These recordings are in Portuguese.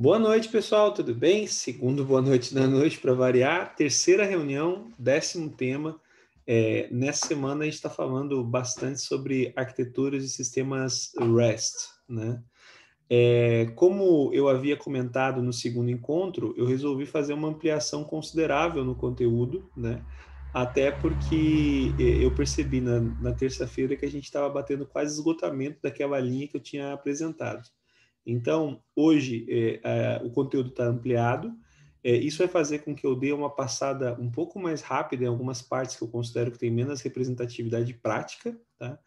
Boa noite, pessoal, tudo bem? Segundo boa noite da noite para variar, terceira reunião, décimo tema. É, nessa semana a gente está falando bastante sobre arquiteturas e sistemas REST, né? É, como eu havia comentado no segundo encontro, eu resolvi fazer uma ampliação considerável no conteúdo, né? Até porque é, eu percebi na, na terça-feira que a gente estava batendo quase esgotamento daquela linha que eu tinha apresentado. Então, hoje é, é, o conteúdo está ampliado. É, isso vai fazer com que eu dê uma passada um pouco mais rápida em algumas partes que eu considero que tem menos representatividade prática, tá?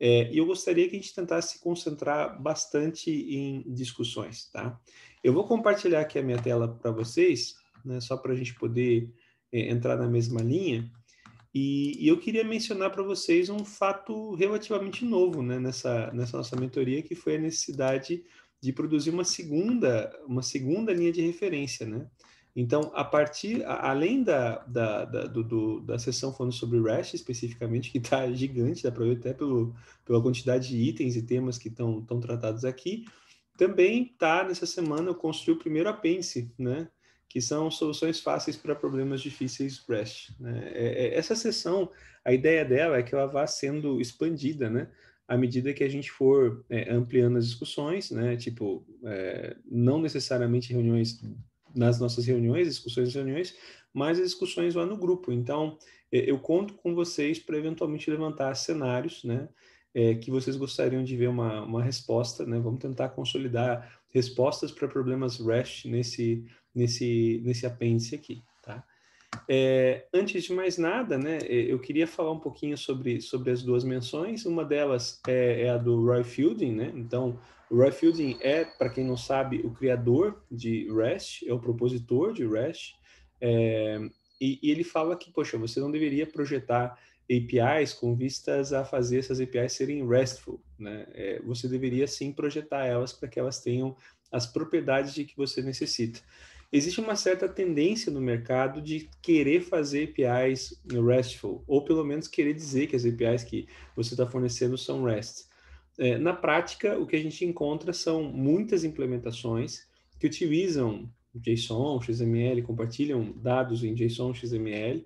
É, e eu gostaria que a gente tentasse se concentrar bastante em discussões, tá? Eu vou compartilhar aqui a minha tela para vocês, né, só para a gente poder é, entrar na mesma linha. E, e eu queria mencionar para vocês um fato relativamente novo né, nessa, nessa nossa mentoria, que foi a necessidade de produzir uma segunda, uma segunda linha de referência, né? Então, a partir, além da, da, da, do, do, da sessão falando sobre REST especificamente, que está gigante, dá para ver até pelo, pela quantidade de itens e temas que estão tratados aqui, também está, nessa semana, eu construí o primeiro apêndice, né? que são soluções fáceis para problemas difíceis REST. Né? É, é, essa sessão, a ideia dela é que ela vá sendo expandida, né? à medida que a gente for é, ampliando as discussões, né? Tipo, é, não necessariamente reuniões nas nossas reuniões, discussões nas reuniões, mas as discussões lá no grupo. Então, é, eu conto com vocês para eventualmente levantar cenários, né? É, que vocês gostariam de ver uma, uma resposta, né? Vamos tentar consolidar respostas para problemas REST nesse, nesse, nesse apêndice aqui. É, antes de mais nada, né, é, eu queria falar um pouquinho sobre, sobre as duas menções. Uma delas é, é a do Roy Fielding, né? Então, o Roy Fielding é, para quem não sabe, o criador de REST, é o propositor de REST, é, e, e ele fala que, poxa, você não deveria projetar APIs com vistas a fazer essas APIs serem RESTful, né? É, você deveria sim projetar elas para que elas tenham as propriedades de que você necessita existe uma certa tendência no mercado de querer fazer APIs RESTful, ou pelo menos querer dizer que as APIs que você está fornecendo são REST. É, na prática, o que a gente encontra são muitas implementações que utilizam JSON, XML, compartilham dados em JSON, XML,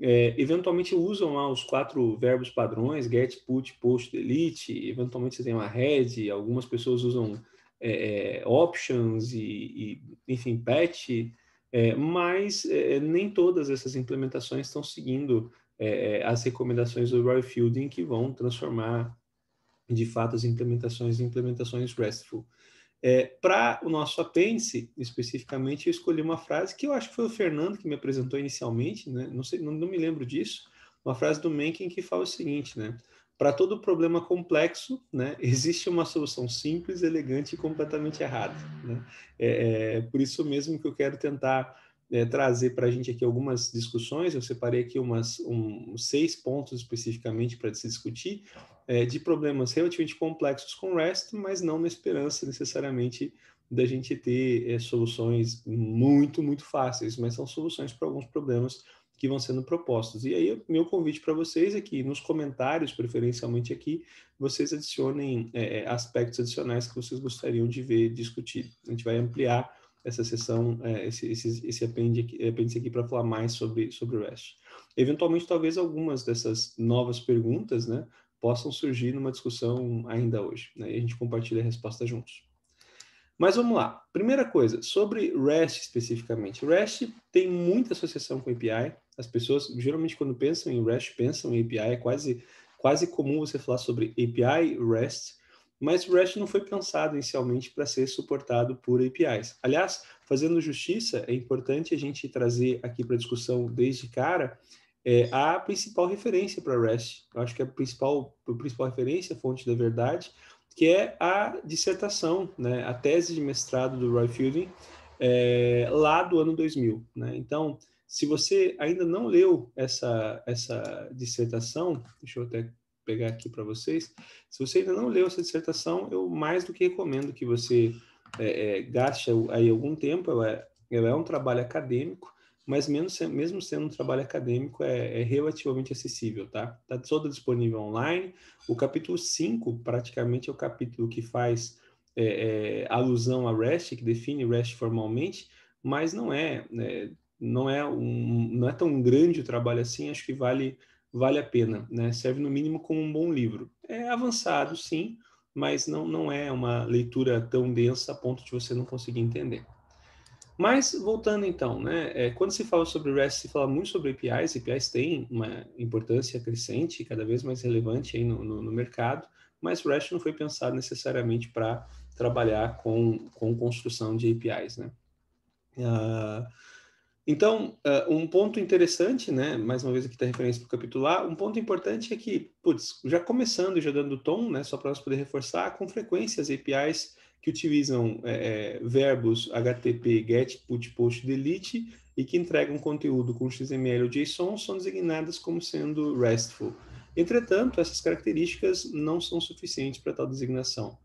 é, eventualmente usam lá os quatro verbos padrões, get, put, post, delete, eventualmente você tem uma head, algumas pessoas usam é, é, options e, e, enfim, patch, é, mas é, é nem todas essas implementações estão seguindo é, as recomendações do Royal Fielding que vão transformar, de fato, as implementações em implementações RESTful. Para o nosso apêndice, especificamente, eu escolhi uma frase que eu acho que foi o Fernando que me apresentou inicialmente, né? não, sei, não, não me lembro disso, uma frase do Mencken que fala o seguinte, né? Para todo problema complexo, né, existe uma solução simples, elegante e completamente errada. Né? É, é, por isso mesmo que eu quero tentar é, trazer para a gente aqui algumas discussões. Eu separei aqui umas um, seis pontos especificamente para se discutir é, de problemas relativamente complexos com REST, mas não na esperança necessariamente da gente ter é, soluções muito muito fáceis, mas são soluções para alguns problemas que vão sendo propostos. E aí, meu convite para vocês é que nos comentários, preferencialmente aqui, vocês adicionem é, é, aspectos adicionais que vocês gostariam de ver discutido. A gente vai ampliar essa sessão, é, esse, esse, esse apêndice aqui, aqui para falar mais sobre, sobre o REST. Eventualmente, talvez algumas dessas novas perguntas, né, possam surgir numa discussão ainda hoje. Né? E a gente compartilha a resposta juntos. Mas vamos lá. Primeira coisa, sobre REST especificamente. REST tem muita associação com API. As pessoas, geralmente, quando pensam em REST, pensam em API. É quase, quase comum você falar sobre API REST. Mas REST não foi pensado inicialmente para ser suportado por APIs. Aliás, fazendo justiça, é importante a gente trazer aqui para discussão desde cara é, a principal referência para REST. Eu acho que a principal, a principal referência, a fonte da verdade, que é a dissertação, né, a tese de mestrado do Roy Fielding é, lá do ano 2000. Né? Então, se você ainda não leu essa, essa dissertação, deixa eu até pegar aqui para vocês, se você ainda não leu essa dissertação, eu mais do que recomendo que você é, é, gaste aí algum tempo, ela é, ela é um trabalho acadêmico, mas menos, mesmo sendo um trabalho acadêmico, é, é relativamente acessível, tá? Está todo disponível online. O capítulo 5, praticamente, é o capítulo que faz é, é, alusão a REST, que define REST formalmente, mas não é, né, não, é um, não é tão grande o trabalho assim, acho que vale, vale a pena, né? Serve, no mínimo, como um bom livro. É avançado, sim, mas não, não é uma leitura tão densa a ponto de você não conseguir entender. Mas voltando então, né, é, quando se fala sobre REST, se fala muito sobre APIs, APIs têm uma importância crescente, cada vez mais relevante aí no, no, no mercado, mas REST não foi pensado necessariamente para trabalhar com, com construção de APIs, né? Uh, então, uh, um ponto interessante, né, mais uma vez aqui está referência para capitular, um ponto importante é que, putz, já começando, já dando tom, né, só para nós poder reforçar, com frequência as APIs que utilizam é, é verbos HTTP, GET, PUT, POST, DELETE e que entregam conteúdo com XML ou JSON são designadas como sendo RESTful. Entretanto, essas características não são suficientes para tal designação.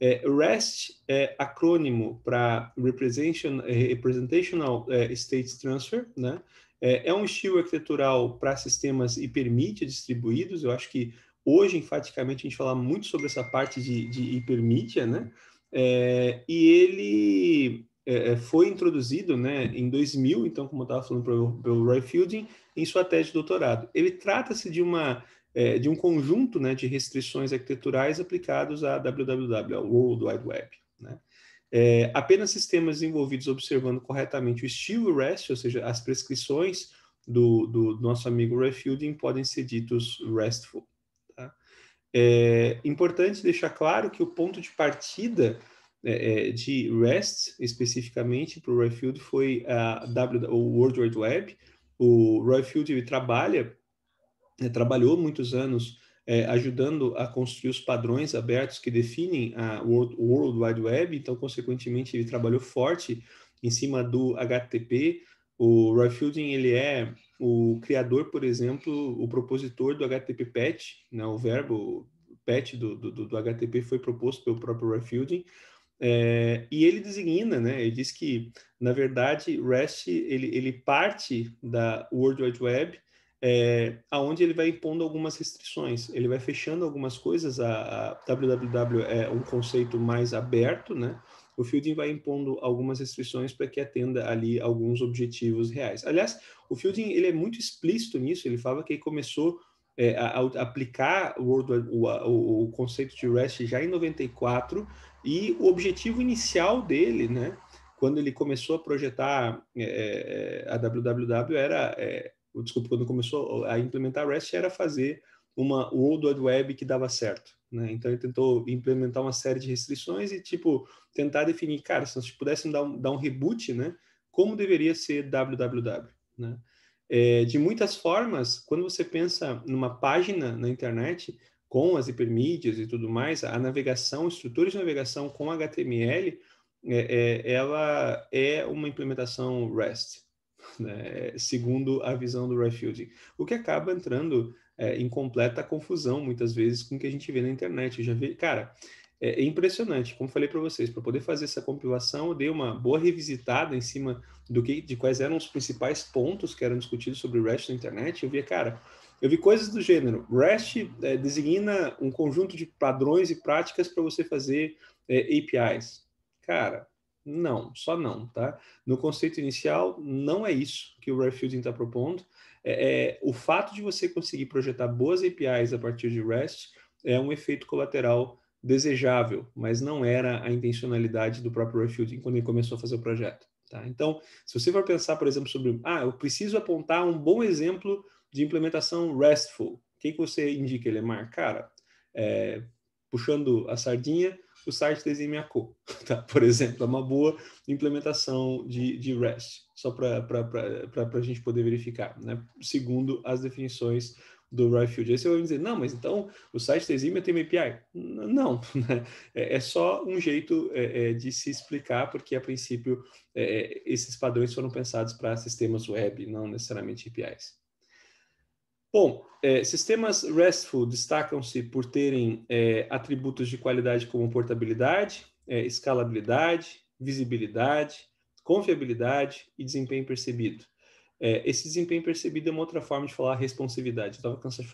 É, REST é acrônimo para é, Representational é, State Transfer, né? É, um estilo arquitetural para sistemas hipermídia distribuídos. Eu acho que hoje, enfaticamente, a gente fala muito sobre essa parte de, de hipermídia, né? É, e ele é, é, foi introduzido né, em 2000, então, como eu estava falando pelo, pelo Roy Fielding, em sua tese de doutorado. Ele trata-se de, uma, é, de um conjunto né, de restrições arquiteturais aplicados à WWW, ao World Wide Web. Né? É, apenas sistemas desenvolvidos observando corretamente o estilo REST, ou seja, as prescrições do, do nosso amigo Ray Fielding, podem ser ditos RESTful. É importante deixar claro que o ponto de partida é, é de REST, especificamente para o Roy Field, foi a w, o World Wide Web. O Roy Field trabalha, é, trabalhou muitos anos é, ajudando a construir os padrões abertos que definem a World, World Wide Web, então, consequentemente, ele trabalhou forte em cima do HTTP. O Roy Fielding, ele é o criador, por exemplo, o propositor do HTTP patch, né, o verbo patch do, do, do HTTP foi proposto pelo próprio Refielding, é, e ele designa, né, ele diz que, na verdade, REST ele, ele parte da World Wide Web, é, aonde ele vai impondo algumas restrições, ele vai fechando algumas coisas, a, a www é um conceito mais aberto, né, o Fielding vai impondo algumas restrições para que atenda ali alguns objetivos reais. Aliás, o Fielding ele é muito explícito nisso, ele fala que ele começou é, a, a, aplicar o, o, o, conceito de REST já em 94 e o objetivo inicial dele, né, quando ele começou a projetar é, é a WWW era, é, desculpa, quando começou a implementar REST era fazer uma, World Wide Web que dava certo. Né? Então, ele tentou implementar uma série de restrições e, tipo, tentar definir, cara, se nós pudéssemos dar um, dar um reboot, né? Como deveria ser www, né? É, de muitas formas, quando você pensa numa página na internet, com as hipermídias e tudo mais, a navegação, estruturas de navegação com HTML, é, é, ela é uma implementação REST, né? segundo a visão do Refusing, o que acaba entrando é, incompleta confusão, muitas vezes, com o que a gente vê na internet. Eu já vi, cara, é, é impressionante, como falei para vocês, para poder fazer essa compilação, eu dei uma boa revisitada em cima do que, de quais eram os principais pontos que eram discutidos sobre o REST na internet. Eu via, cara, eu vi coisas do gênero. REST é, designa um conjunto de padrões e práticas para você fazer é, APIs. Cara, não, só não, tá? No conceito inicial, não é isso que o Refuting está propondo é, é, o fato de você conseguir projetar boas APIs a partir de REST é um efeito colateral desejável, mas não era a intencionalidade do próprio Refielding quando ele começou a fazer o projeto. Tá? Então, se você for pensar, por exemplo, sobre, ah, eu preciso apontar um bom exemplo de implementação RESTful, quem que você indica, Elemar? Cara, é, puxando a sardinha, o site desenha a cor, tá? Por exemplo, é uma boa implementação de, de REST, só para a gente poder verificar, né? Segundo as definições do Ridefield. Aí você vai me dizer, não, mas então o site Tezima tem uma API? Não, né? É, é, só um jeito é, é, de se explicar, porque a princípio é, é esses padrões foram pensados para sistemas web, não necessariamente APIs. Bom, é, sistemas RESTful destacam-se por terem é, atributos de qualidade como portabilidade, é, escalabilidade, visibilidade, confiabilidade e desempenho percebido. É, esse desempenho percebido é uma outra forma de falar responsividade. Estava cansado,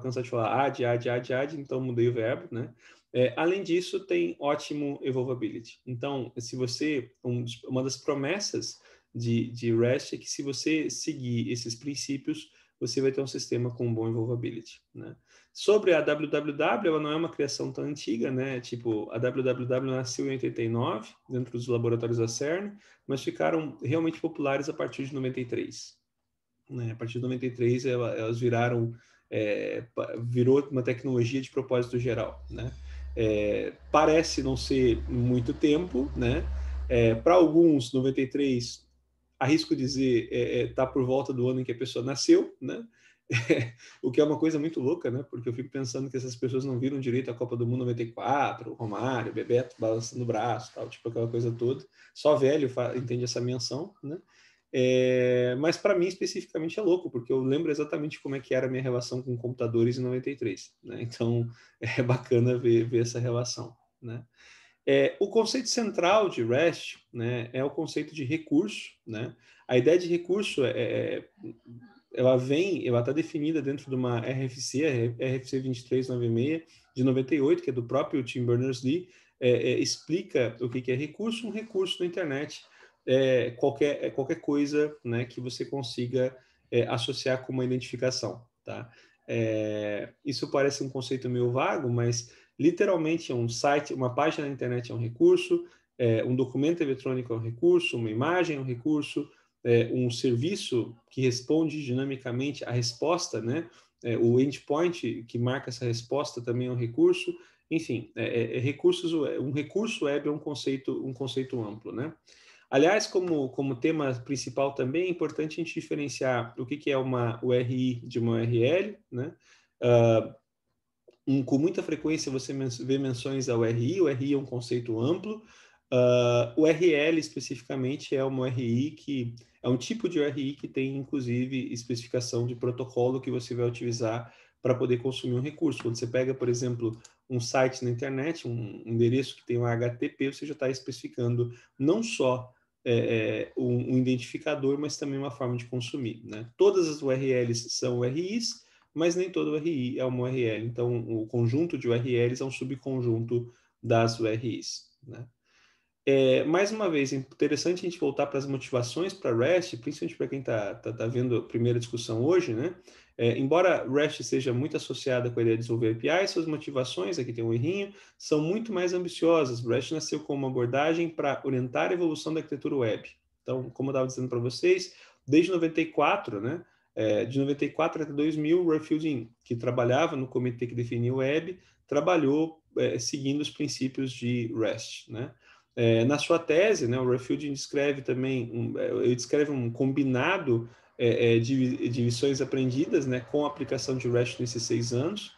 cansado, de falar ad, ad, ad, ad, então mudei o verbo, né? É, além disso, tem ótimo evolvability. Então, se você, um, uma das promessas de, de REST é que se você seguir esses princípios, você vai ter um sistema com bom envolvability. Né? Sobre a www, ela não é uma criação tão antiga, né? Tipo, a www nasceu em 89, dentro dos laboratórios da CERN, mas ficaram realmente populares a partir de 93. Né? A partir de 93, ela, elas viraram, é, virou uma tecnologia de propósito geral, né? É, parece não ser muito tempo, né? É, Para alguns, 93 arrisco dizer, está é, é tá por volta do ano em que a pessoa nasceu, né? É, o que é uma coisa muito louca, né? Porque eu fico pensando que essas pessoas não viram direito a Copa do Mundo 94, o Romário, o Bebeto balançando o braço, tal, tipo aquela coisa toda. Só velho entende essa menção, né? É, mas para mim especificamente é louco, porque eu lembro exatamente como é que era a minha relação com computadores em 93, né? Então é bacana ver, ver essa relação, né? É, o conceito central de REST né, é o conceito de recurso. Né? A ideia de recurso é, é, é ela vem, ela está definida dentro de uma RFC, RFC 2396 de 98, que é do próprio Tim Berners-Lee, é, é, explica o que, que é recurso. Um recurso na internet é qualquer, é qualquer coisa né, que você consiga associar com uma identificação. Tá? isso parece um conceito meio vago, mas literalmente é um site, uma página na internet é um recurso, é, um documento eletrônico é um recurso, uma imagem é um recurso, é, um serviço que responde dinamicamente a resposta, né? É, o endpoint que marca essa resposta também é um recurso. Enfim, é, é, recursos, um recurso web é um conceito, um conceito amplo, né? Aliás, como, como tema principal também, é importante a gente diferenciar o que, que é uma URI de uma URL, né? Uh, um, com muita frequência você vê menções ao RI, o RI é um conceito amplo, uh, o RL especificamente é uma RI que é um tipo de URI que tem, inclusive, especificação de protocolo que você vai utilizar para poder consumir um recurso. Quando você pega, por exemplo, um site na internet, um endereço que tem um HTTP, você já está especificando não só é, é, um, um, identificador, mas também uma forma de consumir. Né? Todas as URLs são URIs, mas nem todo URI é uma URL. Então, o conjunto de URLs é um subconjunto das URIs. Né? É, mais uma vez, interessante a gente voltar para as motivações para REST, principalmente para quem está tá, tá vendo a primeira discussão hoje, né? É, embora REST seja muito associada com a ideia de desenvolver APIs, suas motivações, aqui tem um errinho, são muito mais ambiciosas. REST nasceu como uma abordagem para orientar a evolução da arquitetura web. Então, como eu estava dizendo para vocês, desde 94, né? é, de 94 até 2000, o In, que trabalhava no comitê que definia o web, trabalhou é, seguindo os princípios de REST, né? É, na sua tese, né, o Rayfield descreve também, um, é, ele descreve um combinado é, é, de, de lições aprendidas, né, com a aplicação de REST nesses seis anos,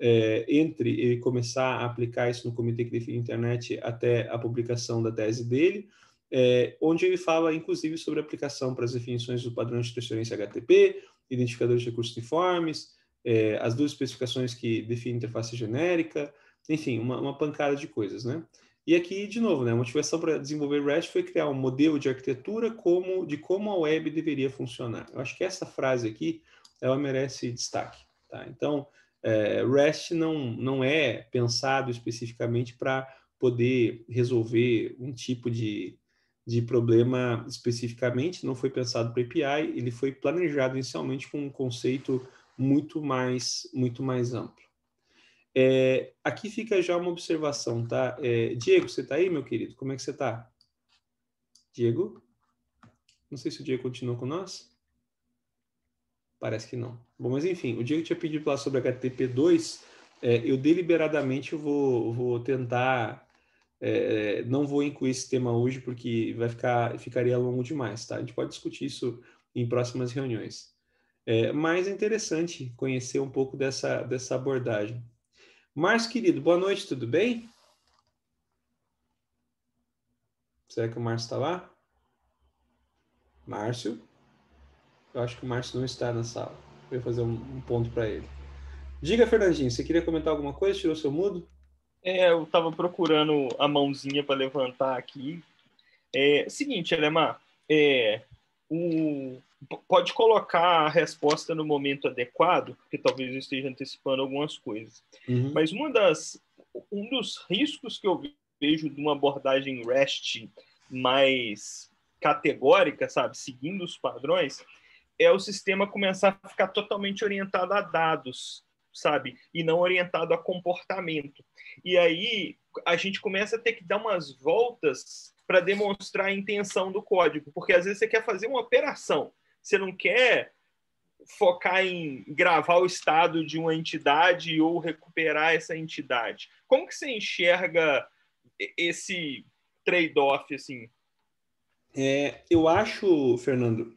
é, entre ele começar a aplicar isso no comitê que define a internet até a publicação da tese dele é, onde ele fala, inclusive, sobre aplicação para as definições do padrão de transferência HTTP, identificadores de recursos informes, é, as duas especificações que definem interface genérica, enfim, uma, uma, pancada de coisas, né? E aqui, de novo, né, a motivação para desenvolver REST foi criar um modelo de arquitetura como, de como a web deveria funcionar. Eu acho que essa frase aqui, ela merece destaque, tá? Então, é, REST não, não é pensado especificamente para poder resolver um tipo de de problema especificamente, não foi pensado para API, ele foi planejado inicialmente com um conceito muito mais, muito mais amplo. É, aqui fica já uma observação, tá? É, Diego, você está aí, meu querido? Como é que você está? Diego? Não sei se o Diego continua com nós. Parece que não. Bom, mas enfim, o Diego tinha pedido falar sobre HTTP 2, é, eu deliberadamente vou, vou tentar é, é, não vou incluir esse tema hoje porque vai ficar ficaria longo demais, tá? A gente pode discutir isso em próximas reuniões. É, mas é interessante conhecer um pouco dessa, dessa abordagem. Márcio, querido, boa noite, tudo bem? Será que o Márcio está lá? Márcio? Eu acho que o Márcio não está na sala. Vou fazer um, um ponto para ele. Diga, Fernandinho, você queria comentar alguma coisa? Tirou seu mudo? É, eu estava procurando a mãozinha para levantar aqui. É, seguinte, Alemar, é, o, pode colocar a resposta no momento adequado, porque talvez eu esteja antecipando algumas coisas. Uhum. Mas uma das, um dos riscos que eu vejo de uma abordagem REST mais categórica, sabe, seguindo os padrões, é o sistema começar a ficar totalmente orientado a dados sabe? E não orientado a comportamento. E aí a gente começa a ter que dar umas voltas para demonstrar a intenção do código, porque às vezes você quer fazer uma operação, você não quer focar em gravar o estado de uma entidade ou recuperar essa entidade. Como que você enxerga esse trade-off assim? É, eu acho, Fernando,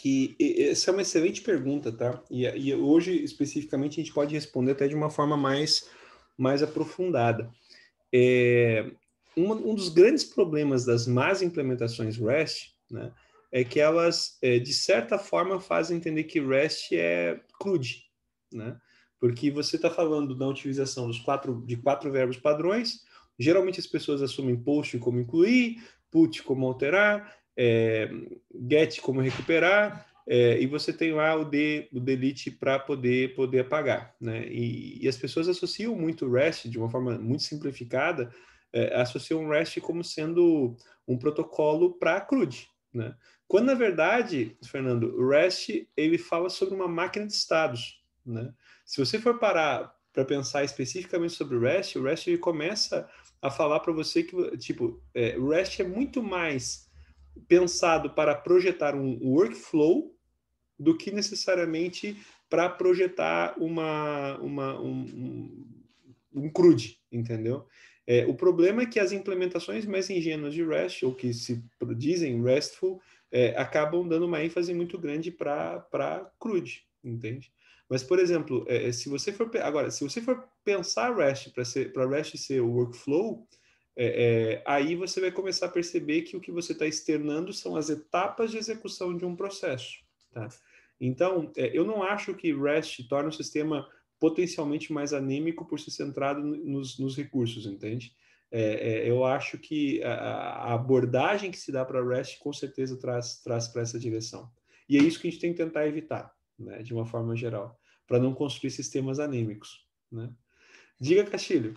que essa é uma excelente pergunta, tá? E, e, hoje, especificamente, a gente pode responder até de uma forma mais, mais aprofundada. É, uma, um dos grandes problemas das más implementações REST, né, é que elas, é, de certa forma, fazem entender que REST é CRUD, né? Porque você está falando da utilização dos quatro, de quatro verbos padrões, geralmente as pessoas assumem post como incluir, put como alterar, é, get como recuperar, é, e você tem lá o, de, o delete para poder, poder apagar. Né? E, e, as pessoas associam muito o REST, de uma forma muito simplificada, é, associam o REST como sendo um protocolo para CRUD. Né? Quando, na verdade, Fernando, o REST ele fala sobre uma máquina de estados. Né? Se você for parar para pensar especificamente sobre o REST, o REST ele começa a falar para você que tipo, é, o REST é muito mais pensado para projetar um workflow do que necessariamente para projetar uma, uma um, um, um CRUD, entendeu? É, o problema é que as implementações mais ingênuas de REST, ou que se dizem RESTful, é, acabam dando uma ênfase muito grande para CRUD, entende? Mas, por exemplo, é, é se você for agora, se você for pensar REST para REST ser o workflow, é, é, aí você vai começar a perceber que o que você está externando são as etapas de execução de um processo. Tá? Então, é, eu não acho que REST torna o sistema potencialmente mais anêmico por ser centrado nos, nos recursos, entende? É, é, eu acho que a, a, abordagem que se dá para REST com certeza traz, traz para essa direção. E é isso que a gente tem que tentar evitar, né, de uma forma geral, para não construir sistemas anêmicos. Né? Diga, Castilho.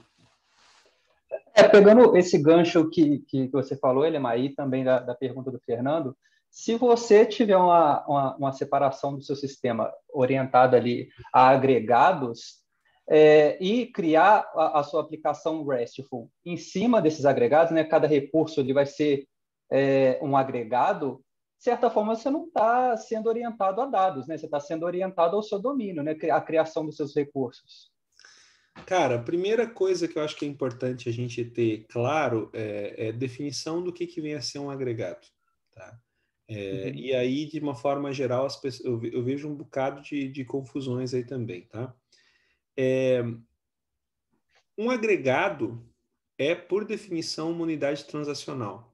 É, pegando esse gancho que, que você falou, ele Elemaí, também da, da pergunta do Fernando, se você tiver uma, uma, uma, separação do seu sistema orientada ali a agregados é, e criar a, a, sua aplicação RESTful em cima desses agregados, né, cada recurso ele vai ser é, um agregado, de certa forma você não está sendo orientado a dados, né, você está sendo orientado ao seu domínio, né, a criação dos seus recursos. Cara, a primeira coisa que eu acho que é importante a gente ter claro é, é definição do que, que vem a ser um agregado. Tá? É, uhum. E aí, de uma forma geral, as pessoas, eu, eu vejo um bocado de, de, confusões aí também. Tá? É, um agregado é, por definição, uma unidade transacional.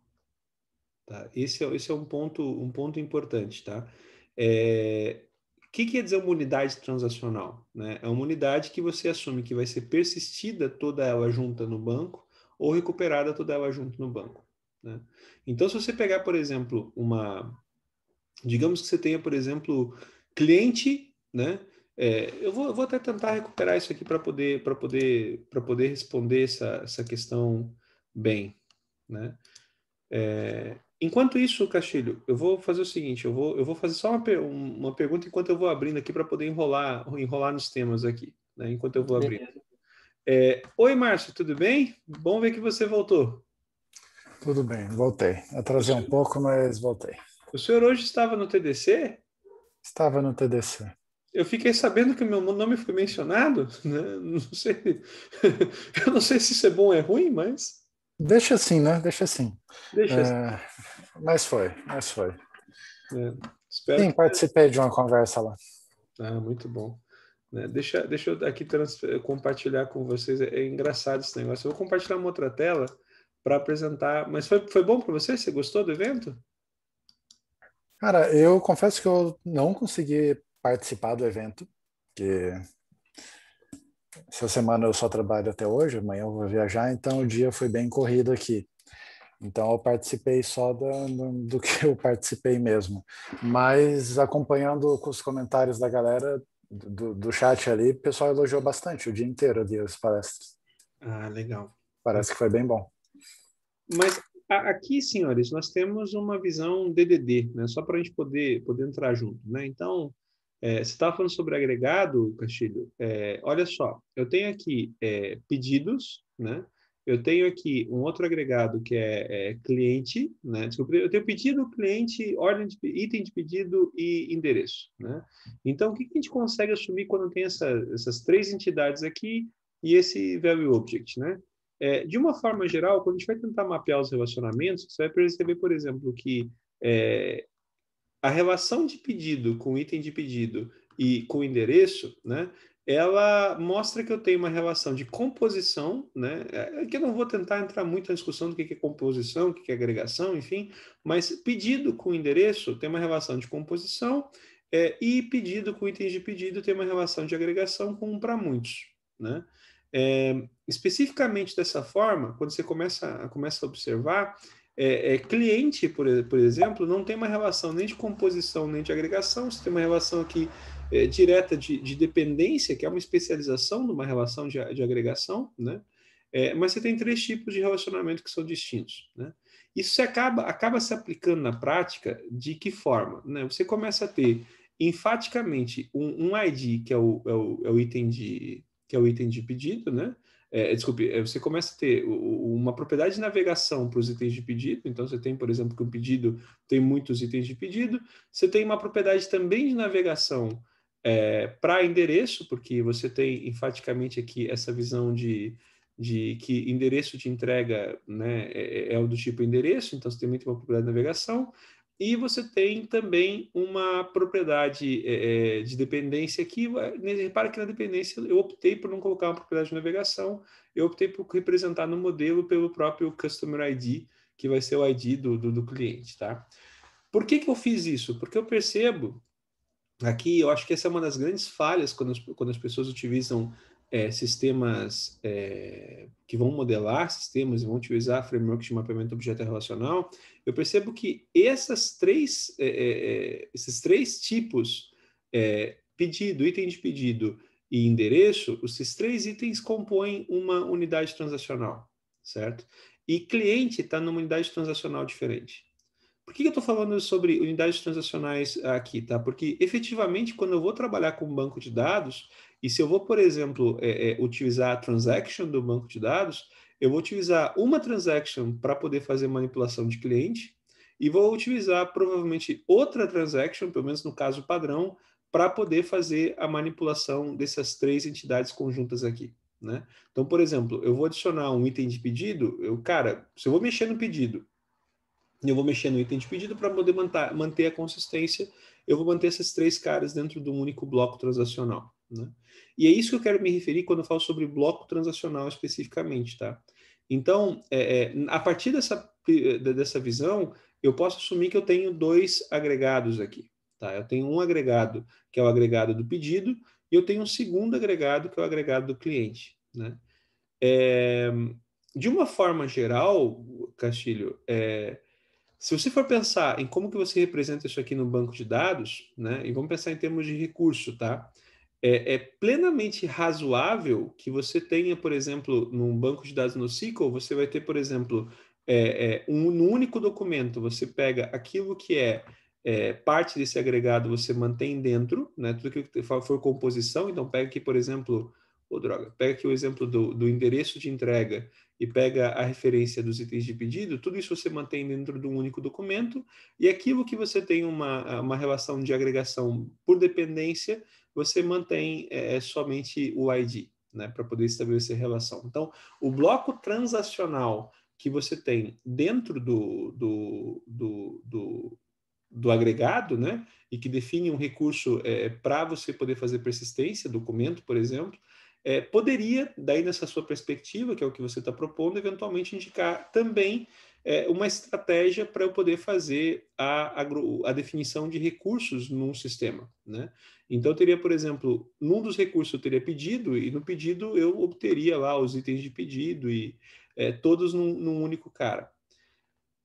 Tá? Esse, é, esse é um ponto, um ponto importante. Tá? É, o que quer é dizer uma unidade transacional? Né? É uma unidade que você assume que vai ser persistida toda ela junta no banco ou recuperada toda ela junto no banco. Né? Então, se você pegar, por exemplo, uma. Digamos que você tenha, por exemplo, cliente, né? É, eu, vou, eu, vou, até tentar recuperar isso aqui para poder, para poder, para poder responder essa, essa questão bem. Né? É, Enquanto isso, Castilho, eu vou fazer o seguinte, eu vou, eu vou fazer só uma, uma pergunta enquanto eu vou abrindo aqui para poder enrolar, enrolar nos temas aqui, né? enquanto eu vou abrindo. É, Oi, Márcio, tudo bem? Bom ver que você voltou. Tudo bem, voltei. Atrasei um pouco, mas voltei. O senhor hoje estava no TDC? Estava no TDC. Eu fiquei sabendo que meu nome foi mencionado, né? não sei, eu não sei se isso é bom ou é ruim, mas Deixa assim, né? Deixa assim. Deixa é, assim. É, mas foi, mas foi. É, espero Sim, que... participei de uma conversa lá. Ah, muito bom. Né, deixa, deixa eu aqui compartilhar com vocês. É, é engraçado esse negócio. Eu vou compartilhar uma outra tela para apresentar. Mas foi, foi bom para você? Você gostou do evento? Cara, eu confesso que eu não consegui participar do evento, que essa semana eu só trabalho até hoje, amanhã eu vou viajar, então o dia foi bem corrido aqui. Então eu participei só do, do que eu participei mesmo. Mas acompanhando com os comentários da galera do, do chat ali, o pessoal elogiou bastante o dia inteiro ali as palestras. Ah, legal. Parece que foi bem bom. Mas aqui, senhores, nós temos uma visão DDD, né? só para a gente poder, poder entrar junto. Né? Então, é, você estava falando sobre agregado, Castilho. É, olha só, eu tenho aqui é, pedidos, né? Eu tenho aqui um outro agregado que é, é, cliente, né? Desculpa, eu tenho pedido, cliente, ordem de, item de pedido e endereço, né? Então, o que, que a gente consegue assumir quando tem essa, essas três entidades aqui e esse value object, né? É, de uma forma geral, quando a gente vai tentar mapear os relacionamentos, você vai perceber, por exemplo, que é, a relação de pedido com item de pedido e com endereço, né, ela mostra que eu tenho uma relação de composição, né? É que eu não vou tentar entrar muito na discussão do que é composição, o que é agregação, enfim, mas pedido com endereço tem uma relação de composição é, e pedido com itens de pedido tem uma relação de agregação com um para muitos, né? É, especificamente dessa forma, quando você começa, começa a observar, é, é, cliente, por, por, exemplo, não tem uma relação nem de composição nem de agregação, você tem uma relação aqui é, direta de, de, dependência, que é uma especialização numa relação de, de agregação, né? É, mas você tem três tipos de relacionamento que são distintos. Né? Isso acaba, acaba se aplicando na prática de que forma? Né? Você começa a ter enfaticamente um, um ID, que é o, é o, é o item de que é o item de pedido, né? É, é, desculpe, é, você começa a ter uma propriedade de navegação para os itens de pedido, então você tem, por exemplo, que o pedido tem muitos itens de pedido, você tem uma propriedade também de navegação é, para endereço, porque você tem enfaticamente aqui essa visão de, de que endereço de entrega né, é, é, é o do tipo endereço, então você tem tem uma propriedade de navegação, e você tem também uma propriedade é, é de dependência aqui né, repara que na dependência eu optei por não colocar uma propriedade de navegação, eu optei por representar no modelo pelo próprio Customer ID, que vai ser o ID do, do, do cliente, tá? Por que, que eu fiz isso? Porque eu percebo aqui, eu acho que essa é uma das grandes falhas quando as, quando as pessoas utilizam é, sistemas é, que vão modelar sistemas e vão utilizar frameworks de mapeamento objeto relacional, eu percebo que essas três, é, é, é, esses três tipos, é, pedido, item de pedido e endereço, esses três itens compõem uma unidade transacional, certo? E cliente está numa unidade transacional diferente. Por que eu estou falando sobre unidades transacionais aqui, tá? Porque efetivamente, quando eu vou trabalhar com um banco de dados, e se eu vou, por exemplo, é, é, utilizar a transaction do banco de dados, eu vou utilizar uma transaction para poder fazer manipulação de cliente e vou utilizar provavelmente outra transaction, pelo menos no caso padrão, para poder fazer a manipulação dessas três entidades conjuntas aqui. Né? Então, por exemplo, eu vou adicionar um item de pedido, eu, cara, se eu vou mexer no pedido, eu vou mexer no item de pedido para poder manter, a consistência, eu vou manter esses três caras dentro de um único bloco transacional. Né? E é isso que eu quero me referir quando eu falo sobre bloco transacional especificamente, tá? Então, é, é, a partir dessa, dessa visão, eu posso assumir que eu tenho dois agregados aqui, tá? Eu tenho um agregado, que é o agregado do pedido, e eu tenho um segundo agregado, que é o agregado do cliente, né? É, de uma forma geral, Castilho, é, se você for pensar em como que você representa isso aqui no banco de dados, né? E vamos pensar em termos de recurso, tá? é, é, plenamente razoável que você tenha, por exemplo, num banco de dados no SQL, você vai ter, por exemplo, é, é, um, num único documento, você pega aquilo que é, é, parte desse agregado, você mantém dentro, né? tudo que for composição, então pega aqui, por exemplo, oh, droga, pega aqui o exemplo do, do endereço de entrega e pega a referência dos itens de pedido, tudo isso você mantém dentro de um único documento, e aquilo que você tem uma, uma relação de agregação por dependência, você mantém é, é somente o ID, né, para poder estabelecer relação. Então, o bloco transacional que você tem dentro do, do, do, do, do agregado, né, e que define um recurso é, para você poder fazer persistência, documento, por exemplo, é, poderia, daí nessa sua perspectiva, que é o que você está propondo, eventualmente indicar também é, uma estratégia para eu poder fazer a, a, a, definição de recursos num sistema. Né? Então, eu teria, por exemplo, num dos recursos eu teria pedido, e no pedido eu obteria lá os itens de pedido, e é, todos num, num, único cara.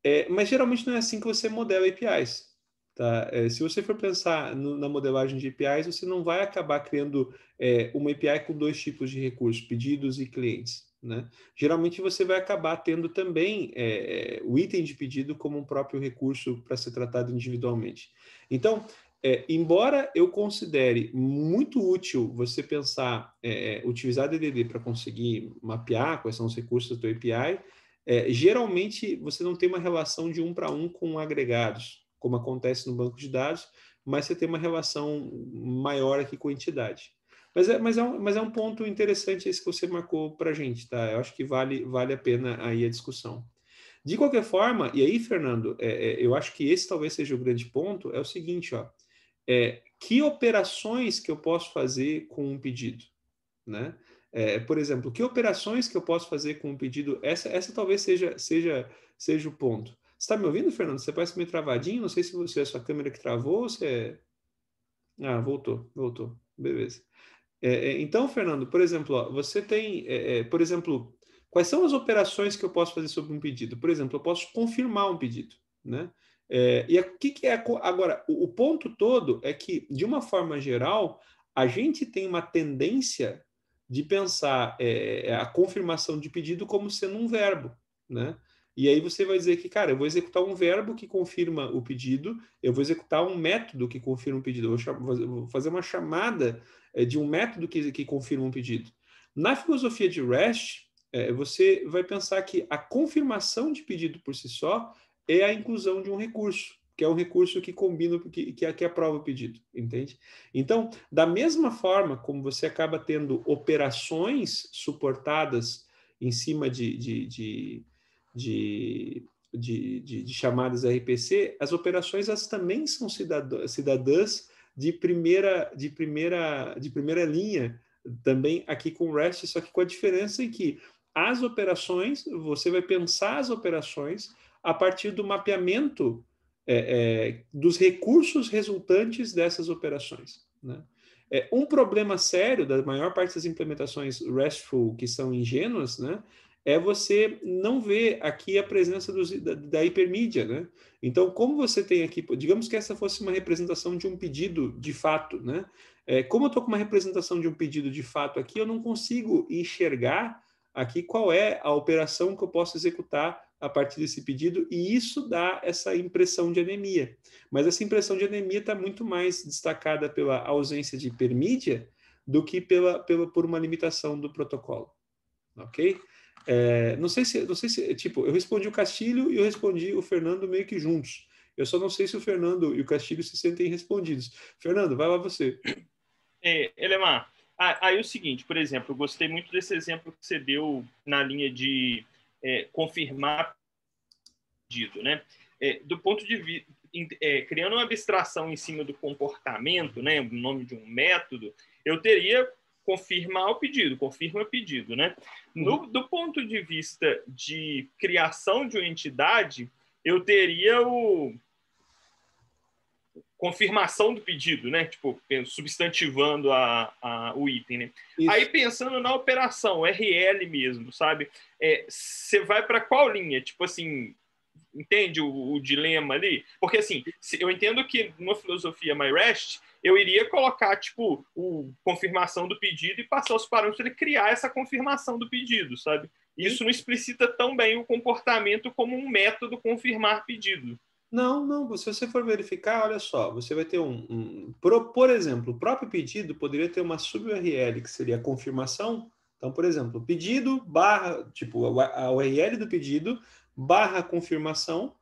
É, mas geralmente não é assim que você modela APIs. Tá? É, se você for pensar no, na modelagem de APIs, você não vai acabar criando é, uma API com dois tipos de recursos, pedidos e clientes né? Geralmente você vai acabar tendo também é, o item de pedido como um próprio recurso para ser tratado individualmente. Então, é, embora eu considere muito útil você pensar, é, utilizar DDD para conseguir mapear quais são os recursos do API, geralmente você não tem uma relação de um para um com agregados, como acontece no banco de dados, mas você tem uma relação maior aqui com a entidade. Mas é, mas é, um, mas é um ponto interessante esse que você marcou para a gente, tá? Eu acho que vale, vale a pena aí a discussão. De qualquer forma, e aí, Fernando, é, é, eu acho que esse talvez seja o grande ponto, é o seguinte, ó, é, que operações que eu posso fazer com um pedido, né? É, por exemplo, que operações que eu posso fazer com um pedido? Essa, essa talvez seja, seja, seja o ponto. Você está me ouvindo, Fernando? Você parece meio travadinho. Não sei se você é a sua câmera que travou ou se é. Ah, voltou, voltou. Beleza. É, é, então, Fernando, por exemplo, ó, você tem, é, é, por exemplo, quais são as operações que eu posso fazer sobre um pedido? Por exemplo, eu posso confirmar um pedido, né? É, e o que é agora o, o, ponto todo é que de uma forma geral a gente tem uma tendência de pensar é, a confirmação de pedido como sendo um verbo, né? E aí você vai dizer que, cara, eu vou executar um verbo que confirma o pedido, eu vou executar um método que confirma o pedido, eu vou, vou fazer uma chamada é, de um método que, que confirma um pedido. Na filosofia de REST, é, você vai pensar que a confirmação de pedido por si só é a inclusão de um recurso, que é um recurso que combina, que, que, que aprova o pedido, entende? Então, da mesma forma como você acaba tendo operações suportadas em cima de, de, de, de, de chamadas RPC, as operações também são cidadã, cidadãs de primeira, de primeira, de primeira linha também aqui com o REST, só que com a diferença em é que as operações, você vai pensar as operações a partir do mapeamento é, é, dos recursos resultantes dessas operações. Né? É, um problema sério da maior parte das implementações RESTful que são ingênuas, né, é você não ver aqui a presença dos, da, da, hipermídia, né? Então, como você tem aqui, digamos que essa fosse uma representação de um pedido de fato, né? É, como eu estou com uma representação de um pedido de fato aqui, eu não consigo enxergar aqui qual é a operação que eu posso executar a partir desse pedido, e isso dá essa impressão de anemia. Mas essa impressão de anemia está muito mais destacada pela ausência de hipermídia do que pela, pela, por uma limitação do protocolo. Ok? É, não sei se, não sei se, tipo, eu respondi o Castilho e eu respondi o Fernando meio que juntos. Eu só não sei se o Fernando e o Castilho se sentem respondidos. Fernando, vai lá você. É, Elemar, aí é o seguinte, por exemplo, eu gostei muito desse exemplo que você deu na linha de é, confirmar pedido, né? É, do ponto de vista, é, criando uma abstração em cima do comportamento, né, o nome de um método, eu teria confirmar o pedido, confirma o pedido, né? No, uhum. do ponto de vista de criação de uma entidade, eu teria o confirmação do pedido, né? Tipo, substantivando a, a o item, né? Isso. Aí pensando na operação, RL mesmo, sabe? É, você é, vai para qual linha? Tipo assim, entende o, o, dilema ali? Porque assim, eu entendo que numa filosofia MyRest eu iria colocar, tipo, o confirmação do pedido e passar os parâmetros para ele criar essa confirmação do pedido, sabe? Isso não explicita tão bem o comportamento como um método confirmar pedido. Não, não. Se você for verificar, olha só, você vai ter um. um por, por, exemplo, o próprio pedido poderia ter uma sub-URL, que seria a confirmação. Então, por exemplo, pedido barra, tipo, a, a URL do pedido barra confirmação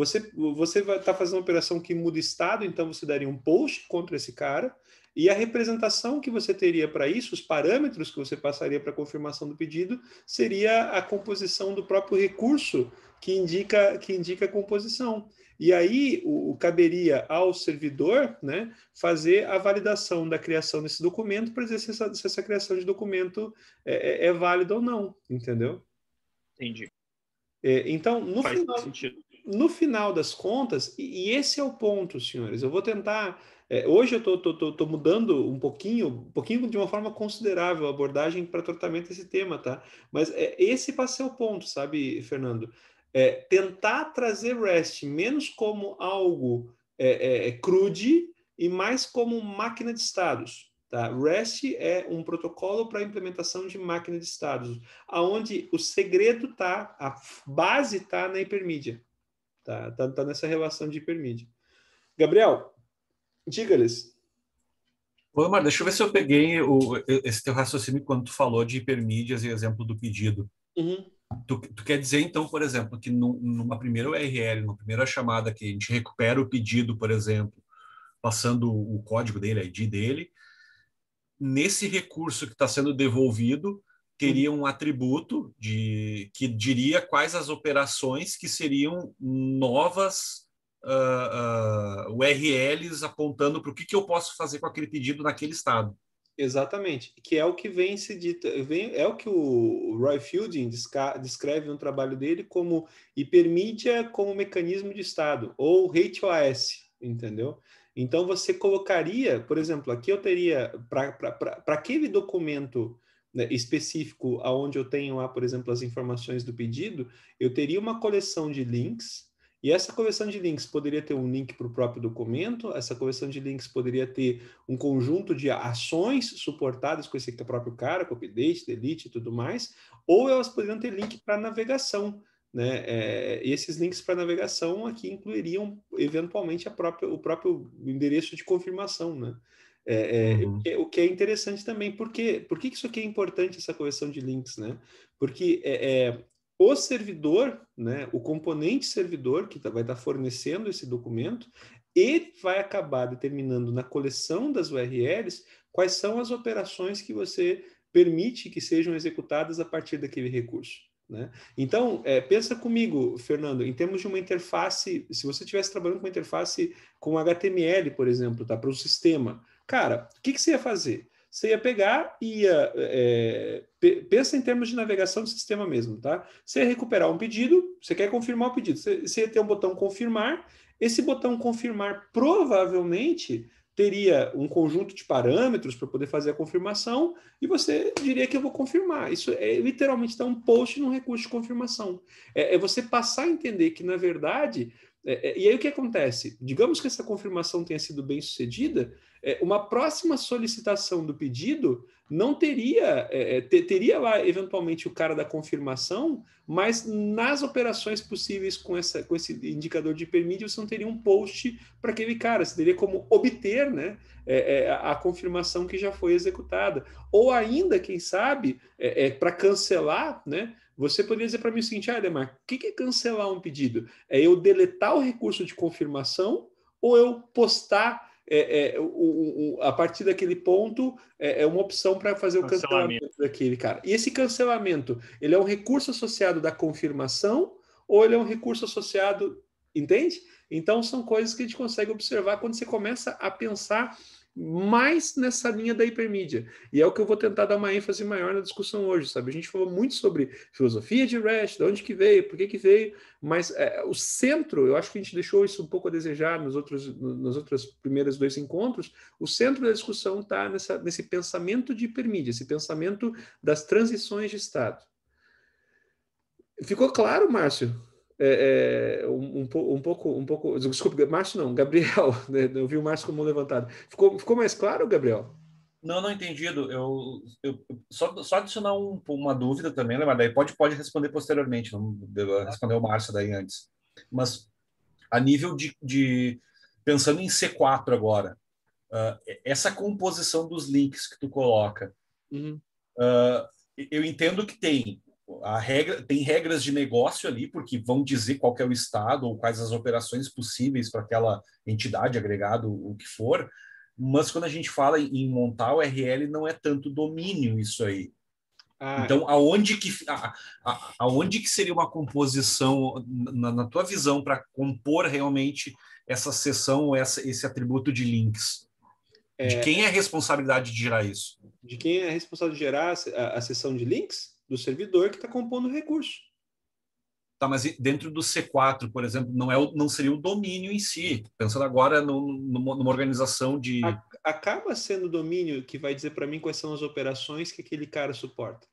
você, você vai estar tá fazendo uma operação que muda estado, então você daria um post contra esse cara, e a representação que você teria para isso, os parâmetros que você passaria para confirmação do pedido, seria a composição do próprio recurso que indica, que indica a composição. E aí o, o caberia ao servidor né, fazer a validação da criação desse documento para dizer se essa, se essa, criação de documento é, é, é válida ou não, entendeu? Entendi. É, então, no Faz final, sentido no final das contas, e, esse é o ponto, senhores, eu vou tentar. É, hoje eu estou mudando um pouquinho, um pouquinho de uma forma considerável a abordagem para tratamento desse tema, tá? Mas é, esse passa ser o ponto, sabe, Fernando? É, tentar trazer REST menos como algo é, é, é, crude e mais como máquina de estados. Tá? REST é um protocolo para implementação de máquina de estados, aonde o segredo está, a base está na hipermídia. Tá, tá, tá nessa relação de hipermídia. Gabriel, diga-lhes. Ô, Omar, deixa eu ver se eu peguei o, esse teu raciocínio quando tu falou de hipermídias e exemplo do pedido. Uhum. Tu, tu, quer dizer, então, por exemplo, que no, numa primeira URL, numa primeira chamada que a gente recupera o pedido, por exemplo, passando o código dele, a ID dele, nesse recurso que está sendo devolvido, teria um atributo de que diria quais as operações que seriam novas uh, ah, ah, uh, URLs apontando para o que, que eu posso fazer com aquele pedido naquele estado. Exatamente, que é o que vem se dito, vem, é o que o Roy Fielding descreve no trabalho dele como hipermídia como mecanismo de Estado, ou HOS, entendeu? Então você colocaria, por exemplo, aqui eu teria, para aquele documento né, específico, aonde eu tenho lá, por exemplo, as informações do pedido, eu teria uma coleção de links, e essa coleção de links poderia ter um link para o próprio documento, essa coleção de links poderia ter um conjunto de ações suportadas com esse próprio cara, com update, delete e tudo mais, ou elas poderiam ter link para navegação. Né? É, esses links para navegação aqui incluiriam eventualmente própria, o próprio endereço de confirmação. Né? É, é, uhum. o, que, o, que, é interessante também, porque por que isso aqui é importante, essa coleção de links, né? Porque é, é, o servidor, né, o componente servidor que tá, vai estar tá fornecendo esse documento, ele vai acabar determinando na coleção das URLs quais são as operações que você permite que sejam executadas a partir daquele recurso. Né? Então, é, pensa comigo, Fernando, em termos de uma interface, se você estivesse trabalhando com uma interface com HTML, por exemplo, tá, para o sistema, Cara, o que, que você ia fazer? Você ia pegar e ia. É, pensa em termos de navegação do sistema mesmo, tá? Você ia recuperar um pedido, você quer confirmar o pedido. Você, você ia ter um botão confirmar. Esse botão confirmar provavelmente teria um conjunto de parâmetros para poder fazer a confirmação e você diria que eu vou confirmar. Isso é literalmente dar tá, um post num recurso de confirmação. É, é, você passar a entender que, na verdade, é, é, e aí o que acontece? Digamos que essa confirmação tenha sido bem sucedida, é, uma próxima solicitação do pedido não teria, é, é teria lá eventualmente o cara da confirmação, mas nas operações possíveis com, essa, com esse indicador de permídio, você não teria um post para aquele cara, você teria como obter né, é, a, a confirmação que já foi executada. Ou ainda, quem sabe, para cancelar, né? Você poderia dizer para mim o seguinte, ah, o que é cancelar um pedido? É eu deletar o recurso de confirmação ou eu postar é, é, o, o, a partir daquele ponto é, é uma opção para fazer o cancelamento. cancelamento daquele cara. E esse cancelamento, ele é um recurso associado da confirmação ou ele é um recurso associado, entende? Então são coisas que a gente consegue observar quando você começa a pensar mais nessa linha da hipermídia. E é o que eu vou tentar dar uma ênfase maior na discussão hoje, sabe? A gente falou muito sobre filosofia de Rash, de onde que veio, por que que veio, mas é, o centro, eu acho que a gente deixou isso um pouco a desejar nos outros, nos outros primeiros dois encontros, o centro da discussão está nesse pensamento de hipermídia, esse pensamento das transições de estado. Ficou claro, Márcio? É, é, um, um, pouco, um pouco, desculpa, Márcio não, Gabriel, né? eu vi o Márcio como levantado. Ficou, ficou mais claro, Gabriel? Não, não entendido. Eu, eu só, só adicionar um, uma dúvida também, né, mas daí pode, pode responder posteriormente, vamos responder o Márcio daí antes. Mas a nível de, de pensando em C4 agora, uh, essa composição dos links que tu coloca, uhum. uh, eu entendo que tem a regra, tem regras de negócio ali, porque vão dizer qual é o estado ou quais as operações possíveis para aquela entidade, agregado, o que for. Mas quando a gente fala em montar o RL, não é tanto domínio isso aí. Ah, então, aonde que, a, a, aonde que seria uma composição, na, na tua visão, para compor realmente essa sessão ou essa, esse atributo de links? É, de quem é a responsabilidade de gerar isso? De quem é a responsabilidade de gerar a, a, a sessão de links? do servidor que está compondo o recurso. Tá, mas dentro do C4, por exemplo, não, é o, não seria o domínio em si. Pensando agora no, no, numa organização de. Acaba sendo o domínio que vai dizer para mim quais são as operações que aquele cara suporta.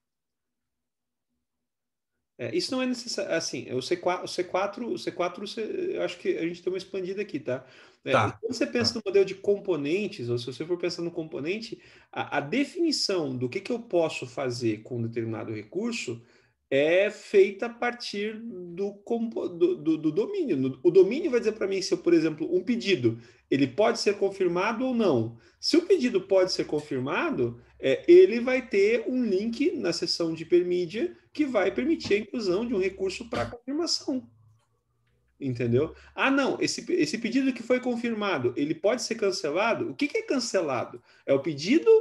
É, isso não é necessário. Assim, o C4, o C4, o C4 eu acho que a gente tem uma expandida aqui, tá? É, tá. Quando você pensa tá. no modelo de componentes, ou se você for pensar no componente, a, a definição do que, que eu posso fazer com um determinado recurso é feita a partir do, do, do, do domínio. O domínio vai dizer para mim se eu, por exemplo, um pedido ele pode ser confirmado ou não. Se o pedido pode ser confirmado, é, ele vai ter um link na seção de hipermídia que vai permitir a inclusão de um recurso para confirmação. Entendeu? Ah, não, esse, esse pedido que foi confirmado, ele pode ser cancelado? O que, que é cancelado? É o pedido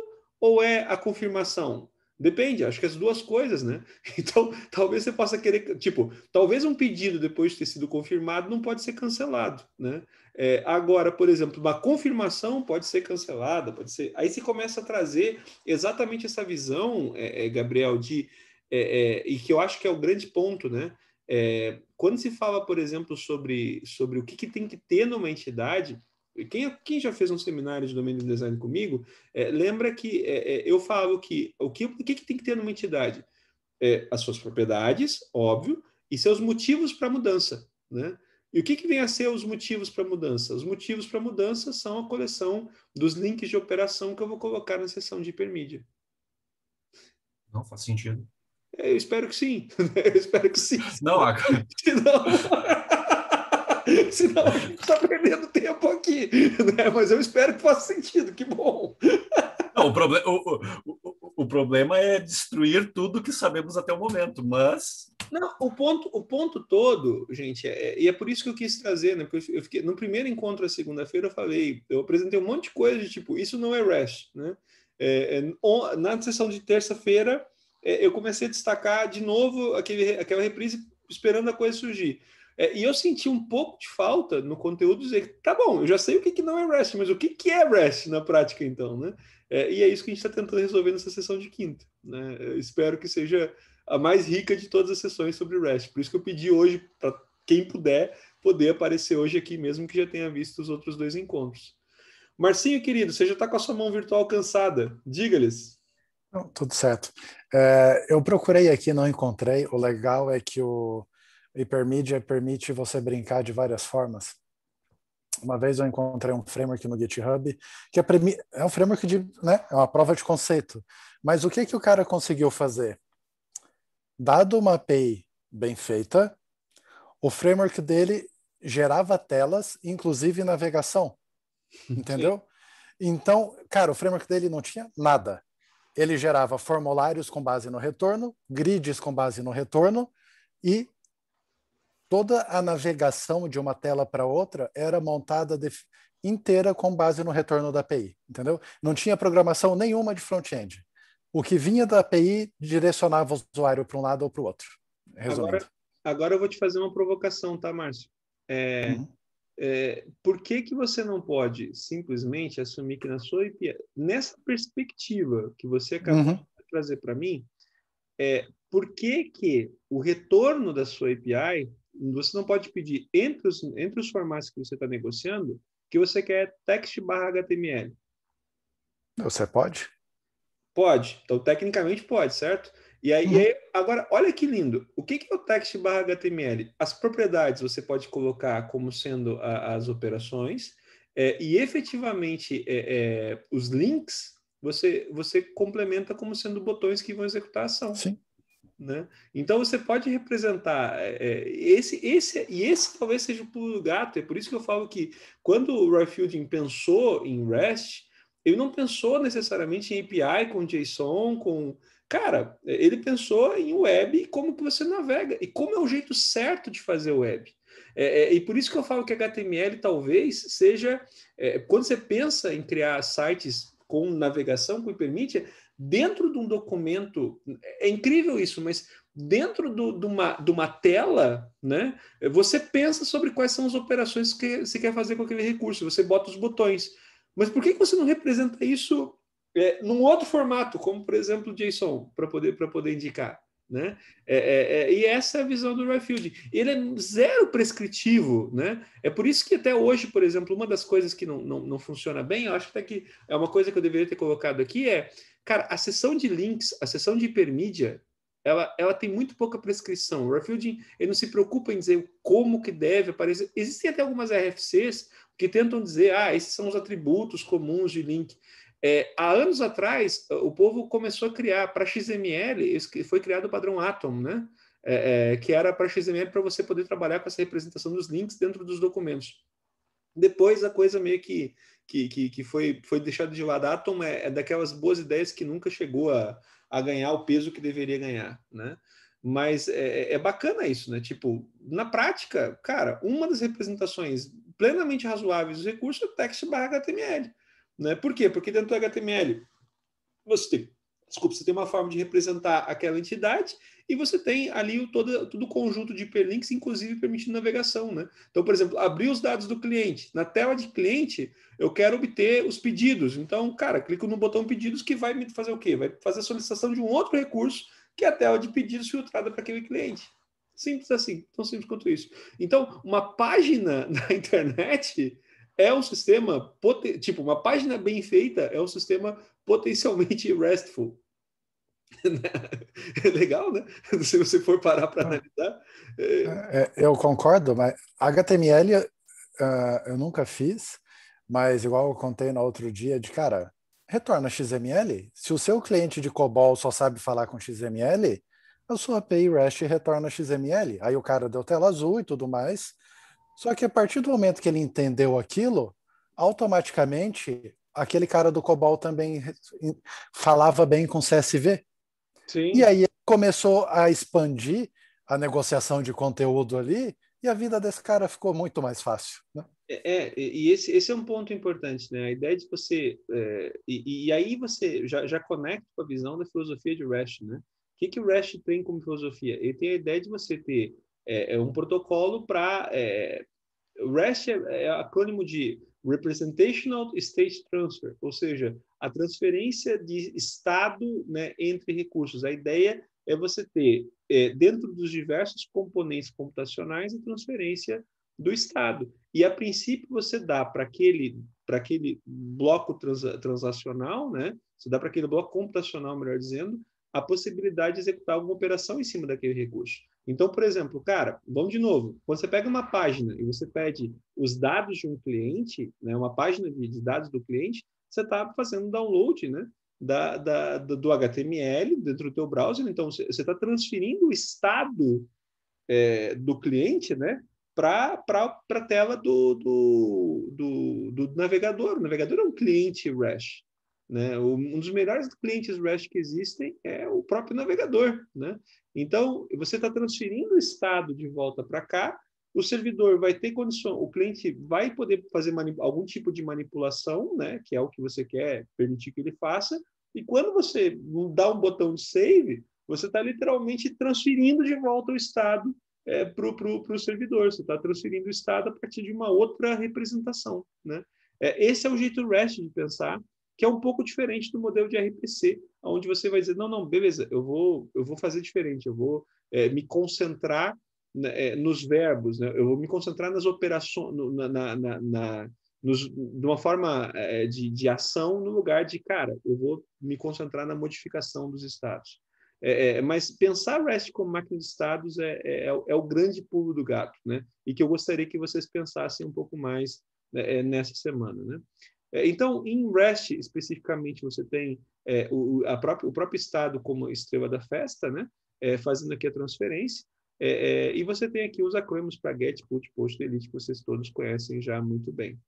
ou é a confirmação? Depende, acho que as duas coisas, né? Então, talvez você possa querer, tipo, talvez um pedido depois de ter sido confirmado não pode ser cancelado, né? É, agora, por exemplo, uma confirmação pode ser cancelada, pode ser. Aí você começa a trazer exatamente essa visão, é, é, Gabriel, de é, é, e que eu acho que é o grande ponto, né? É, quando se fala, por exemplo, sobre, sobre o que, que tem que ter numa entidade, quem, quem já fez um seminário de domínio de design comigo, é, lembra que é, é, eu falo que o, que o que, que tem que ter numa entidade? as suas propriedades, óbvio, e seus motivos para mudança, né? E o que, que vem a ser os motivos para mudança? Os motivos para mudança são a coleção dos links de operação que eu vou colocar na seção de hipermídia. Não faz sentido. Eu espero que sim. Eu espero que sim. Não, agora... Senão... a gente está perdendo tempo aqui. Né? Mas eu espero que faça sentido, que bom. Não, o, proble... o, o, o, problema é destruir tudo que sabemos até o momento, mas. Não, o ponto, o ponto todo, gente, é, e é por isso que eu quis trazer, né? Porque eu fiquei, no primeiro encontro, a segunda-feira, eu falei, eu apresentei um monte de coisa de tipo, isso não é REST, né? É, é, na sessão de terça-feira, é, eu comecei a destacar de novo aquele, aquela reprise, esperando a coisa surgir. É, e eu senti um pouco de falta no conteúdo dizer, tá bom, eu já sei o que, que não é REST, mas o que, que é REST na prática, então, né? É, e é isso que a gente está tentando resolver nessa sessão de quinta. Né? espero que seja a mais rica de todas as sessões sobre REST. Por isso que eu pedi hoje, para quem puder, poder aparecer hoje aqui, mesmo que já tenha visto os outros dois encontros. Marcinho, querido, você já está com a sua mão virtual cansada. Diga-lhes. Tudo certo. É, eu procurei aqui, não encontrei. O legal é que o Hypermedia permite você brincar de várias formas. Uma vez eu encontrei um framework no GitHub, que é, é um framework de, né, é uma prova de conceito. Mas o que, que o cara conseguiu fazer? Dado uma API bem feita, o framework dele gerava telas, inclusive navegação. Entendeu? Sim. Então, cara, o framework dele não tinha nada ele gerava formulários com base no retorno, grids com base no retorno e toda a navegação de uma tela para outra era montada inteira com base no retorno da API, entendeu? Não tinha programação nenhuma de front-end. O que vinha da API direcionava o usuário para um lado ou para o outro. Resumindo. Agora, agora, eu vou te fazer uma provocação, tá, Márcio? É, uhum. É, por que, que você não pode simplesmente assumir que na sua IPA, nessa perspectiva que você acabou uhum. de trazer para mim, é, por que, que o retorno da sua API, você não pode pedir entre os, entre os formatos que você está negociando, que você quer text barra HTML? Você pode? Pode. Então, tecnicamente pode, certo? E aí, uhum. agora, olha que lindo. O que, que é o text HTML? As propriedades você pode colocar como sendo a, as operações, é, e efetivamente é, é, os links você, você complementa como sendo botões que vão executar a ação. Sim. Né? Então você pode representar é, é esse, esse e esse talvez seja o pulo do gato. É por isso que eu falo que quando o Roy Fielding pensou em REST, ele não pensou necessariamente em API com JSON, com Cara, ele pensou em web e como que você navega e como é o jeito certo de fazer web. É, é, e por isso que eu falo que HTML talvez seja, é, quando você pensa em criar sites com navegação, com hipermídia, dentro de um documento, é incrível isso, mas dentro do, de, uma, de uma tela, né, você pensa sobre quais são as operações que você quer fazer com aquele recurso, você bota os botões. Mas por que, que você não representa isso é, num outro formato, como por exemplo o JSON, para poder, poder indicar. Né? É, é, é, e essa é a visão do Redfield. Ele é zero prescritivo, né? É por isso que até hoje, por exemplo, uma das coisas que não, não, não funciona bem, eu acho até que é uma coisa que eu deveria ter colocado aqui, é, cara, a sessão de links, a sessão de hipermídia, ela, ela tem muito pouca prescrição. O Redfielding, ele não se preocupa em dizer como que deve aparecer. Existem até algumas RFCs que tentam dizer, ah, esses são os atributos comuns de link. É, há anos atrás, o povo começou a criar, para XML, foi criado o padrão Atom, né? É, é, que era para XML para você poder trabalhar com essa representação dos links dentro dos documentos. Depois a coisa meio que, que, que, que foi, foi deixada de lado. Atom é, é, daquelas boas ideias que nunca chegou a, a ganhar o peso que deveria ganhar, né? Mas é, é, é bacana isso, né? Tipo, na prática, cara, uma das representações plenamente razoáveis do recurso é o text barra HTML. Né? Por quê? Porque dentro do HTML você tem, desculpa, você tem uma forma de representar aquela entidade e você tem ali todo, todo o conjunto de hiperlinks, inclusive permitindo navegação. Né? Então, por exemplo, abrir os dados do cliente. Na tela de cliente, eu quero obter os pedidos. Então, cara, clico no botão pedidos que vai me fazer o quê? Vai fazer a solicitação de um outro recurso que é a tela de pedidos filtrada para aquele cliente. Simples assim, tão simples quanto isso. Então, uma página na internet é um sistema, tipo, uma página bem feita é um sistema potencialmente restful. é legal, né? Se você for parar para é. analisar. É, é, é... Eu concordo, mas HTML uh, eh, eu nunca fiz, mas igual eu contei no outro dia, de cara, retorna XML. Se o seu cliente de COBOL só sabe falar com XML, a sua API REST retorna XML. Aí o cara deu tela azul e tudo mais, só que a partir do momento que ele entendeu aquilo, automaticamente aquele cara do Cobol também falava bem com CSV. Sim. E aí começou a expandir a negociação de conteúdo ali e a vida desse cara ficou muito mais fácil. Né? É, é, e esse, esse é um ponto importante, né? A ideia de você. É, e, e, aí você já, já conecta com a visão da filosofia de Rash, né? O que, que o Rash tem como filosofia? Ele tem a ideia de você ter é, é, um protocolo para. É, REST é, é acrônimo de Representational State Transfer, ou seja, a transferência de estado né, entre recursos. A ideia é você ter, é, dentro dos diversos componentes computacionais, a transferência do estado. E, a princípio, você dá para aquele, aquele bloco trans, transacional, né? você dá para aquele bloco computacional, melhor dizendo, a possibilidade de executar alguma operação em cima daquele recurso. Então, por exemplo, cara, vamos de novo. Quando você pega uma página e você pede os dados de um cliente, né, uma página de, dados do cliente, você está fazendo download, né? Da, da, do HTML dentro do teu browser, então você está transferindo o estado é, do cliente, né, para a tela do, do, do, do, navegador. O navegador é um cliente REST. Né? Um dos melhores clientes REST que existem é o próprio navegador. Né? Então, você está transferindo o estado de volta para cá, o servidor vai ter condição, o cliente vai poder fazer algum tipo de manipulação, né, que é o que você quer permitir que ele faça, e quando você dá um botão de save, você está literalmente transferindo de volta o estado é, para o servidor, você está transferindo o estado a partir de uma outra representação. Né? É, esse é o jeito REST de pensar, que é um pouco diferente do modelo de RPC, onde você vai dizer, não, não, beleza, eu vou, eu vou fazer diferente, eu vou é, me concentrar né, eh, nos verbos, né? eu vou me concentrar nas operações, na, na, na, na nos, de uma forma é, de, de ação, no lugar de, cara, eu vou me concentrar na modificação dos estados. É, é mas pensar REST como máquina de estados é, é, é, é, o grande pulo do gato, né? E que eu gostaria que vocês pensassem um pouco mais né, nessa semana, né? É, então, em REST especificamente, você tem é, o, a próprio, o próprio Estado como estrela da festa, né? É, fazendo aqui a transferência. É, é e você tem aqui os acrônimos para GET, PUT, POST, ELITE, que vocês todos conhecem já muito bem.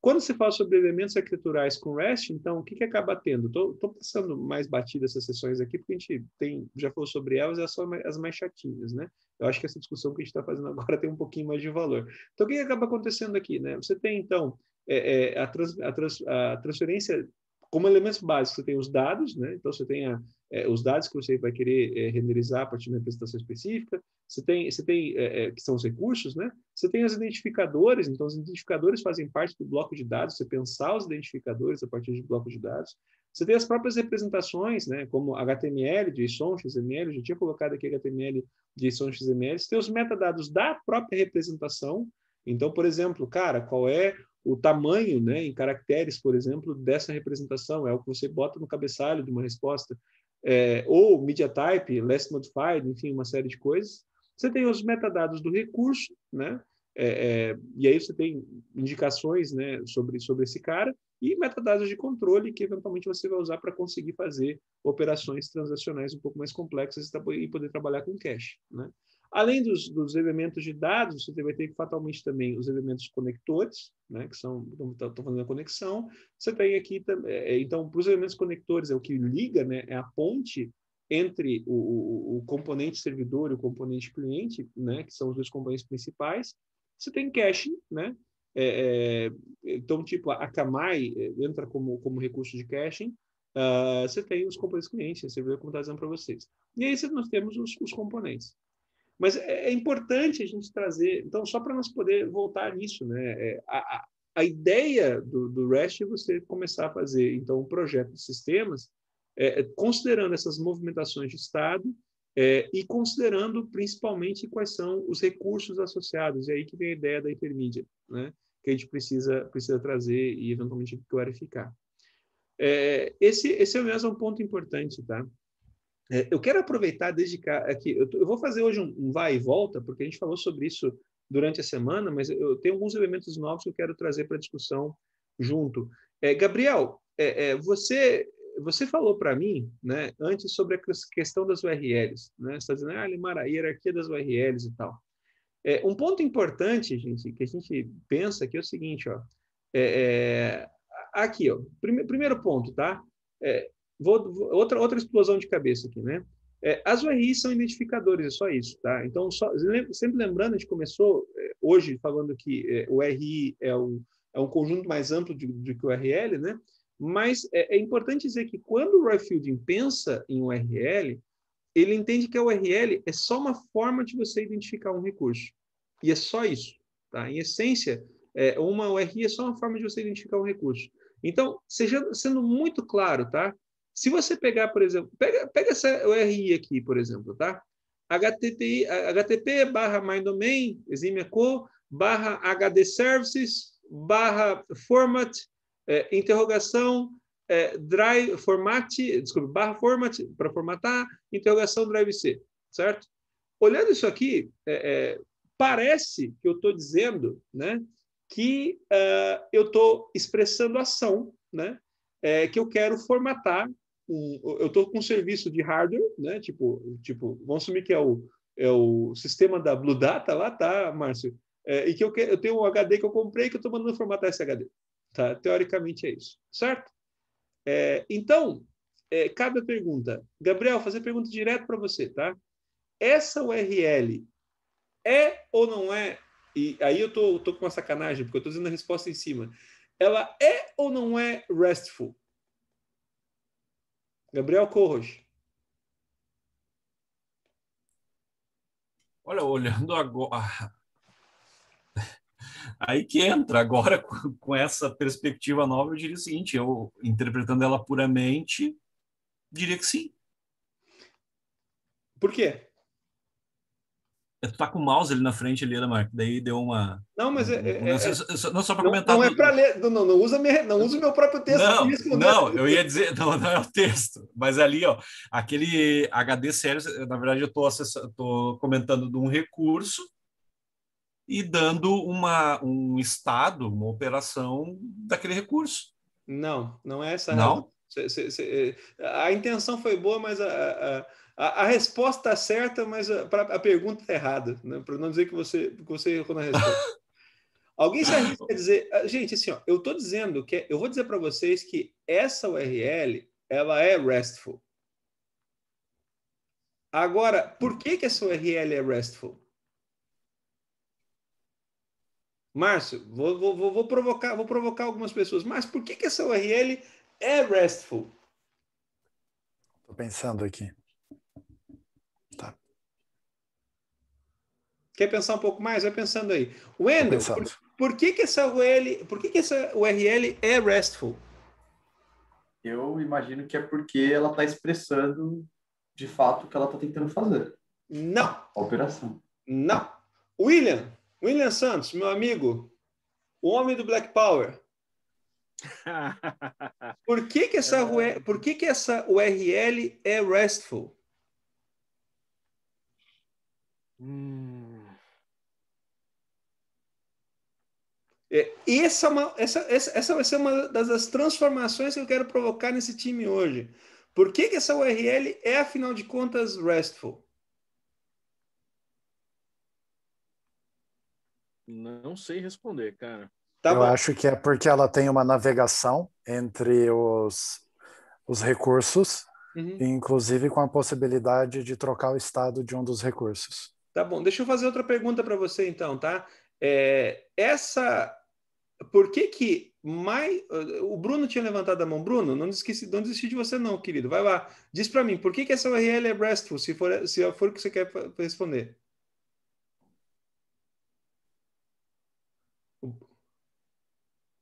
Quando se fala sobre elementos arquiteturais com REST, então, o que, que acaba tendo? Estou passando mais batida essas sessões aqui, porque a gente tem, já falou sobre elas, elas são as mais chatinhas, né? Eu acho que essa discussão que a gente está fazendo agora tem um pouquinho mais de valor. Então, o que, que acaba acontecendo aqui, né? Você tem, então, é, é, a, trans, a, trans, a, transferência como elementos básicos, você tem os dados, né? então você tem a, é, os dados que você vai querer é, renderizar a partir de uma representação específica, você tem, você tem é, é, que são os recursos, né? você tem os identificadores, então os identificadores fazem parte do bloco de dados, você pensar os identificadores a partir de bloco de dados, você tem as próprias representações, né? como HTML, JSON, XML, eu já tinha colocado aqui HTML, JSON, XML, você tem os metadados da própria representação, então, por exemplo, cara, qual é o tamanho, né, em caracteres, por exemplo, dessa representação. É o que você bota no cabeçalho de uma resposta. É, ou media type, less modified, enfim, uma série de coisas. Você tem os metadados do recurso, né? É, é, e aí você tem indicações né, sobre, sobre esse cara e metadados de controle que eventualmente você vai usar para conseguir fazer operações transacionais um pouco mais complexas e poder trabalhar com cache. Né? Além dos, dos, elementos de dados, você vai ter fatalmente também os elementos conectores, né, que são, estão tá, fazendo a conexão. Você tem aqui, é, é, então, para os elementos conectores, é o que liga, né, é a ponte entre o, o, o componente servidor e o componente cliente, né, que são os dois componentes principais. Você tem caching, né? É, é, então, tipo, a Kamai é, entra como, como recurso de caching. Uh, você tem os componentes clientes, você viu como está dizendo para vocês. E aí nós temos os, os componentes. Mas é, é, importante a gente trazer, então, só para nós poder voltar nisso, né? É, a, a ideia do, do REST é você começar a fazer, então, um projeto de sistemas, é, é, considerando essas movimentações de estado é, e considerando principalmente quais são os recursos associados. E aí que vem a ideia da intermídia, né? que a gente precisa, precisa trazer e eventualmente clarificar. É, esse, esse é mesmo um ponto importante, tá? É, eu quero aproveitar desde cá aqui. Eu, eu, vou fazer hoje um, um vai e volta, porque a gente falou sobre isso durante a semana, mas eu tenho alguns elementos novos que eu quero trazer para a discussão junto. É, Gabriel, é, é, você você falou para mim, né, antes sobre a questão das URLs, né? Você está dizendo, ah, Limara, é a hierarquia das URLs e tal. É, um ponto importante, gente, que a gente pensa aqui é o seguinte, ó, é, é, aqui, ó, prime, primeiro ponto, tá? vou, vou, outra, outra explosão de cabeça aqui, né? É, as URIs são identificadores, é só isso, tá? Então, só, sempre lembrando, a gente começou é, hoje falando que é, o RI é um, é um conjunto mais amplo do que o URL, né? Mas é, é, importante dizer que quando o Roy Fielding pensa em URL, ele entende que a URL é só uma forma de você identificar um recurso. E é só isso, tá? Em essência, é, uma URI é só uma forma de você identificar um recurso. Então, seja, sendo muito claro, tá? Se você pegar, por exemplo, pega, pega essa URI aqui, por exemplo, tá? HTTP, HTTP barra MindDomain, eximia.co, barra HD Services, barra format, é, interrogação, é, drive, format, desculpa, barra format, para formatar, interrogação drive C, certo? Olhando isso aqui, é, é parece que eu estou dizendo, né? que uh, eu estou expressando ação, né? É, que eu quero formatar um, eu estou com um serviço de hardware, né? Tipo, tipo, vamos assumir que é o, é o sistema da Blue Data lá, tá, Márcio? É, e que eu, que, eu tenho um HD que eu comprei que eu estou mandando formatar esse HD. Tá? Teoricamente é isso, certo? É, então, é, cabe a pergunta. Gabriel, vou fazer pergunta direto para você, tá? Essa URL é ou não é? E aí eu tô, tô com uma sacanagem, porque eu tô dizendo a resposta em cima. Ela é ou não é RESTful? Gabriel Corros. Olha, olhando agora. Aí que entra agora com essa perspectiva nova, eu diria o seguinte: eu interpretando ela puramente, diria que sim. Por quê? tu tá com o mouse ali na frente ali, né, Daí deu uma. Não, mas é. é, não, é, só, não, só para comentar. Não, é não é para ler, não, não, usa minha, não usa o meu próprio texto. Não, não, eu ia dizer, não, não é o texto, mas ali, ó, aquele HD sério, na verdade eu tô, acessando, tô comentando de um recurso e dando uma, um estado, uma operação daquele recurso. Não, não é essa. Não. A, eh, a intenção foi boa, mas a... a a, a resposta está certa, mas a, a pergunta está errada, né? para não dizer que você, que você errou na resposta. Alguém se arrisca a dizer, ah, gente, assim, ó, eu estou dizendo que é, eu vou dizer para vocês que essa URL ela é RESTful. Agora, por que que essa URL é RESTful? Márcio, vou, vou, vou, provocar, vou provocar algumas pessoas. Mas por que que essa URL é RESTful? Estou pensando aqui. Quer pensar um pouco mais? Vai pensando aí. Wendel, por, por, que, que essa URL, por que, que essa URL é RESTful? Eu imagino que é porque ela está expressando de fato o que ela está tentando fazer. Não. A operação. Não. William, William Santos, meu amigo, o homem do Black Power. Por que que essa, por que que essa URL é RESTful? Hum. É, essa, é essa, essa, essa vai ser uma das, das, transformações que eu quero provocar nesse time hoje. Por que, que essa URL é, afinal de contas, RESTful? Não sei responder, cara. Tá eu bom. acho que é porque ela tem uma navegação entre os, os recursos, uhum. inclusive com a possibilidade de trocar o estado de um dos recursos. Tá bom, deixa eu fazer outra pergunta para você então, tá? É, essa por que que mais... O Bruno tinha levantado a mão. Bruno, não esqueci, não desisti de você não, querido. Vai lá. Diz para mim, por que que essa URL é RESTful, se for, se é, for o que você quer responder?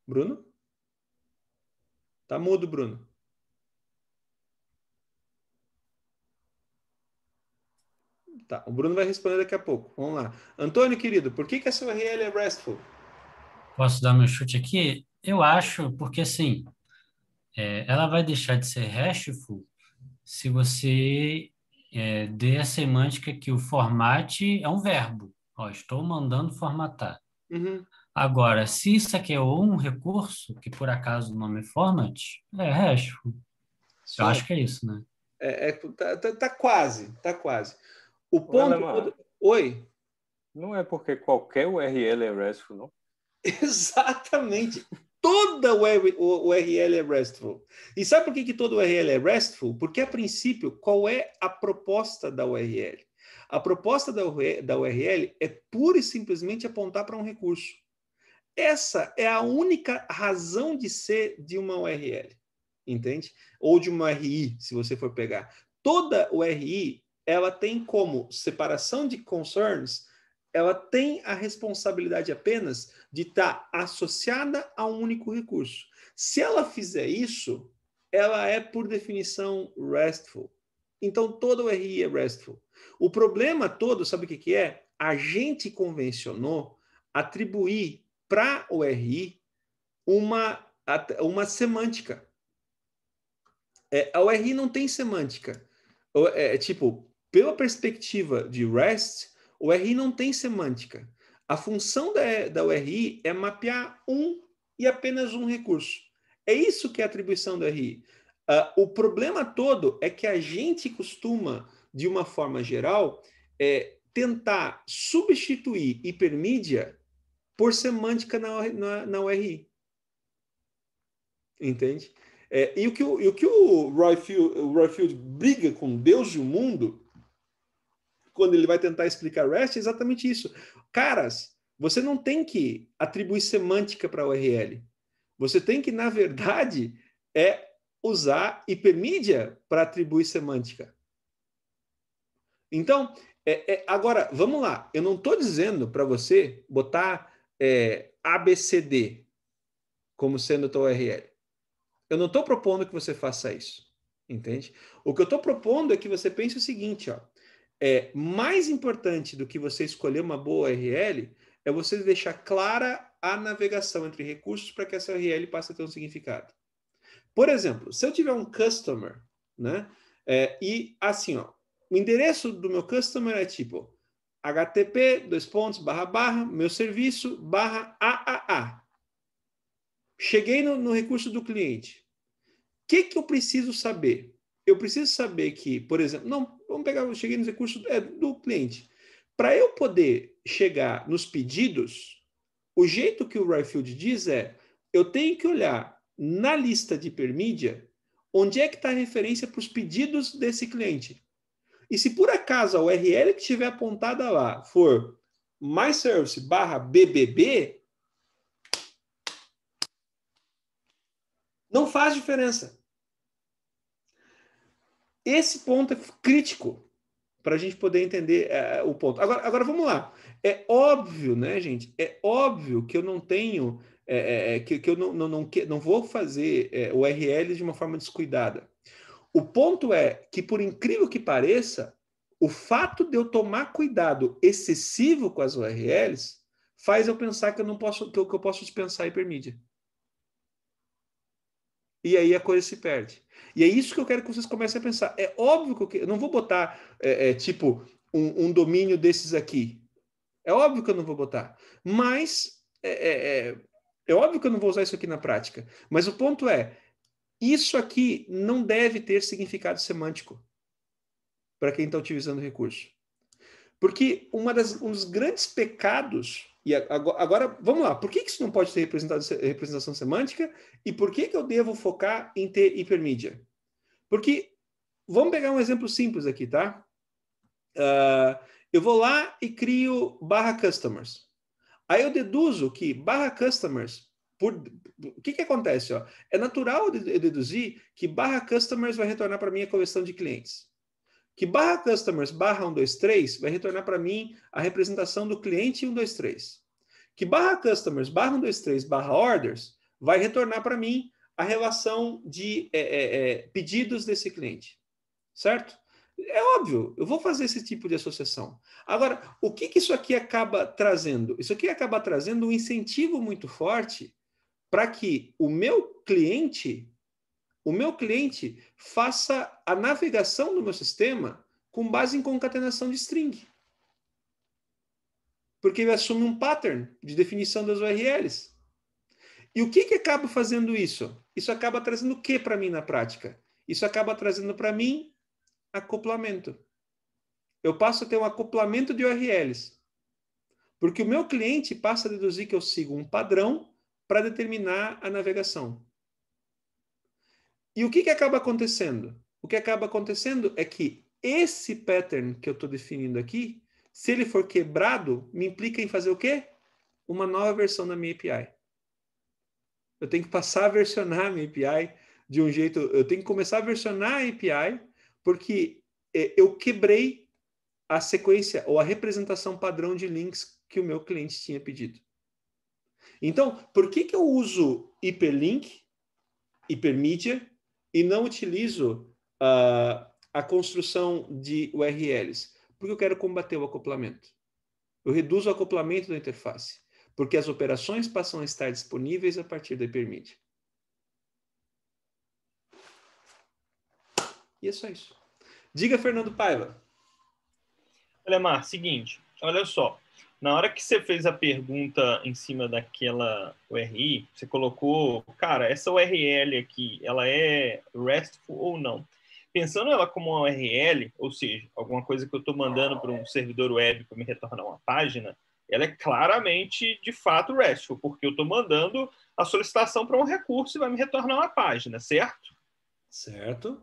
Bruno? Tá mudo, Bruno. Tá, o Bruno vai responder daqui a pouco. Vamos lá. Antônio, querido, por que, que essa URL é RESTful? Posso dar meu chute aqui? Eu acho, porque assim, é, ela vai deixar de ser RESTful se você é, dê a semântica que o formate é um verbo. Ó, estou mandando formatar. Uhum. Agora, se isso aqui é um recurso, que por acaso o nome é format, é RESTful. Sim. Eu acho que é isso, né? É, é tá, tá, tá, quase, tá quase. O ponto... Oi? Não é porque qualquer URL é RESTful, não? Exatamente. Toda URL é RESTful. E sabe por que, que toda URL é RESTful? Porque, a princípio, qual é a proposta da URL? A proposta da URL é pura e simplesmente apontar para um recurso. Essa é a única razão de ser de uma URL, entende? Ou de uma RI, se você for pegar. Toda URI, ela tem como separação de concerns ela tem a responsabilidade apenas de estar tá associada a um único recurso. Se ela fizer isso, ela é, por definição, RESTful. Então, todo o RI é RESTful. O problema todo, sabe o que, que é? A gente convencionou atribuir para o RI uma, uma semântica. É, a ORI não tem semântica. É, tipo, pela perspectiva de REST, o RI não tem semântica. A função da, da URI é mapear um e apenas um recurso. É isso que é a atribuição do RI. Uh, ah, o problema todo é que a gente costuma, de uma forma geral, é, tentar substituir hipermídia por semântica na, na, na URI. Entende? É, e o que, o, e o, que o, Roy Field, o Roy Field briga com Deus e o mundo quando ele vai tentar explicar REST é exatamente isso. Caras, você não tem que atribuir semântica para a URL. Você tem que, na verdade, é usar hipermídia para atribuir semântica. Então, é, é, agora, vamos lá. Eu não estou dizendo para você botar é, ABCD como sendo a tua URL. Eu não estou propondo que você faça isso, entende? O que eu estou propondo é que você pense o seguinte, ó é mais importante do que você escolher uma boa URL é você deixar clara a navegação entre recursos para que essa URL passe a ter um significado. Por exemplo, se eu tiver um customer, né? É, e assim, ó, o endereço do meu customer é tipo http dois pontos barra barra meu serviço barra aaa. Cheguei no, no recurso do cliente. O que, que eu preciso saber? Eu preciso saber que, por exemplo, não Vamos pegar, cheguei nos recursos é, do cliente. Para eu poder chegar nos pedidos, o jeito que o Ryfield diz é: eu tenho que olhar na lista de hipermídia onde é que está a referência para os pedidos desse cliente. E se por acaso a URL que estiver apontada lá for myservice barra BBB, não faz diferença. Esse ponto é crítico para a gente poder entender é, é, o ponto. Agora, agora vamos lá. É óbvio, né, gente? É óbvio que eu não tenho, é, é, é que, que, eu não, não, não, não vou fazer é, URL de uma forma descuidada. O ponto é que, por incrível que pareça, o fato de eu tomar cuidado excessivo com as URLs faz eu pensar que eu não posso, que eu, que eu posso dispensar a hipermídia e aí a coisa se perde. E é isso que eu quero que vocês comecem a pensar. É óbvio que eu não vou botar, é, é, tipo, um, um, domínio desses aqui. É óbvio que eu não vou botar. Mas é, é, é, é óbvio que eu não vou usar isso aqui na prática. Mas o ponto é, isso aqui não deve ter significado semântico para quem está utilizando o recurso. Porque uma das, um dos grandes pecados e agora, vamos lá, por que isso não pode ter representação semântica e por que, que eu devo focar em ter hipermídia? Porque, vamos pegar um exemplo simples aqui, tá? Uh, eu vou lá e crio barra customers. Aí eu deduzo que barra customers, por, o que, que acontece? Ó? É natural eu deduzir que barra customers vai retornar para a minha coleção de clientes que barra customers barra 123 vai retornar para mim a representação do cliente 123. Que barra customers barra 123 barra orders vai retornar para mim a relação de é, é, é, pedidos desse cliente. Certo? É óbvio, eu vou fazer esse tipo de associação. Agora, o que, que isso aqui acaba trazendo? Isso aqui acaba trazendo um incentivo muito forte para que o meu cliente o meu cliente faça a navegação do meu sistema com base em concatenação de string. Porque ele assume um pattern de definição das URLs. E o que, que acaba fazendo isso? Isso acaba trazendo o que para mim na prática? Isso acaba trazendo para mim acoplamento. Eu passo a ter um acoplamento de URLs. Porque o meu cliente passa a deduzir que eu sigo um padrão para determinar a navegação. E o que, que acaba acontecendo? O que acaba acontecendo é que esse pattern que eu estou definindo aqui, se ele for quebrado, me implica em fazer o quê? Uma nova versão da minha API. Eu tenho que passar a versionar a minha API de um jeito. Eu tenho que começar a versionar a API, porque é, eu quebrei a sequência ou a representação padrão de links que o meu cliente tinha pedido. Então, por que, que eu uso hiperlink, hipermedia e não utilizo uh, a construção de URLs, porque eu quero combater o acoplamento. Eu reduzo o acoplamento da interface, porque as operações passam a estar disponíveis a partir da hypermedia. E é só isso. Diga, Fernando Paiva. Alemar, seguinte, olha só. Na hora que você fez a pergunta em cima daquela URI, você colocou, cara, essa URL aqui, ela é RESTful ou não? Pensando ela como uma URL, ou seja, alguma coisa que eu estou mandando para um servidor web para me retornar uma página, ela é claramente, de fato, RESTful, porque eu estou mandando a solicitação para um recurso e vai me retornar uma página, certo? Certo.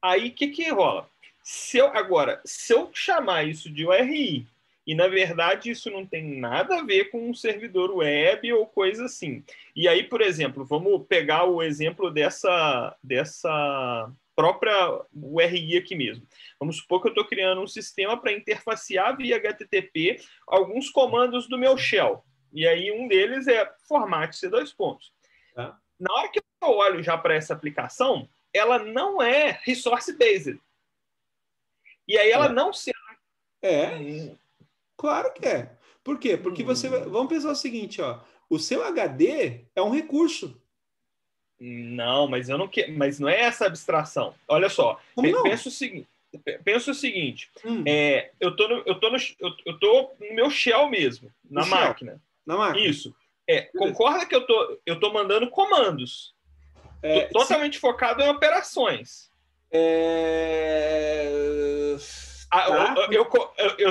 Aí, o que, que rola? Se eu, agora, se eu chamar isso de URI e, na verdade, isso não tem nada a ver com um servidor web ou coisa assim. E aí, por exemplo, vamos pegar o exemplo dessa, dessa própria URI aqui mesmo. Vamos supor que eu estou criando um sistema para interfacear via HTTP alguns comandos do meu shell. E aí, um deles é formate c dois pontos. É. Na hora que eu olho já para essa aplicação, ela não é resource-based. E aí, ela é. não se É. Claro que é. Por quê? Porque uhum. você. Vamos pensar o seguinte, ó. O seu HD é um recurso. Não, mas eu não que... mas não é essa abstração. Olha só, pensa o seguinte. Pensa o seguinte, hum. é, eu tô no, eu tô no, eu, tô no meu shell mesmo, na máquina. Na máquina. Isso. É, concorda que eu tô, eu tô mandando comandos. É, totalmente se... focado em operações. É... Ah, tá? Eu, eu,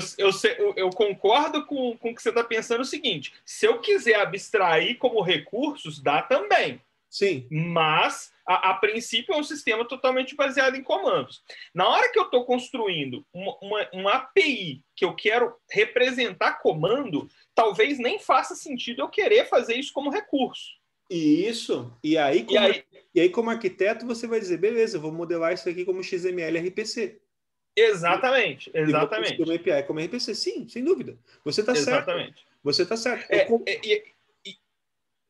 eu, eu, concordo com, com o que você está pensando é o seguinte: se eu quiser abstrair como recursos, dá também. Sim. Mas, a, a princípio, é um sistema totalmente baseado em comandos. Na hora que eu estou construindo uma, uma, uma API que eu quero representar comando, talvez nem faça sentido eu querer fazer isso como recurso. Isso. E aí, como, e aí, e aí, como arquiteto, você vai dizer, beleza, eu vou modelar isso aqui como XML RPC. Exatamente, exatamente. Como API, é, como RPC, sim, sem dúvida. Você está certo. Exatamente. Você está certo. É, é,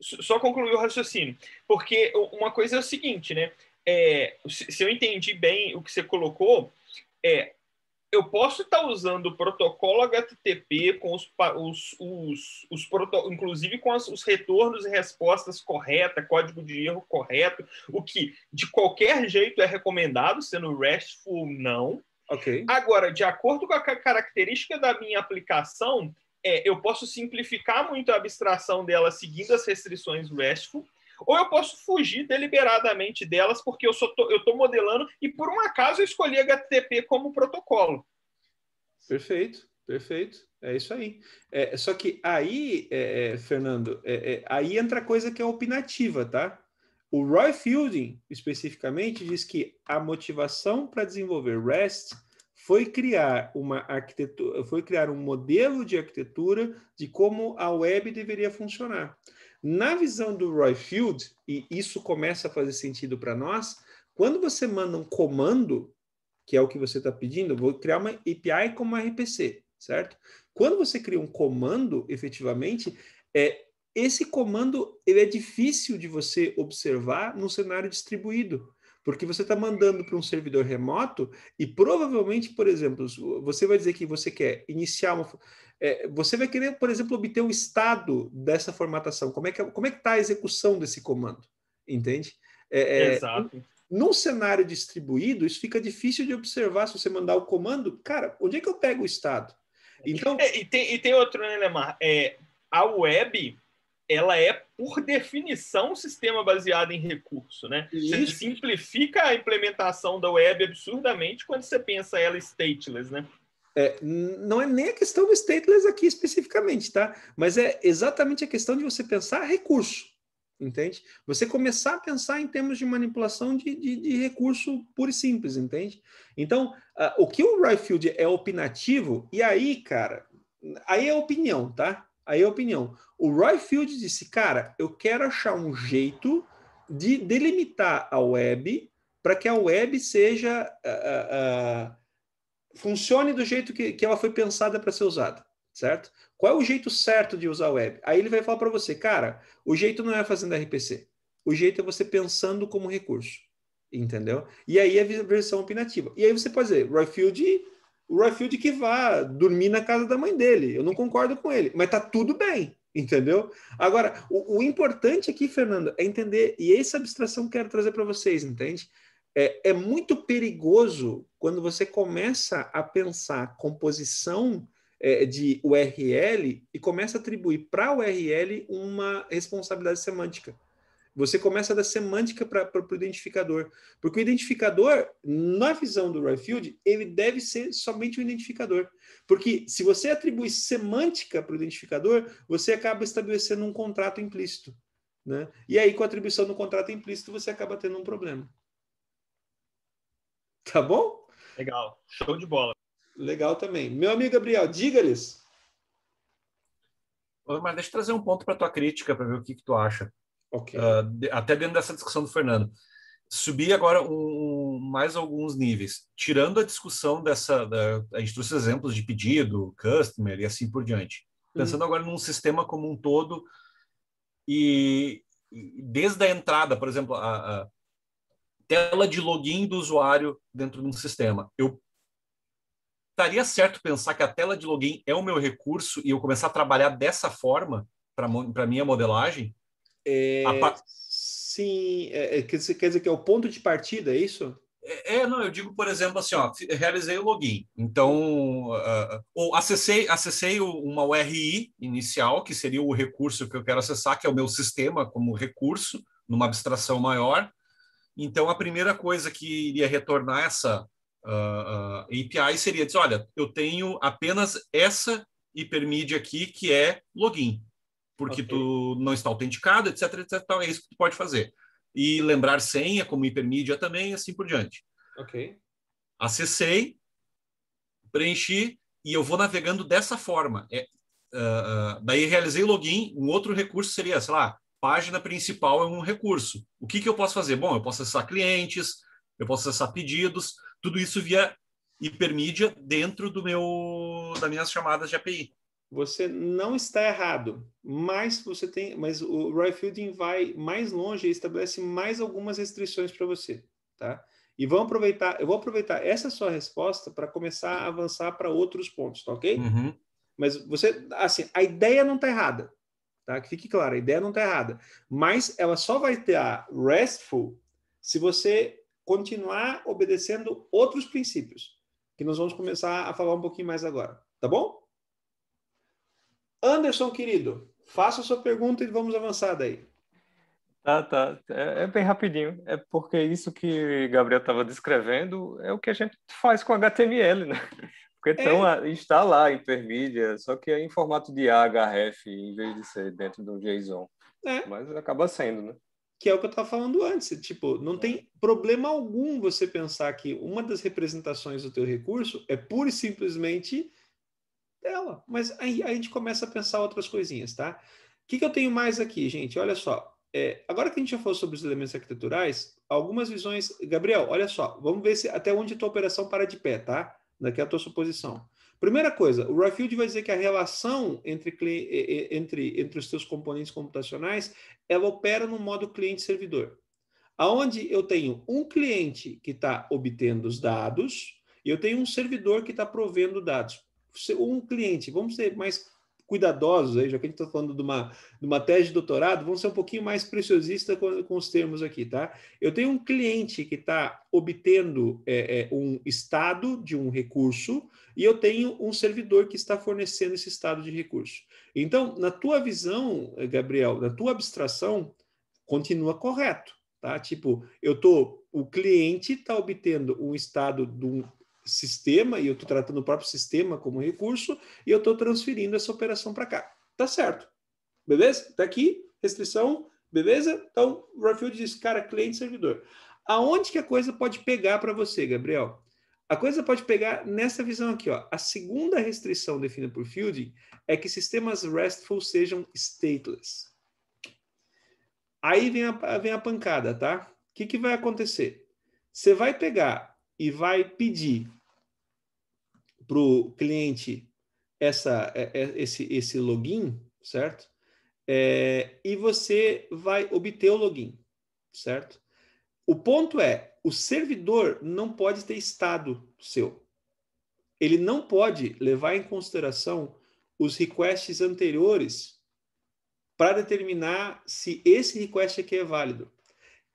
só concluir o raciocínio. Porque uma coisa é o seguinte, né? É, se eu entendi bem o que você colocou, é, eu posso estar tá usando o protocolo HTTP com os, os, os, os proto, inclusive com as, os retornos e respostas correta, código de erro correto, o que de qualquer jeito é recomendado, sendo RESTful não, Okay. Agora, de acordo com a característica da minha aplicação, é, eu posso simplificar muito a abstração dela seguindo as restrições RESTful, ou eu posso fugir deliberadamente delas porque eu estou modelando e por um acaso eu escolhi HTTP como protocolo. Perfeito, perfeito. É isso aí. É, só que aí, é, é Fernando, é, é, aí entra coisa que é opinativa, tá? O Roy Fielding, especificamente, diz que a motivação para desenvolver REST foi criar uma arquitetura, foi criar um modelo de arquitetura de como a web deveria funcionar. Na visão do Roy Field, e isso começa a fazer sentido para nós, quando você manda um comando, que é o que você está pedindo, vou criar uma API como RPC, certo? Quando você cria um comando, efetivamente, é, esse comando ele é difícil de você observar num cenário distribuído, porque você está mandando para um servidor remoto e provavelmente, por exemplo, você vai dizer que você quer iniciar uma. É, você vai querer, por exemplo, obter o estado dessa formatação. Como é que é, como é que está a execução desse comando? Entende? É, é, Exato. num cenário distribuído, isso fica difícil de observar se você mandar o comando. Cara, onde é que eu pego o estado? É, então... e, tem, e tem outro, né, Lemar? É, a web ela é, por definição, um sistema baseado em recurso. Né? Isso. Você simplifica a implementação da web absurdamente quando você pensa ela stateless, né? É, não é nem a questão do stateless aqui especificamente, tá? Mas é exatamente a questão de você pensar recurso, entende? Você começar a pensar em termos de manipulação de, de, de recurso puro e simples, entende? Então, uh, o que o Ryfield é opinativo, e aí, cara, aí é opinião, tá? Aí a opinião. O Roy Field disse, cara, eu quero achar um jeito de delimitar a web para que a web seja uh, uh, funcione do jeito que, que ela foi pensada para ser usada, certo? Qual é o jeito certo de usar a web? Aí ele vai falar para você, cara, o jeito não é fazendo RPC. O jeito é você pensando como recurso, entendeu? E aí a versão opinativa. E aí você pode dizer, Roy Field o Rayfield que vá dormir na casa da mãe dele. Eu não concordo com ele, mas tá tudo bem, entendeu? Agora, o, o importante aqui, Fernando, é entender, e é essa abstração que quero trazer para vocês, entende? É, é, muito perigoso quando você começa a pensar composição é, de URL e começa a atribuir para a URL uma responsabilidade semântica. Você começa da semântica para o identificador. Porque o identificador, na visão do Royfield, ele deve ser somente um identificador. Porque se você atribui semântica para o identificador, você acaba estabelecendo um contrato implícito. Né? E aí, com a atribuição do contrato implícito, você acaba tendo um problema. Tá bom? Legal. Show de bola. Legal também. Meu amigo Gabriel, diga-lhes. Mas deixa eu trazer um ponto para tua crítica, para ver o que, que tu acha. Okay. Uh, até dentro dessa discussão do Fernando. Subir agora um, mais alguns níveis, tirando a discussão dessa. Da, a gente trouxe exemplos de pedido, customer e assim por diante. Uhum. Pensando uhum. agora num sistema como um todo, e, e desde a entrada, por exemplo, a, a tela de login do usuário dentro de um sistema. Eu estaria certo pensar que a tela de login é o meu recurso e eu começar a trabalhar dessa forma para minha modelagem? É, Sim, é, é, quer, dizer, quer dizer que é o ponto de partida, é isso? É, é não, eu digo, por exemplo, assim, ó, realizei o login. Então, uh, ou acessei, acessei uma URI inicial, que seria o recurso que eu quero acessar, que é o meu sistema como recurso, numa abstração maior. Então, a primeira coisa que iria retornar essa uh, uh, ah, API seria dizer, olha, eu tenho apenas essa hipermídia aqui, que é login porque okay. tu não está autenticado, etc, etc. Tal. É isso que tu pode fazer. E lembrar senha como hipermídia também, assim por diante. Ok. Acessei, preenchi e eu vou navegando dessa forma. É, uh, daí realizei login. Um outro recurso seria, sei lá, página principal é um recurso. O que, que eu posso fazer? Bom, eu posso acessar clientes, eu posso acessar pedidos, tudo isso via hipermídia dentro do meu das minhas chamadas de API você não está errado, mas você tem, mas o Roy Fielding vai mais longe e estabelece mais algumas restrições para você, tá? E vamos aproveitar, eu vou aproveitar essa sua resposta para começar a avançar para outros pontos, tá ok? Uhum. Mas você, assim, a ideia não está errada, tá? Que fique claro, a ideia não está errada, mas ela só vai ter a restful se você continuar obedecendo outros princípios, que nós vamos começar a falar um pouquinho mais agora, tá bom? Anderson, querido, faça a sua pergunta e vamos avançar daí. Tá, tá. É, é bem rapidinho. É porque isso que Gabriel estava descrevendo é o que a gente faz com HTML, né? Porque então é. está lá Hypermedia, só que é em formato de AHF em vez de ser dentro do JSON. É. Mas acaba sendo, né? Que é o que eu estava falando antes. Tipo, não tem problema algum você pensar que uma das representações do teu recurso é pura e simplesmente ela. Mas aí, a gente começa a pensar outras coisinhas, tá? O que, que eu tenho mais aqui, gente? Olha só. É, agora que a gente já falou sobre os elementos arquiteturais, algumas visões. Gabriel, olha só. Vamos ver se, até onde a tua operação para de pé, tá? Daqui a tua suposição. Primeira coisa, o Rafield vai dizer que a relação entre, entre, entre os seus componentes computacionais ela opera no modo cliente-servidor. Aonde eu tenho um cliente que está obtendo os dados e eu tenho um servidor que está provendo dados um cliente, vamos ser mais cuidadosos aí, já que a gente está falando de uma, de uma tese de doutorado, vamos ser um pouquinho mais preciosistas com, com os termos aqui, tá? Eu tenho um cliente que está obtendo é, é, um estado de um recurso e eu tenho um servidor que está fornecendo esse estado de recurso. Então, na tua visão, Gabriel, na tua abstração, continua correto, tá? Tipo, eu tô, o cliente está obtendo um estado de um sistema e eu estou tratando o próprio sistema como recurso e eu estou transferindo essa operação para cá. Tá certo. Beleza? Tá aqui, restrição, beleza? Então, o Rafield diz, cara, cliente servidor. Aonde que a coisa pode pegar para você, Gabriel? A coisa pode pegar nessa visão aqui, ó. A segunda restrição definida por Fielding é que sistemas RESTful sejam stateless. Aí vem a, vem a pancada, tá? O que, que vai acontecer? Você vai pegar e vai pedir para o cliente essa, é, é, esse, esse login, certo? É, e você vai obter o login, certo? O ponto é, o servidor não pode ter estado seu. Ele não pode levar em consideração os requests anteriores para determinar se esse request aqui é válido.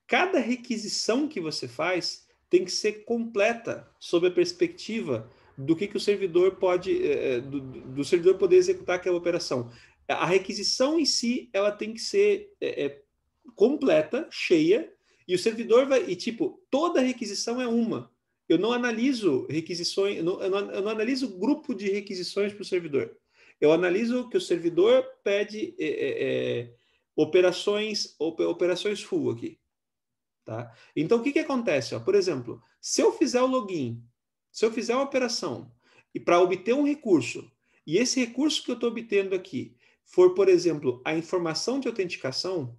Cada requisição que você faz tem que ser completa sob a perspectiva do que, que o servidor pode, eh, eh, do, do, servidor poder executar aquela operação. A requisição em si, ela tem que ser é, completa, cheia, e o servidor vai, e tipo, toda requisição é uma. Eu não analiso requisições, eu não, eu não, eu não analiso grupo de requisições para o servidor. Eu analiso que o servidor pede é, é, operações, operações full aqui. Tá? Então, o que, que acontece? Ó, por exemplo, se eu fizer o login se eu fizer uma operação e para obter um recurso, e esse recurso que eu estou obtendo aqui for, por exemplo, a informação de autenticação,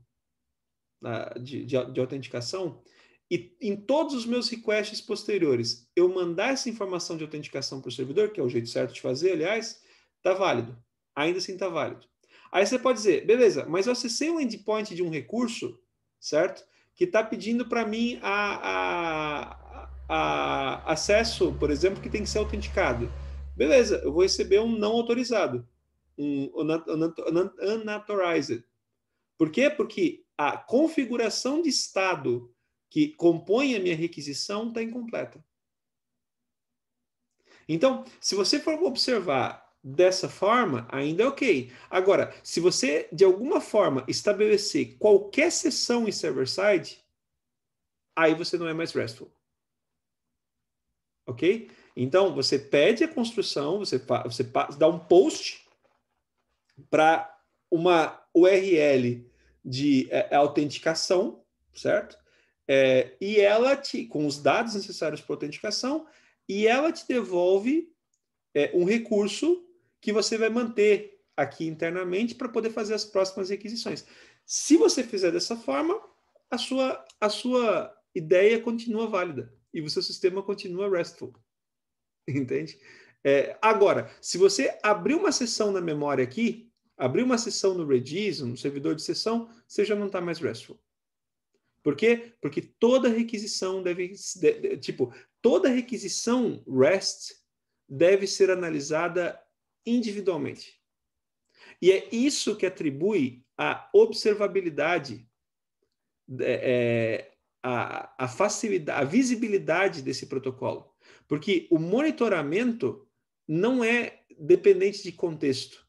ah, de, de, de autenticação, e em todos os meus requests posteriores eu mandar essa informação de autenticação para o servidor, que é o jeito certo de fazer, aliás, está válido. Ainda assim está válido. Aí você pode dizer, beleza, mas eu acessei um endpoint de um recurso, certo? Que está pedindo para mim a, a, a acesso, por exemplo, que tem que ser autenticado. Beleza, eu vou receber um não autorizado, um unauthorized. Por quê? Porque a configuração de estado que compõe a minha requisição está incompleta. Então, se você for observar dessa forma, ainda é ok. Agora, se você, de alguma forma, estabelecer qualquer sessão em server-side, aí você não é mais RESTful ok? Então, você pede a construção, você, você dá um post para uma URL de é, é, autenticação, certo? É, e ela te, com os dados necessários para autenticação, e ela te devolve é, um recurso que você vai manter aqui internamente para poder fazer as próximas requisições. Se você fizer dessa forma, a sua, a sua ideia continua válida e o seu sistema continua restful. Entende? É, agora, se você abrir uma sessão na memória aqui, abrir uma sessão no Redis, no servidor de sessão, você já não está mais RESTful. Por quê? Porque toda requisição deve, de, de, tipo, toda requisição REST deve ser analisada individualmente. E é isso que atribui a observabilidade é, é a, a facilidade, a visibilidade desse protocolo. Porque o monitoramento não é dependente de contexto.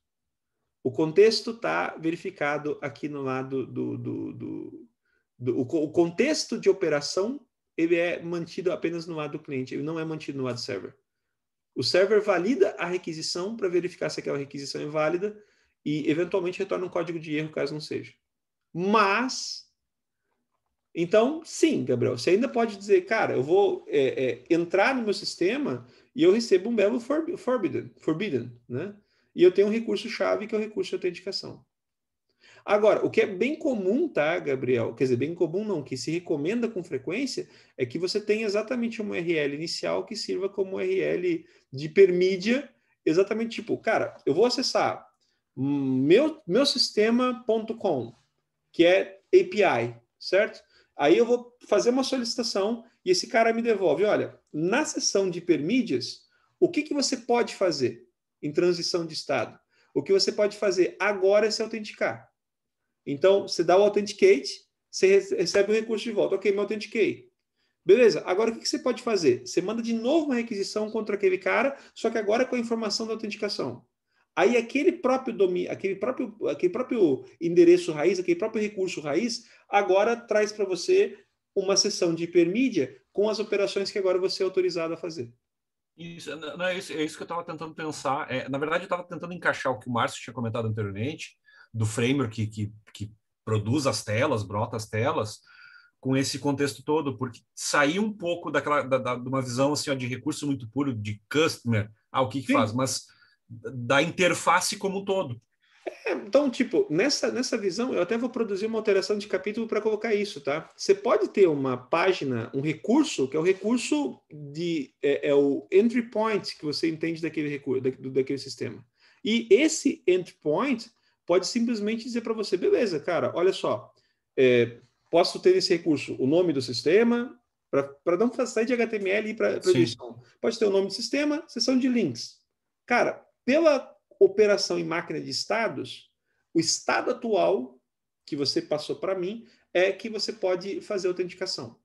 O contexto está verificado aqui no lado do, do, do, do. O contexto de operação ele é mantido apenas no lado do cliente, ele não é mantido no lado do server. O server valida a requisição para verificar se aquela requisição é válida e, eventualmente, retorna um código de erro caso não seja. Mas então, sim, Gabriel, você ainda pode dizer, cara, eu vou é, é, entrar no meu sistema e eu recebo um belo for, forbidden, forbidden, né? E eu tenho um recurso-chave que é o recurso de autenticação. Agora, o que é bem comum, tá, Gabriel? Quer dizer, bem comum não, que se recomenda com frequência, é que você tenha exatamente uma URL inicial que sirva como URL de permídia, exatamente tipo, cara, eu vou acessar meu, meu sistema.com, que é API, certo? Aí eu vou fazer uma solicitação e esse cara me devolve. Olha, na sessão de hipermídias, o que, que você pode fazer em transição de estado? O que você pode fazer agora é se autenticar. Então, você dá o authenticate, você recebe o recurso de volta. Ok, me autentiquei. Beleza, agora o que, que você pode fazer? Você manda de novo uma requisição contra aquele cara, só que agora com a informação da autenticação. Aí aquele próprio domínio, aquele próprio, aquele próprio endereço raiz, aquele próprio recurso raiz, agora traz para você uma sessão de hipermídia com as operações que agora você é autorizado a fazer. Isso, não, é, isso, é isso que eu estava tentando pensar. É, na verdade, eu estava tentando encaixar o que o Márcio tinha comentado anteriormente, do framework que, que, que produz as telas, brota as telas, com esse contexto todo, porque sair um pouco daquela, da, da, de uma visão assim, ó, de recurso muito puro, de customer, ah, o que, que faz, mas da interface como um todo. É, então, tipo, nessa, nessa visão, eu até vou produzir uma alteração de capítulo para colocar isso, tá? Você pode ter uma página, um recurso, que é o recurso de. é, é o entry point que você entende daquele recurso, da, daquele sistema. E esse entry point pode simplesmente dizer para você, beleza, cara, olha só, é, posso ter esse recurso, o nome do sistema, para não sair de HTML e para edição. Pode ter o nome do sistema, seção de links. Cara, pela operação em máquina de estados, o estado atual que você passou para mim é que você pode fazer autenticação.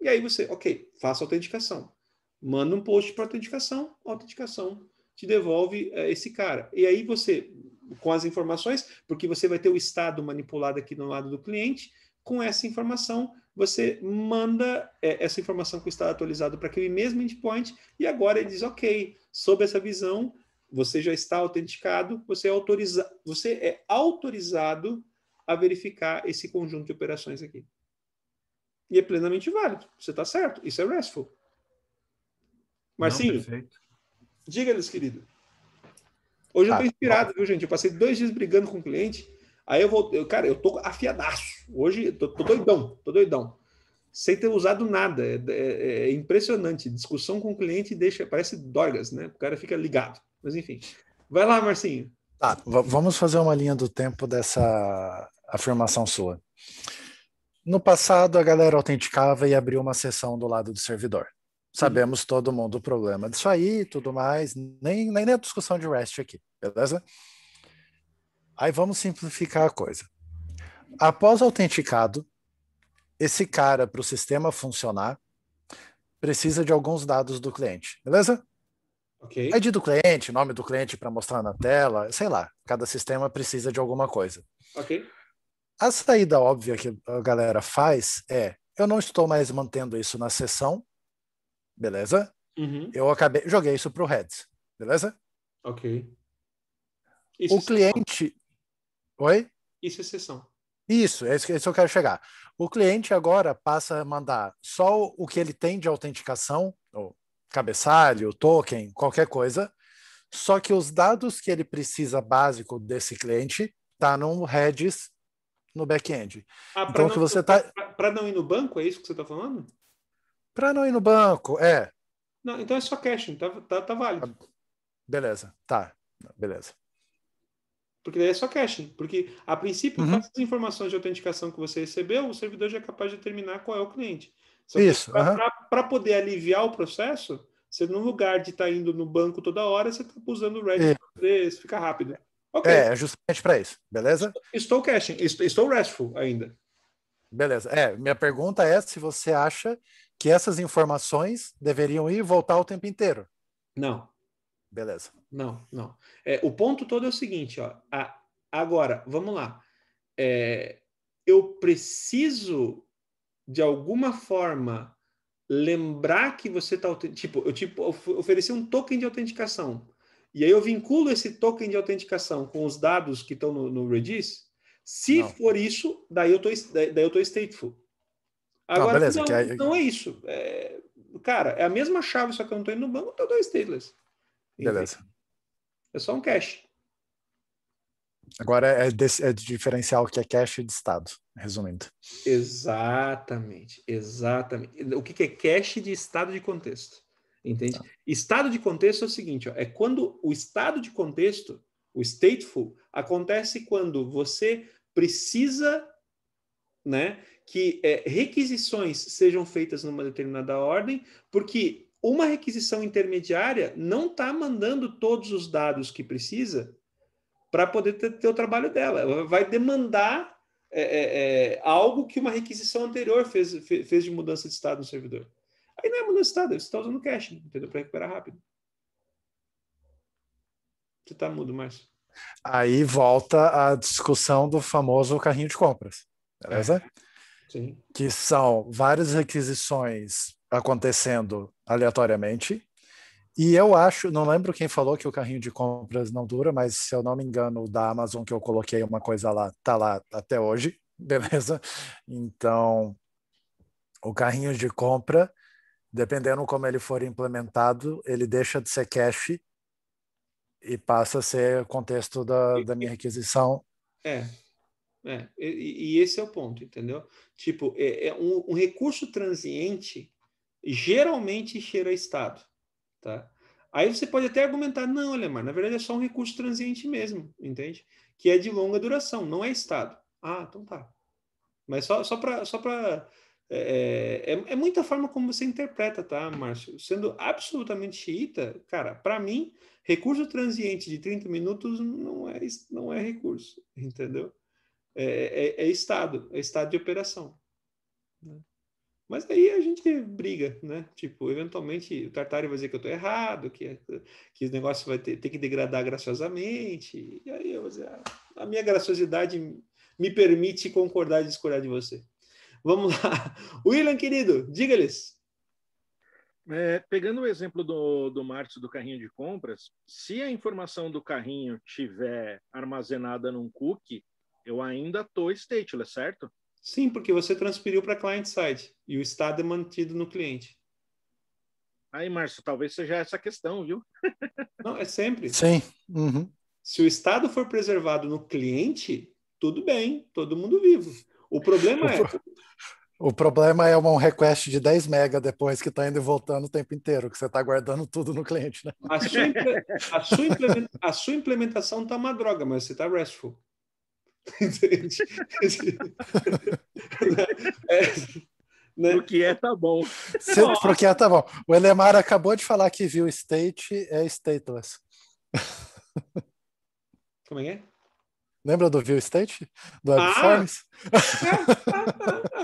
E aí você, ok, faça autenticação. Manda um post para autenticação, autenticação te devolve é, esse cara. E aí você, com as informações, porque você vai ter o estado manipulado aqui do lado do cliente, com essa informação você manda é, essa informação com o estado atualizado para aquele mesmo endpoint e agora ele diz, ok, sob essa visão, você já está autenticado, você é, autoriza, você é autorizado a verificar esse conjunto de operações aqui. E é plenamente válido. Você está certo. Isso é RESTful. Marcinho, diga-lhes, querido. Hoje eu estou tá, inspirado, viu, gente? Eu passei dois dias brigando com o cliente. Aí eu vou, eu, cara, eu tô afiadaço. Hoje eu tô, tô doidão, tô doidão. Sem ter usado nada. É, é, é impressionante. Discussão com o cliente deixa, parece dorgas, né? O cara fica ligado. Mas enfim. Vai lá, Marcinho. Tá, vamos fazer uma linha do tempo dessa afirmação sua. No passado, a galera autenticava e abriu uma sessão do lado do servidor. Sabemos uhum. todo mundo o problema disso aí tudo mais, nem, nem a discussão de REST aqui, beleza? Aí vamos simplificar a coisa. Após autenticado, esse cara, para o sistema funcionar, precisa de alguns dados do cliente, beleza? Okay. ID é do cliente, nome do cliente para mostrar na tela, sei lá, cada sistema precisa de alguma coisa. Ok. A saída óbvia que a galera faz é: eu não estou mais mantendo isso na sessão, beleza? Uhum. Eu acabei, joguei isso para o Reds, beleza? Ok. Isso o é cliente. Sessão. Oi? Isso é sessão. Isso, é isso que eu quero chegar. O cliente agora passa a mandar só o que ele tem de autenticação, ou cabeçalho, token, qualquer coisa. Só que os dados que ele precisa básico desse cliente tá num Redis no back-end. Ah, então não, que você tá para não ir no banco é isso que você está falando? Para não ir no banco, é. Não, então é só caching, tá, tá, tá válido. Beleza, tá, beleza. Porque daí é só caching. Porque, a princípio, uhum. com as informações de autenticação que você recebeu, o servidor já é capaz de determinar qual é o cliente. Isso. Para uhum. poder aliviar o processo, você no lugar de estar tá indo no banco toda hora, você está usando o Redis é. para rápido. Né? Okay. É, justamente para isso, beleza? Estou caching, estou restful ainda. Beleza. É, minha pergunta é se você acha que essas informações deveriam ir e voltar o tempo inteiro. Não. Beleza. Não, não. É, o ponto todo é o seguinte, ó. A, agora, vamos lá. É, eu preciso de alguma forma, lembrar que você está. Tipo, eu tipo, ofereci um token de autenticação. E aí eu vinculo esse token de autenticação com os dados que estão no, no Redis. Se não. for isso, daí eu tô, daí eu tô stateful. Agora, não, beleza, não, que... não é isso. É, cara, é a mesma chave, só que eu não tô indo no banco, então eu tô stateless. Enfim, beleza. É só um cache. Agora é, é de, é diferencial que é cache de estado resumindo. Exatamente, exatamente. O que é cache de estado de contexto? Entende? Tá. Estado de contexto é o seguinte: ó, é quando o estado de contexto, o stateful, acontece quando você precisa né, que é, requisições sejam feitas numa determinada ordem, porque uma requisição intermediária não está mandando todos os dados que precisa para poder ter, ter, o trabalho dela. Ela vai demandar é, é, é, algo que uma requisição anterior fez, fez de mudança de estado no servidor. Aí não é mudança de estado, você está usando cache, entendeu? Para recuperar rápido. Você está mudo, mais. Aí volta a discussão do famoso carrinho de compras, beleza? É. Que são várias requisições acontecendo aleatoriamente e eu acho, não lembro quem falou que o carrinho de compras não dura, mas se eu não me engano, da Amazon que eu coloquei uma coisa lá, tá lá até hoje, beleza? Então, o carrinho de compra, dependendo como ele for implementado, ele deixa de ser cash e passa a ser contexto da, da minha requisição. É. é. E, e, esse é o ponto, entendeu? Tipo, é, é um, um recurso transiente geralmente cheira a estado. Tá? Aí você pode até argumentar, não, Alemar, na verdade é só um recurso transiente mesmo, entende? Que é de longa duração, não é estado. Ah, então tá. Mas só, só para. Só pra, é, é, é, é, muita forma como você interpreta, tá, Márcio? Sendo absolutamente xiita, cara, para mim, recurso transiente de 30 minutos não é, não é recurso, entendeu? É, é, é estado, é estado de operação. Né? Mas aí a gente briga, né? Tipo, eventualmente o tartário vai dizer que eu tô errado, que, que o negócio vai ter, ter que degradar graciosamente. E aí eu vou dizer, ah, a minha graciosidade me permite concordar e discordar de você. Vamos lá. William, querido, diga-lhes. É, pegando o exemplo do, do Martins do carrinho de compras, se a informação do carrinho tiver armazenada num cookie, eu ainda tô stateless, certo? Sim, porque você transferiu para client side e o estado é mantido no cliente. Aí, Márcio, talvez seja essa questão, viu? Não, é sempre. Sim. Uhum. Se o estado for preservado no cliente, tudo bem, todo mundo vivo. O problema é. O problema é um request de 10 mega depois que está indo e voltando o tempo inteiro, que você está guardando tudo no cliente, né? A sua, impl... a sua, a sua implementação está uma droga, mas você está restful. Entende? é, né? Pro que é, tá bom. Se, pro que é, tá bom. O Elemar acabou de falar que viu state é stateless. Como é que é? Lembra do View State? Do ah, Web Forms?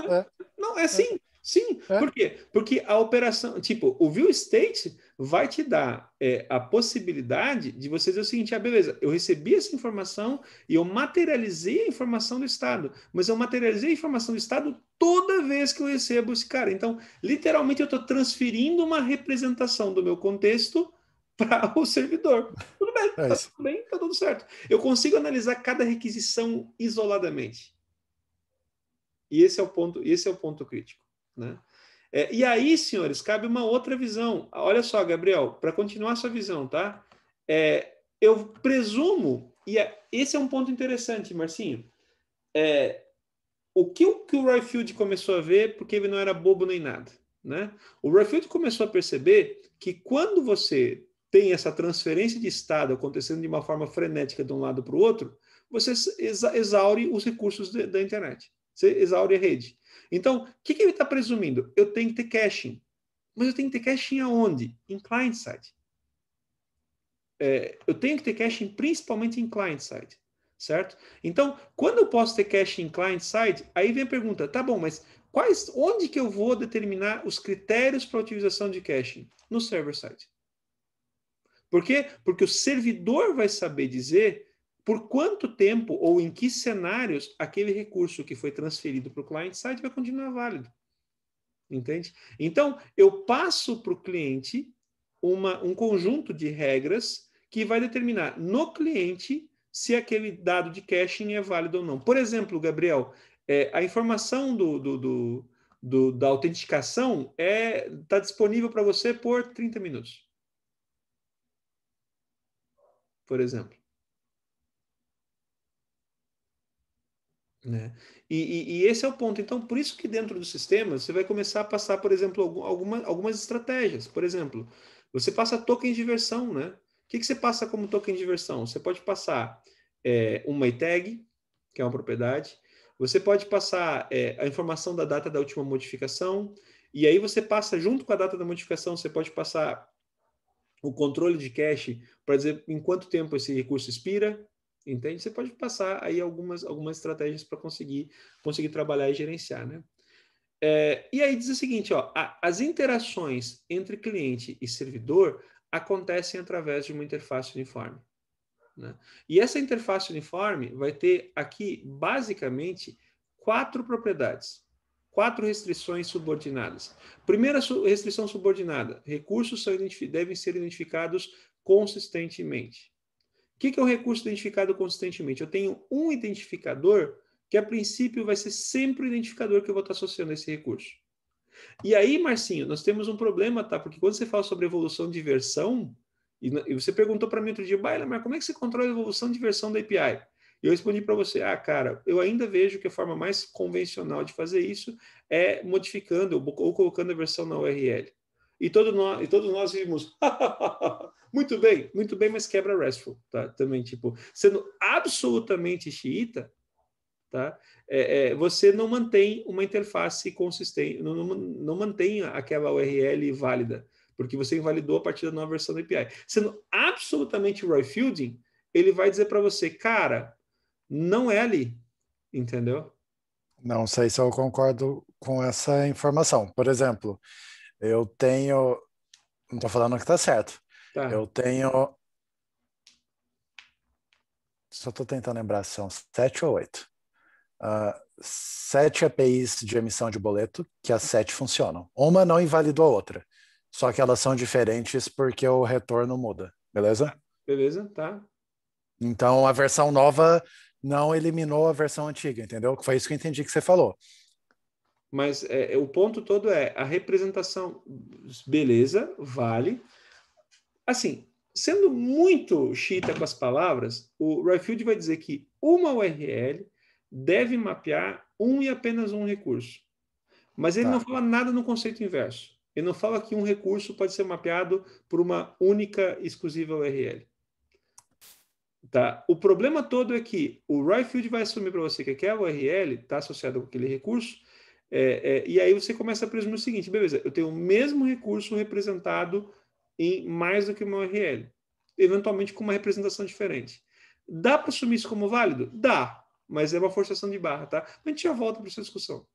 É, é. Não, é sim. Sim, é. por quê? Porque a operação, tipo, o View State vai te dar é, a possibilidade de você dizer o seguinte: ah, beleza, eu recebi essa informação e eu materializei a informação do Estado, mas eu materializei a informação do Estado toda vez que eu recebo esse cara. Então, literalmente, eu estou transferindo uma representação do meu contexto para o servidor. Tudo bem, é tá tudo bem, está tudo certo. Eu consigo analisar cada requisição isoladamente. E esse é o ponto, esse é o ponto crítico. Né? É, e aí, senhores, cabe uma outra visão. Olha só, Gabriel, para continuar sua visão, tá? É, eu presumo, e é, esse é um ponto interessante, Marcinho, é, o que, o que o Roy Field começou a ver, porque ele não era bobo nem nada, né? O Roy Field começou a perceber que quando você tem essa transferência de estado acontecendo de uma forma frenética de um lado para o outro, você exa exaure os recursos de, da internet, você exaure a rede. Então, o que, que ele está presumindo? Eu tenho que ter caching. Mas eu tenho que ter caching aonde? Em client side. É, eu tenho que ter caching principalmente em client side, certo? Então, quando eu posso ter caching em client side, aí vem a pergunta, tá bom, mas quais, onde que eu vou determinar os critérios para utilização de caching? No server side. Por quê? Porque o servidor vai saber dizer por quanto tempo ou em que cenários aquele recurso que foi transferido para o client side vai continuar válido. Entende? Então, eu passo para o cliente uma, um conjunto de regras que vai determinar no cliente se aquele dado de caching é válido ou não. Por exemplo, Gabriel, é, a informação do, do, do, do da autenticação está é, tá disponível para você por 30 minutos. Por exemplo. Né? E, e, e, esse é o ponto. Então, por isso que dentro do sistema você vai começar a passar, por exemplo, alguma, algumas estratégias. Por exemplo, você passa token de versão, né? O que, que você passa como token de versão? Você pode passar é, uma tag, que é uma propriedade. Você pode passar é, a informação da data da última modificação. E aí você passa, junto com a data da modificação, você pode passar o controle de cache para dizer em quanto tempo esse recurso expira, entende? Você pode passar aí algumas, algumas estratégias para conseguir, conseguir trabalhar e gerenciar, né? É, e aí diz o seguinte, ó, a, as interações entre cliente e servidor acontecem através de uma interface uniforme. Né? E essa interface uniforme vai ter aqui, basicamente, quatro propriedades, quatro restrições subordinadas. Primeira restrição subordinada: recursos devem ser identificados consistentemente que, que é o recurso identificado consistentemente? Eu tenho um identificador que, a princípio, vai ser sempre o identificador que eu vou estar associando a esse recurso. E aí, Marcinho, nós temos um problema, tá? Porque quando você fala sobre evolução de versão, e você perguntou para mim outro dia, Baila, mas como é que você controla a evolução de versão da API? E eu respondi para você, ah, cara, eu ainda vejo que a forma mais convencional de fazer isso é modificando ou colocando a versão na URL e, todo nós, e todos nós vimos. muito bem, muito bem, mas quebra restful, tá? Também, tipo, sendo absolutamente xiita, tá? É, é, você não mantém uma interface consistente, não, não, não mantém aquela URL válida, porque você invalidou a partir da nova versão do API. Sendo absolutamente Roy fielding, ele vai dizer para você, cara, não é ali, entendeu? Não sei se eu concordo com essa informação. Por exemplo, eu tenho. Não tô falando que tá certo. Tá. Eu tenho. Só tô tentando lembrar se são sete ou oito. Uh, sete APIs de emissão de boleto, que as sete funcionam. Uma não invalidou a outra. Só que elas são diferentes porque o retorno muda, beleza? Beleza, tá. Então a versão nova não eliminou a versão antiga, entendeu? Foi isso que eu entendi que você falou. Mas é, é, o ponto todo é a representação, beleza, vale. Assim, sendo muito chita com as palavras, o Ryfield vai dizer que uma URL deve mapear um e apenas um recurso. Mas ele tá. não fala nada no conceito inverso. Ele não fala que um recurso pode ser mapeado por uma única exclusiva URL. Tá? O problema todo é que o Ryfield vai assumir para você que aquela URL está associada com aquele recurso é, é, e aí você começa a presumir o seguinte, beleza, eu tenho o mesmo recurso representado em mais do que uma URL, eventualmente com uma representação diferente. Dá para assumir isso como válido? Dá, mas é uma forçação de barra, tá? A gente já volta para essa discussão.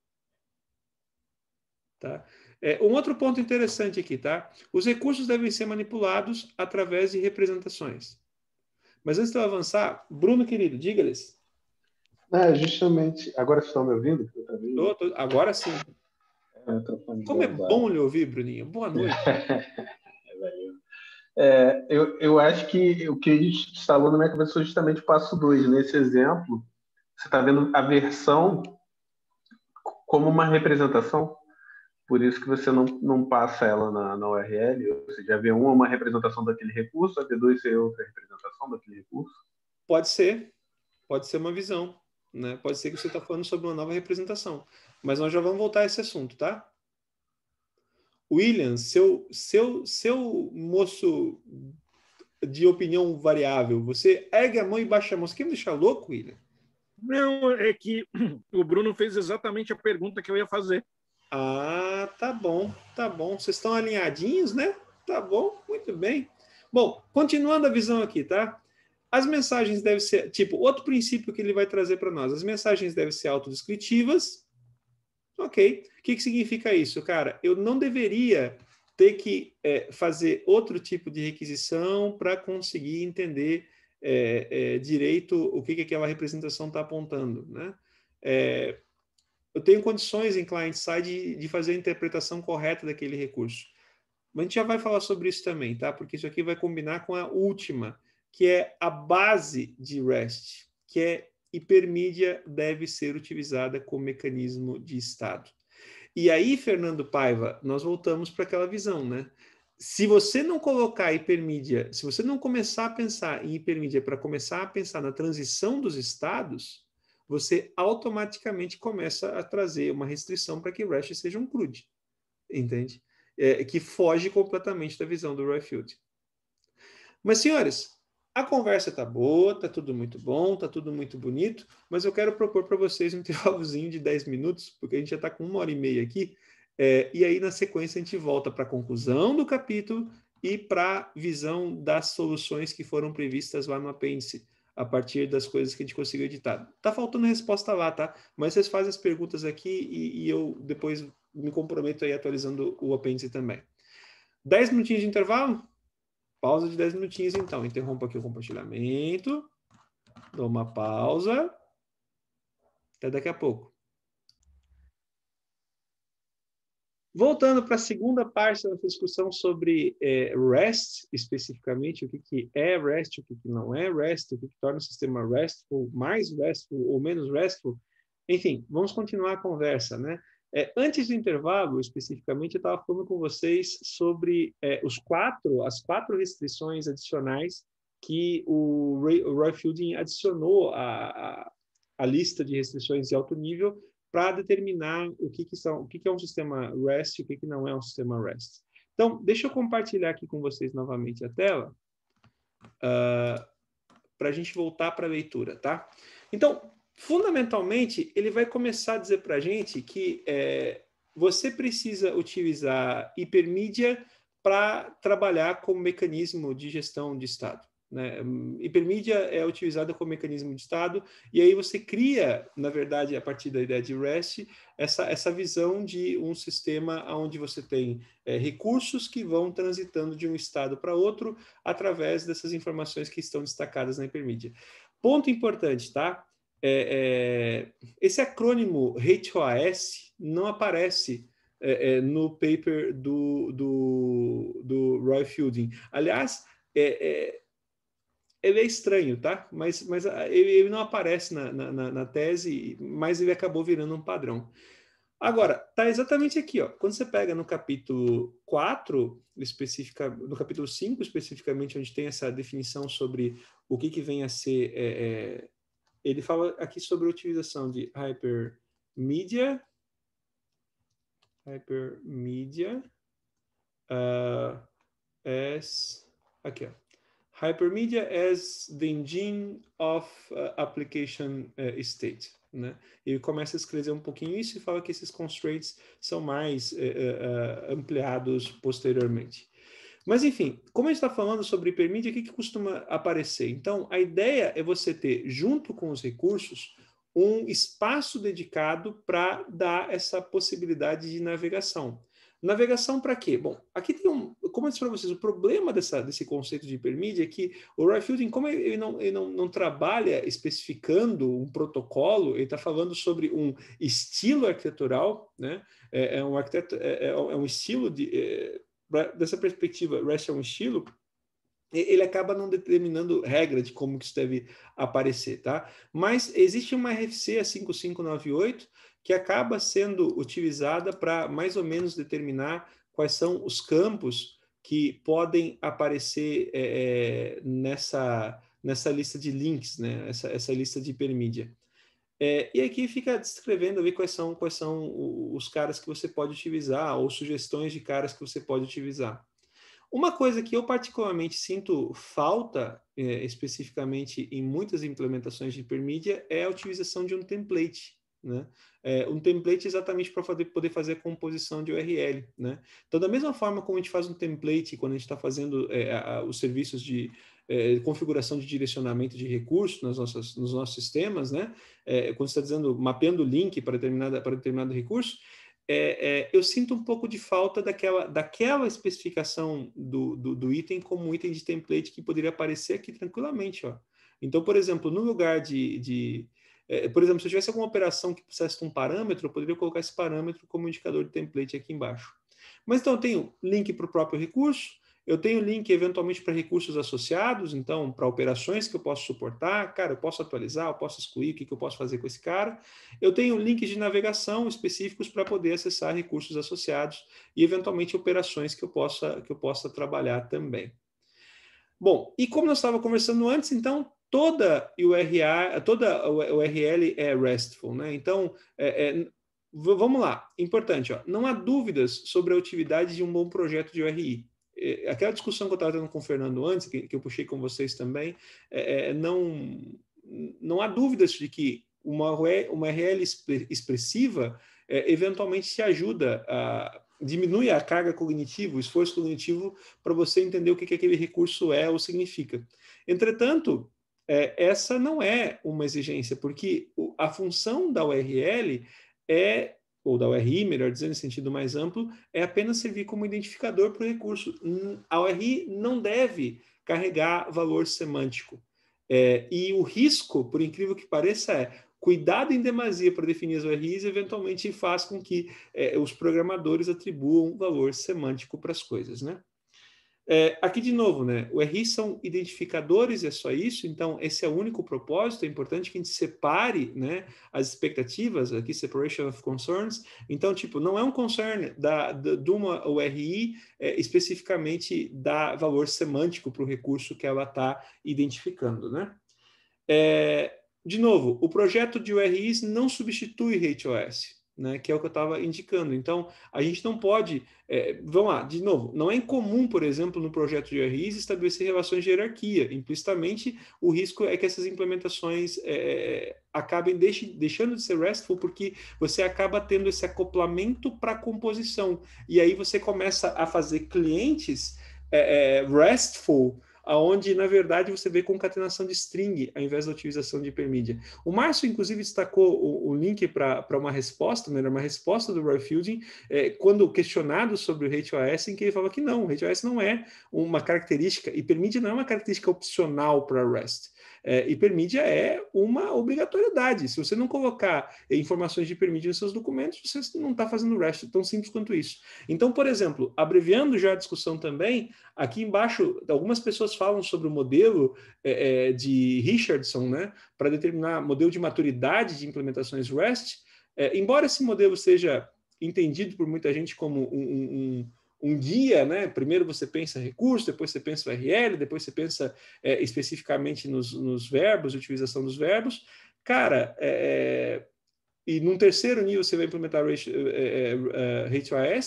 Tá? É, um outro ponto interessante aqui, tá? Os recursos devem ser manipulados através de representações. Mas antes de eu avançar, Bruno querido, diga-lhes. É, justamente. Agora estão me ouvindo? Tô, tô, agora sim. É, como é bom lhe ouvir, Bruninho. Boa noite. Valeu. É, eu, eu acho que o que instalou na minha cabeça foi justamente o passo 2. Nesse né? exemplo, você está vendo a versão como uma representação, por isso que você não, não passa ela na, na URL, ou seja, a V1 é uma representação daquele recurso, a V2 é outra representação daquele recurso. Pode ser, pode ser uma visão. Né? Pode ser que você está falando sobre uma nova representação. Mas nós já vamos voltar a esse assunto, tá? William, seu, seu, seu moço de opinião variável, você ergue a mão e baixa a mão. Você quer me deixar louco, William? Não, é que o Bruno fez exatamente a pergunta que eu ia fazer. Ah, tá bom, tá bom. Vocês estão alinhadinhos, né? Tá bom, muito bem. Bom, continuando a visão aqui, tá? As mensagens devem ser, tipo, outro princípio que ele vai trazer para nós. As mensagens devem ser autodescritivas. Ok. O que, que significa isso, cara? Eu não deveria ter que é, fazer outro tipo de requisição para conseguir entender é, é, direito o que, que aquela representação está apontando. Né? É, eu tenho condições em client-side de, de, fazer a interpretação correta daquele recurso. Mas a gente já vai falar sobre isso também, tá? Porque isso aqui vai combinar com a última, que é a base de REST, que é hipermídia deve ser utilizada como mecanismo de Estado. E aí, Fernando Paiva, nós voltamos para aquela visão, né? Se você não colocar hipermídia, se você não começar a pensar em hipermídia para começar a pensar na transição dos estados, você automaticamente começa a trazer uma restrição para que REST seja um CRUD, entende? É, que foge completamente da visão do Royfield. Mas, senhores, a conversa tá boa, tá tudo muito bom, tá tudo muito bonito, mas eu quero propor para vocês um intervalozinho de 10 minutos, porque a gente já está com uma hora e meia aqui, é, e aí na sequência a gente volta para a conclusão do capítulo e para a visão das soluções que foram previstas lá no apêndice, a partir das coisas que a gente conseguiu editar. Tá faltando resposta lá, tá? Mas vocês fazem as perguntas aqui e, e eu depois me comprometo aí atualizando o apêndice também. 10 minutinhos de intervalo? Pausa de 10 minutinhos, então. Interrompo aqui o compartilhamento. Dou uma pausa. Até daqui a pouco. Voltando para a segunda parte da discussão sobre é, REST, especificamente, o que, que é REST, o que, que não é REST, o que, que torna o sistema RESTful mais RESTful ou menos RESTful. Enfim, vamos continuar a conversa, né? É, antes do intervalo, especificamente, eu estava falando com vocês sobre é, os quatro, as quatro restrições adicionais que o Roy, o Roy Fielding adicionou à, à, lista de restrições de alto nível para determinar o que, que são, o que, que é um sistema REST e o que, que não é um sistema REST. Então, deixa eu compartilhar aqui com vocês novamente a tela uh, ah, para a gente voltar para a leitura, tá? Então, Fundamentalmente, ele vai começar a dizer para a gente que é, você precisa utilizar hipermídia para trabalhar como mecanismo de gestão de Estado. Né? Hipermídia é utilizada como mecanismo de Estado, e aí você cria, na verdade, a partir da ideia de REST, essa, essa visão de um sistema onde você tem é, recursos que vão transitando de um Estado para outro através dessas informações que estão destacadas na hipermídia. Ponto importante, tá? é, é, esse acrônimo HOAS não aparece é, é, no paper do, do, do, Roy Fielding. Aliás, é, é, ele é estranho, tá? Mas, mas ah, ele, ele não aparece na, na, na, tese, mas ele acabou virando um padrão. Agora, tá exatamente aqui, ó. Quando você pega no capítulo 4, especifica, no capítulo 5 especificamente, onde tem essa definição sobre o que, que vem a ser ele fala aqui sobre a utilização de hypermedia, hypermedia, uh, as, aqui, ó, hypermedia as the engine of uh, application uh, state. Né? Ele começa a escrever um pouquinho isso e fala que esses constraints são mais eh, eh, ah, ampliados posteriormente. Mas, enfim, como a gente está falando sobre hipermídia, o que, que costuma aparecer? Então, a ideia é você ter, junto com os recursos, um espaço dedicado para dar essa possibilidade de navegação. Navegação para quê? Bom, aqui tem um. Como eu disse para vocês, o problema dessa, desse conceito de hipermídia é que o Roy Fielding, como ele não, ele não, não trabalha especificando um protocolo, ele está falando sobre um estilo arquitetural, né? É, é um arquiteto, é, é, é um estilo de. É, dessa perspectiva, REST é um estilo, ele acaba não determinando regra de como que isso deve aparecer, tá? Mas existe uma RFC a 5598 que acaba sendo utilizada para mais ou menos determinar quais são os campos que podem aparecer é, é nessa, nessa lista de links, né? essa, essa lista de hipermídia. É, e aqui fica descrevendo ali quais são, quais são os caras que você pode utilizar ou sugestões de caras que você pode utilizar. Uma coisa que eu particularmente sinto falta, é, especificamente em muitas implementações de hipermídia, é a utilização de um template. Né? É, um template exatamente para poder fazer a composição de URL. Né? Então, da mesma forma como a gente faz um template quando a gente está fazendo é, a, os serviços de é, configuração de direcionamento de recursos nas nossas, nos nossos sistemas, né? É, quando está dizendo mapeando o link para determinada para determinado recurso, é, é, eu sinto um pouco de falta daquela daquela especificação do, do, do item como um item de template que poderia aparecer aqui tranquilamente, ó. Então, por exemplo, no lugar de, de é, por exemplo, se eu tivesse alguma operação que precisasse de um parâmetro, eu poderia colocar esse parâmetro como indicador de template aqui embaixo. Mas então eu tenho link para o próprio recurso, eu tenho link eventualmente para recursos associados, então para operações que eu posso suportar, cara, eu posso atualizar, eu posso excluir, o que, que eu posso fazer com esse cara. Eu tenho links de navegação específicos para poder acessar recursos associados e eventualmente operações que eu possa que eu possa trabalhar também. Bom, e como nós estava conversando antes, então toda URA, toda URL é RESTful, né? Então é, é, vamos lá, importante, ó, não há dúvidas sobre a utilidade de um bom projeto de URI. É, aquela discussão que eu estava tendo com o Fernando antes, que, que eu puxei com vocês também, é, é não, não há dúvidas de que uma, uma RL expressiva é, eventualmente se ajuda a diminui a carga cognitiva, o esforço cognitivo para você entender o que, que aquele recurso é ou significa. Entretanto, é, essa não é uma exigência, porque a função da URL é ou da URI, melhor dizendo, em sentido mais amplo, é apenas servir como identificador para o recurso. A URI não deve carregar valor semântico. É, e o risco, por incrível que pareça, é cuidado em demasia para definir as URIs eventualmente faz com que é, os programadores atribuam valor semântico para as coisas, né? É, aqui de novo, né? O RI são identificadores, é só isso, então esse é o único propósito. É importante que a gente separe né, as expectativas, aqui, separation of concerns. Então, tipo, não é um concern da, da, de uma URI é, especificamente dá valor semântico para o recurso que ela está identificando, né? É, de novo, o projeto de URIs não substitui RateOS né, que é o que eu estava indicando. Então, a gente não pode, é, vamos lá, de novo, não é incomum, por exemplo, no projeto de RIs estabelecer relações de hierarquia. Implicitamente, o risco é que essas implementações é, é, é acabem deixe, deixando de ser RESTful, porque você acaba tendo esse acoplamento para composição. E aí você começa a fazer clientes é, é RESTful aonde na verdade você vê concatenação de string ao invés da utilização de hipermídia. O Márcio inclusive destacou o, o link para uma resposta, melhor, uma resposta do Roy Fielding, é, quando questionado sobre o HTOS, em que ele falava que não, o HTOS não é uma característica, hipermídia não é uma característica opcional para REST. É, hipermídia é uma obrigatoriedade. Se você não colocar eh, informações de hipermídia nos seus documentos, você não está fazendo REST, tão simples quanto isso. Então, por exemplo, abreviando já a discussão também, aqui embaixo, algumas pessoas falam sobre o modelo é, de Richardson, né, para determinar modelo de maturidade de implementações REST. É, embora esse modelo seja entendido por muita gente como um, um, um um guia, né? Primeiro você pensa recurso, depois você pensa URL, depois você pensa é, especificamente nos, nos verbos, utilização dos verbos. Cara, é, é e num terceiro nível você vai implementar h 2 é, é,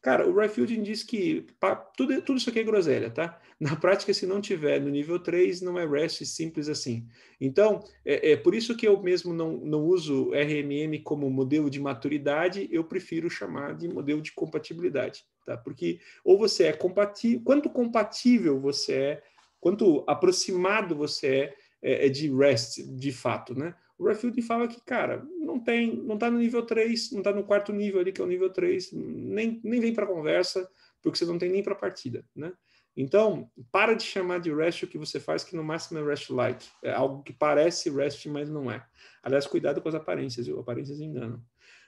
Cara, o Rayfielding diz que pá, tudo, tudo isso aqui é groselha, tá? Na prática, se não tiver no nível 3, não é REST é simples assim. Então, é, é por isso que eu mesmo não, não uso RMM como modelo de maturidade, eu prefiro chamar de modelo de compatibilidade, tá? Porque ou você é compatível, quanto compatível você é, quanto aproximado você é, é, é de REST de fato, né? O me fala que, cara, não tem, não está no nível 3, não está no quarto nível ali, que é o nível 3, nem, nem vem para conversa, porque você não tem nem para partida, né? Então, para de chamar de REST o que você faz, que no máximo é REST Lite. É algo que parece REST, mas não é. Aliás, cuidado com as aparências, viu? Aparências enganam.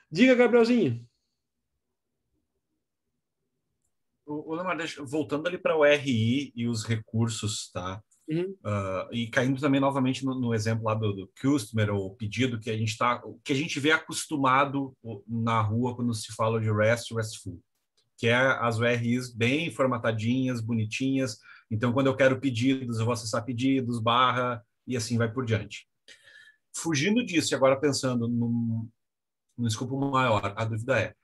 Diga, Gabrielzinho. O Lemar, voltando ali para o RI e os recursos, tá? Uhum. Uh, e caindo também novamente no, no exemplo lá do, do, customer ou pedido que a gente tá, que a gente vê acostumado na rua quando se fala de REST, RESTful que é as URIs bem formatadinhas, bonitinhas. Então, quando eu quero pedidos, eu vou acessar pedidos, barra, e assim vai por diante. Fugindo disso, e agora pensando num, num escopo maior, a dúvida é,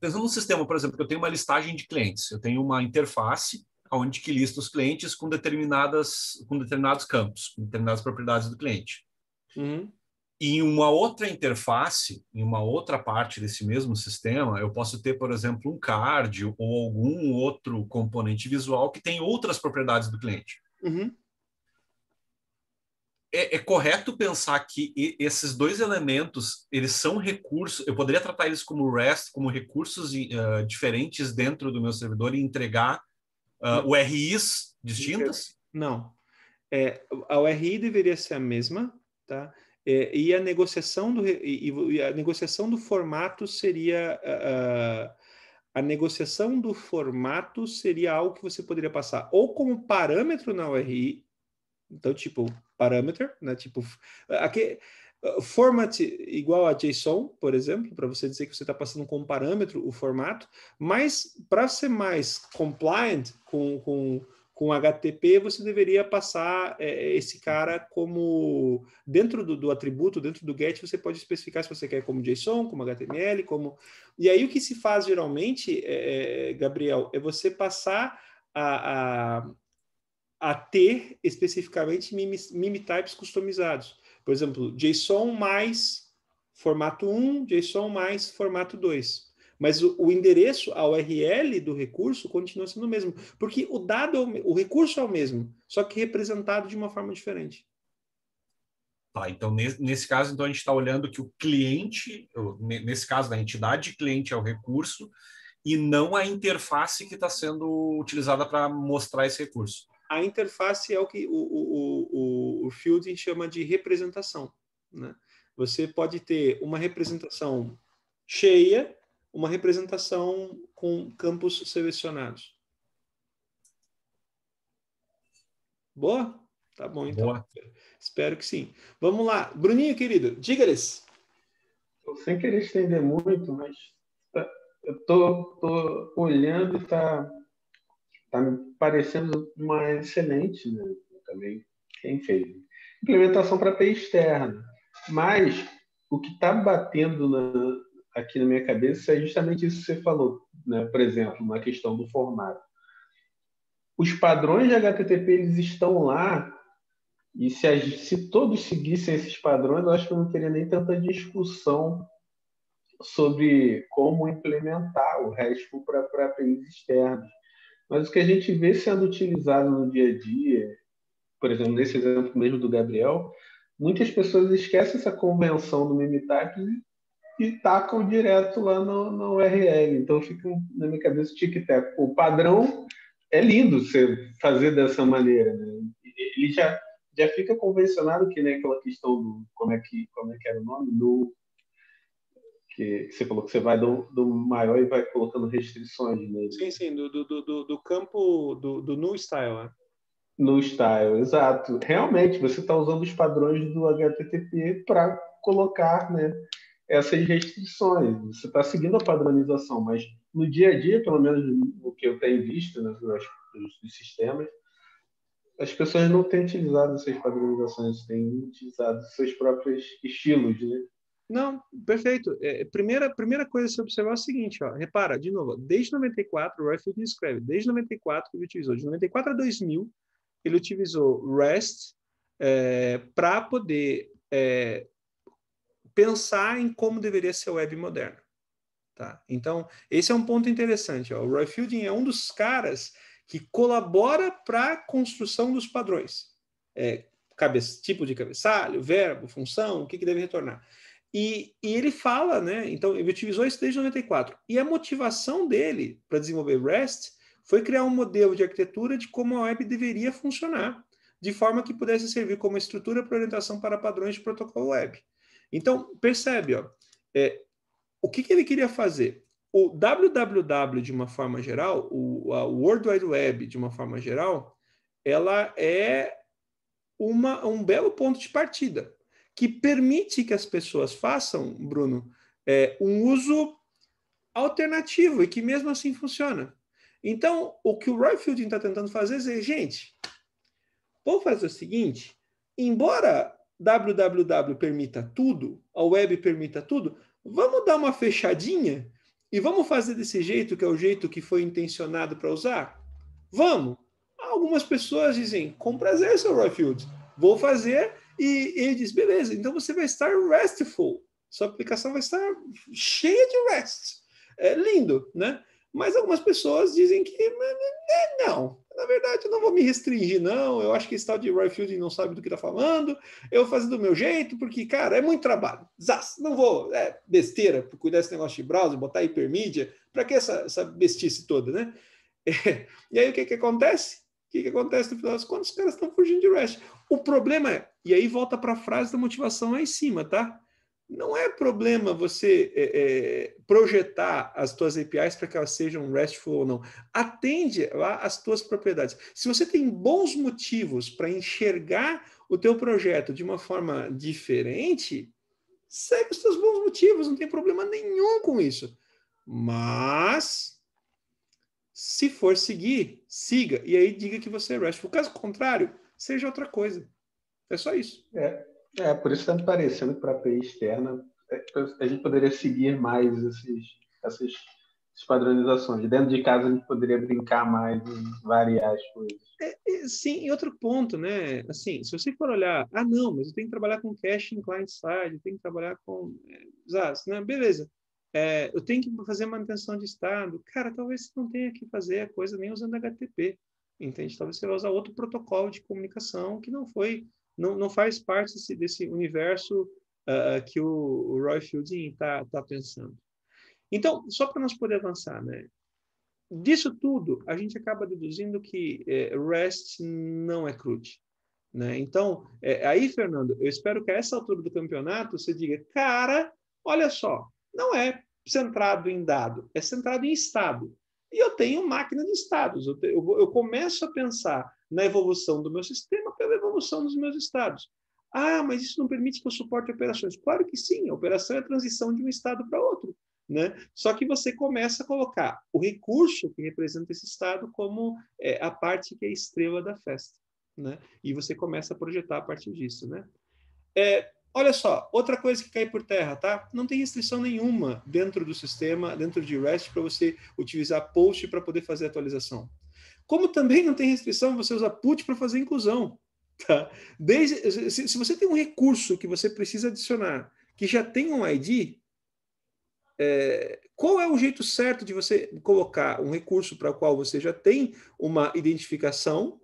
pensando no sistema, por exemplo, que eu tenho uma listagem de clientes, eu tenho uma interface onde que lista os clientes com determinadas, com determinados campos, com determinadas propriedades do cliente. Uhum em uma outra interface, em uma outra parte desse mesmo sistema, eu posso ter, por exemplo, um card ou algum outro componente visual que tem outras propriedades do cliente. Uhum. É, é, correto pensar que esses dois elementos, eles são recursos, eu poderia tratar eles como REST, como recursos uh, diferentes dentro do meu servidor e entregar uh, ah, URIs distintas? Não. É, a URI deveria ser a mesma, tá? É, e a negociação do e, e, a negociação do formato seria a, ah, ah, a negociação do formato seria algo que você poderia passar ou como parâmetro na URI então tipo parâmetro né tipo aqui format igual a JSON, por exemplo, para você dizer que você está passando como parâmetro o formato, mas para ser mais compliant com, com com HTTP, você deveria passar é, esse cara como dentro do, do, atributo, dentro do GET, você pode especificar se você quer como JSON, como HTML, como. E aí o que se faz geralmente, é, é, Gabriel, é você passar a, a, a ter especificamente mimetypes mimitypes customizados. Por exemplo, JSON mais formato 1, JSON mais formato 2 mas o, o, endereço, a URL do recurso continua sendo o mesmo, porque o dado, é o, recurso é o mesmo, só que representado de uma forma diferente. Tá, então nesse, nesse caso, então a gente está olhando que o cliente, nesse caso da entidade cliente é o recurso e não a interface que está sendo utilizada para mostrar esse recurso. A interface é o que o, o, o, o Fielding chama de representação, né? Você pode ter uma representação cheia uma representação com campos selecionados. Boa? Tá bom, então. Boa. Espero que sim. Vamos lá. Bruninho, querido, diga-lhes. Sem querer estender muito, mas tá, eu tô, tô olhando e está tá me parecendo uma excelente, né? Também, quem fez. Implementação para API externa. Mas o que está batendo na, aqui na minha cabeça é justamente isso que você falou, né? por exemplo, na questão do formato. Os padrões de HTTP eles estão lá e se, a, se todos seguissem esses padrões, eu acho que eu não teria nem tanta discussão sobre como implementar o RESTful para APIs externos. Mas o que a gente vê sendo utilizado no dia a dia, por exemplo, nesse exemplo mesmo do Gabriel, muitas pessoas esquecem essa convenção do MIMITAC e e tacam direto lá no, no URL. Então fica na minha cabeça tic-tac. O padrão é lindo você fazer dessa maneira. Né? Ele já, já fica convencionado que nem né, aquela questão do como é que como é que era o nome do que, você falou que você vai do, do maior e vai colocando restrições nele. Né? Sim, sim, do, do, do, do campo do, do new style, né? No style, exato. Realmente, você está usando os padrões do HTTP para colocar, né? essas restrições. Você está seguindo a padronização, mas no dia a dia, pelo menos o que eu tenho visto nos, né, nos sistemas, as pessoas não têm utilizado essas padronizações, têm utilizado seus próprios estilos, né? Não, perfeito. É, primeira, primeira coisa a se observar é o seguinte, ó, repara, de novo, desde 94, o Redfield escreve, desde 94 que ele utilizou, de 94 a 2000, ele utilizou REST é, para poder é, pensar em como deveria ser a web moderna. Tá? Então, esse é um ponto interessante. Ó. O Roy Fielding é um dos caras que colabora para a construção dos padrões. É, cabeça, tipo de cabeçalho, verbo, função, o que, que deve retornar. E, e, ele fala, né? Então, ele utilizou isso desde 94. E a motivação dele para desenvolver REST foi criar um modelo de arquitetura de como a web deveria funcionar, de forma que pudesse servir como estrutura para orientação para padrões de protocolo web. Então, percebe, ó, é, o que, que ele queria fazer? O www, de uma forma geral, o a World Wide Web, de uma forma geral, ela é uma, um belo ponto de partida que permite que as pessoas façam, Bruno, é, um uso alternativo e que mesmo assim funciona. Então, o que o Roy Fielding está tentando fazer é, gente, vamos fazer o seguinte: embora www permita tudo, a web permita tudo, vamos dar uma fechadinha e vamos fazer desse jeito que é o jeito que foi intencionado para usar? Vamos. Algumas pessoas dizem, com prazer, seu Roy Fields, vou fazer e ele diz, beleza, então você vai estar restful. Sua aplicação vai estar cheia de rest. É lindo, né? Mas algumas pessoas dizem que não, na verdade eu não vou me restringir, não. Eu acho que esse tal de Roy Fielding não sabe do que está falando. Eu vou fazer do meu jeito, porque, cara, é muito trabalho. Zaz, não vou, é besteira, por cuidar desse negócio de browser, botar hipermídia. Para que essa, essa bestice toda, né? É. E aí o que, que acontece? O que, que acontece no final das contas? Os caras estão fugindo de REST. O problema é, e aí volta para a frase da motivação lá em cima, tá? não é problema você é, é, projetar as tuas APIs para que elas sejam RESTful ou não. Atende lá as tuas propriedades. Se você tem bons motivos para enxergar o teu projeto de uma forma diferente, segue os teus bons motivos, não tem problema nenhum com isso. Mas, se for seguir, siga. E aí diga que você é RESTful. Caso contrário, seja outra coisa. É só isso. É, é, por isso está me parecendo que para a API externa é, a gente poderia seguir mais esses, essas padronizações. Dentro de casa a gente poderia brincar mais e variar as coisas. É, é, sim, e outro ponto, né? Assim, se você for olhar, ah, não, mas eu tenho que trabalhar com caching client-side, eu tenho que trabalhar com... Zaz, é, né? Beleza. É, eu tenho que fazer manutenção de estado. Cara, talvez você não tenha que fazer a coisa nem usando HTTP, entende? Talvez você vá usar outro protocolo de comunicação que não foi não, não faz parte desse, desse universo uh, que o, o, Roy Fielding está tá pensando. Então, só para nós poder avançar, né? Disso tudo, a gente acaba deduzindo que eh, REST não é crude, Né? Então, eh, aí, Fernando, eu espero que a essa altura do campeonato você diga, cara, olha só, não é centrado em dado, é centrado em estado. E eu tenho máquina de estados. Eu, te, eu, eu começo a pensar na evolução do meu sistema pela evolução dos meus estados. Ah, mas isso não permite que eu suporte operações. Claro que sim, a operação é a transição de um estado para outro. Né? Só que você começa a colocar o recurso que representa esse estado como é, a parte que é estrela da festa. Né? E você começa a projetar a partir disso. Né? É, olha só, outra coisa que cai por terra, tá? Não tem restrição nenhuma dentro do sistema, dentro de REST, para você utilizar post para poder fazer atualização. Como também não tem restrição, você usa put para fazer inclusão. Tá? Desde, se, se, você tem um recurso que você precisa adicionar, que já tem um ID, é, qual é o jeito certo de você colocar um recurso para o qual você já tem uma identificação,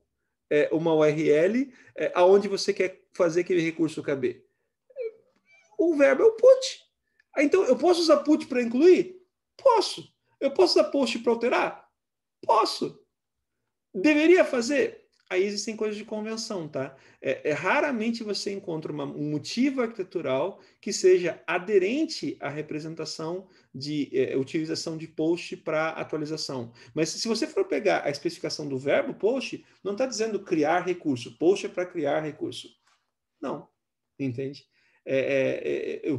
é, uma URL, é, aonde você quer fazer aquele recurso caber? O verbo é o put. Ah, então, eu posso usar put para incluir? Posso. Eu posso usar post para alterar? Posso. Deveria fazer? Aí existem coisas de convenção, tá? É, é raramente você encontra uma, um motivo arquitetural que seja aderente à representação de é, utilização de post para atualização. Mas se você for pegar a especificação do verbo post, não está dizendo criar recurso. Post é para criar recurso. Não, entende? É, é, é, é o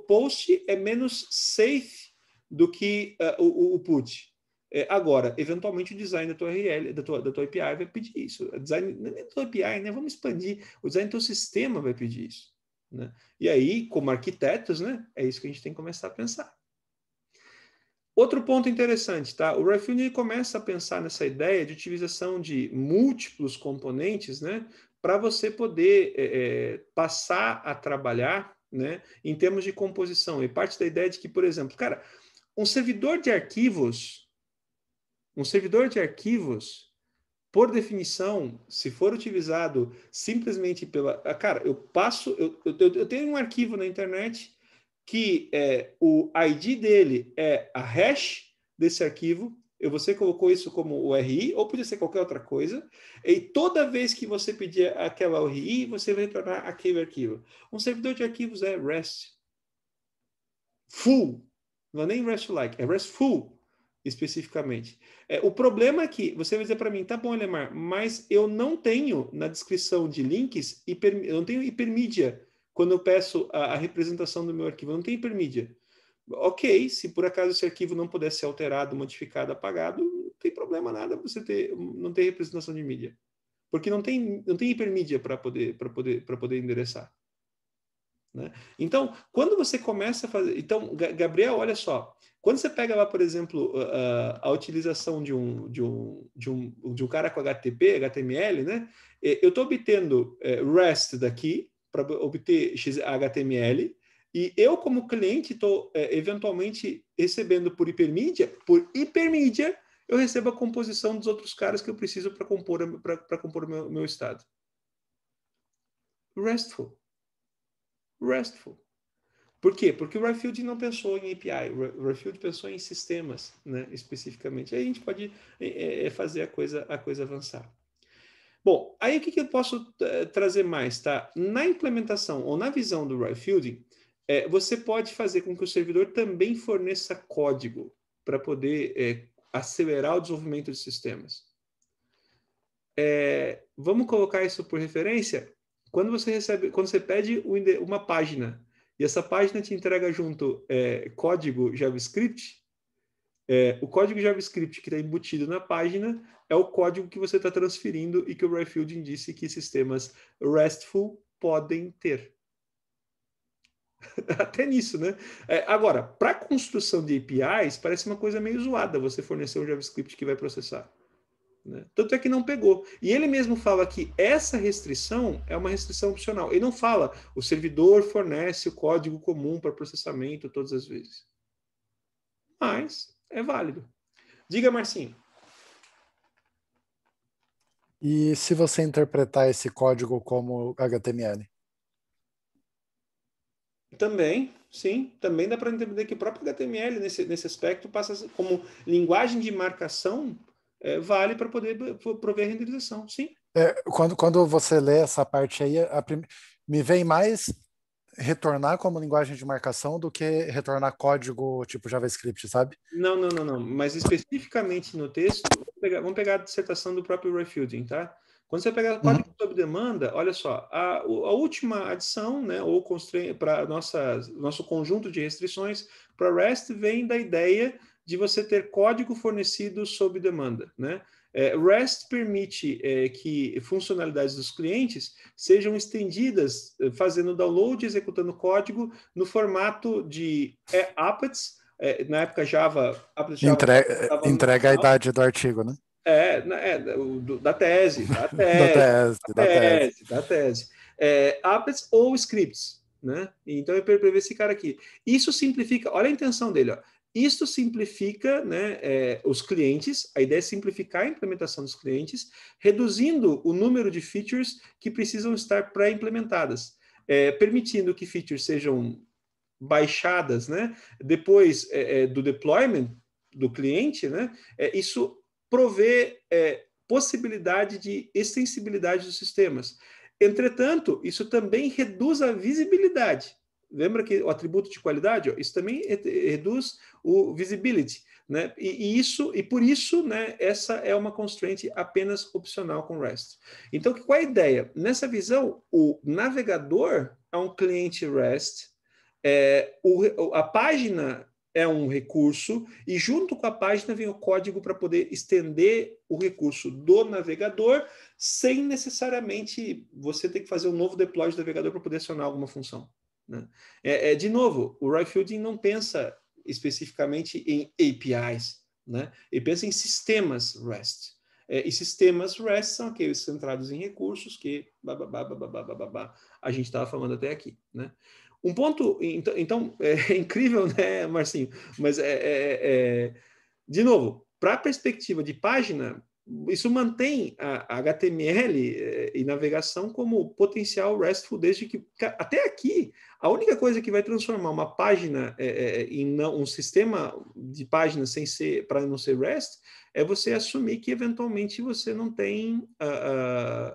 post é menos safe do que uh, o, o put. É, agora, eventualmente o design da tua URL, da tua, da tua API vai pedir isso. O design da tua API, né? Vamos expandir. O design do teu sistema vai pedir isso. Né? E aí, como arquitetos, né? É isso que a gente tem que começar a pensar. Outro ponto interessante, tá? O Refine começa a pensar nessa ideia de utilização de múltiplos componentes, né? Para você poder é, é, passar a trabalhar, né? Em termos de composição. E parte da ideia de que, por exemplo, cara, um servidor de arquivos um servidor de arquivos, por definição, se for utilizado simplesmente pela. Ah, cara, eu passo. Eu, eu, eu tenho um arquivo na internet que é, o ID dele é a hash desse arquivo. E você colocou isso como URI, ou podia ser qualquer outra coisa. E toda vez que você pedir aquela URI, você vai retornar aquele arquivo. Um servidor de arquivos é REST. Full. Não é nem REST-like, é REST full especificamente. É, o problema é que você vai dizer para mim, tá bom, Lemar, mas eu não tenho na descrição de links, hiper, eu não tenho hipermídia quando eu peço a, a representação do meu arquivo, eu não tenho hipermídia. Ok, se por acaso esse arquivo não puder ser alterado, modificado, apagado, não tem problema nada você ter, não ter representação de mídia. Porque não tem, não tem hipermídia para poder, poder, poder endereçar. Né? Então, quando você começa a fazer. Então, Gabriel, olha só. Quando você pega lá, por exemplo, a, a utilização de um, de, um, de, um, de um cara com HTTP, HTML, né? É, eu estou obtendo é, REST daqui para obter HTML, e eu, como cliente, estou é, eventualmente recebendo por hipermídia, por hipermídia, eu recebo a composição dos outros caras que eu preciso para compor para compor meu, meu estado. RESTful. RESTful. Por quê? Porque o Refield não pensou em API, o Refield pensou em sistemas, né, especificamente. Aí a gente pode é, é, é, fazer a coisa, a coisa avançar. Bom, aí o que, que eu posso é, trazer mais, tá? Na implementação ou na visão do Refield, é, você pode fazer com que o servidor também forneça código para poder acelerar o desenvolvimento de sistemas. vamos colocar isso por referência? Quando você recebe, quando você pede uma página e essa página te entrega junto é, código JavaScript, é, o código JavaScript que está embutido na página é o código que você está transferindo e que o Rayfielding disse que sistemas RESTful podem ter. Até nisso, né? É, agora, para construção de APIs, parece uma coisa meio zoada você fornecer um JavaScript que vai processar. Né? Tanto é que não pegou. E ele mesmo fala que essa restrição é uma restrição opcional. Ele não fala o servidor fornece o código comum para processamento todas as vezes. Mas é válido. Diga, Marcinho. E se você interpretar esse código como HTML? Também, sim, também dá para entender que o próprio HTML, nesse, nesse aspecto, passa como linguagem de marcação é, vale para poder prover renderização, sim. É, quando, quando você lê essa parte aí, prim... me vem mais retornar como linguagem de marcação do que retornar código tipo JavaScript, sabe? Não, não, não, não. Mas especificamente no texto, vamos pegar, vamos pegar a dissertação do próprio Refielding, tá? Quando você pega uhum. código uhum. sob demanda, olha só, a, a última adição, né, ou para nossa nosso conjunto de restrições para REST vem da ideia de você ter código fornecido sob demanda, né? É, REST permite é, que funcionalidades dos clientes sejam estendidas eh, fazendo download, executando código no formato de é, applets. É, na época Java, Java entrega, eh, entrega a idade do artigo, né? É, é da tese, da tese, da tese, da tese, é, applets ou scripts, né? Então eu é prevê esse cara aqui. Isso simplifica, olha a intenção dele, ó. Isso simplifica né, é, os clientes, a ideia é simplificar a implementação dos clientes, reduzindo o número de features que precisam estar pré-implementadas, é, permitindo que features sejam baixadas né, depois é, é do deployment do cliente, né, é, isso provê é, possibilidade de extensibilidade dos sistemas. Entretanto, isso também reduz a visibilidade Lembra que o atributo de qualidade, ó, isso também reduz o visibility, né? E, e, isso e por isso, né, essa é uma constraint apenas opcional com REST. Então, qual é a ideia? Nessa visão, o navegador é um cliente REST, é, o, a página é um recurso e junto com a página vem o código para poder estender o recurso do navegador sem necessariamente você ter que fazer um novo deploy do navegador para poder acionar alguma função. Né? É, é, de novo, o Roy Fielding não pensa especificamente em APIs, né? ele pensa em sistemas REST. É, e sistemas REST são aqueles centrados em recursos que bababá, bababá, bababá, a gente estava falando até aqui. Né? Um ponto, então, então é, é incrível, né, Marcinho? Mas, é, é, é, é de novo, para a perspectiva de página, isso mantém a HTML e eh, navegação como potencial RESTful, desde que até aqui a única coisa que vai transformar uma página eh, eh, em um sistema de páginas sem ser para não ser REST é você assumir que eventualmente você não tem uh,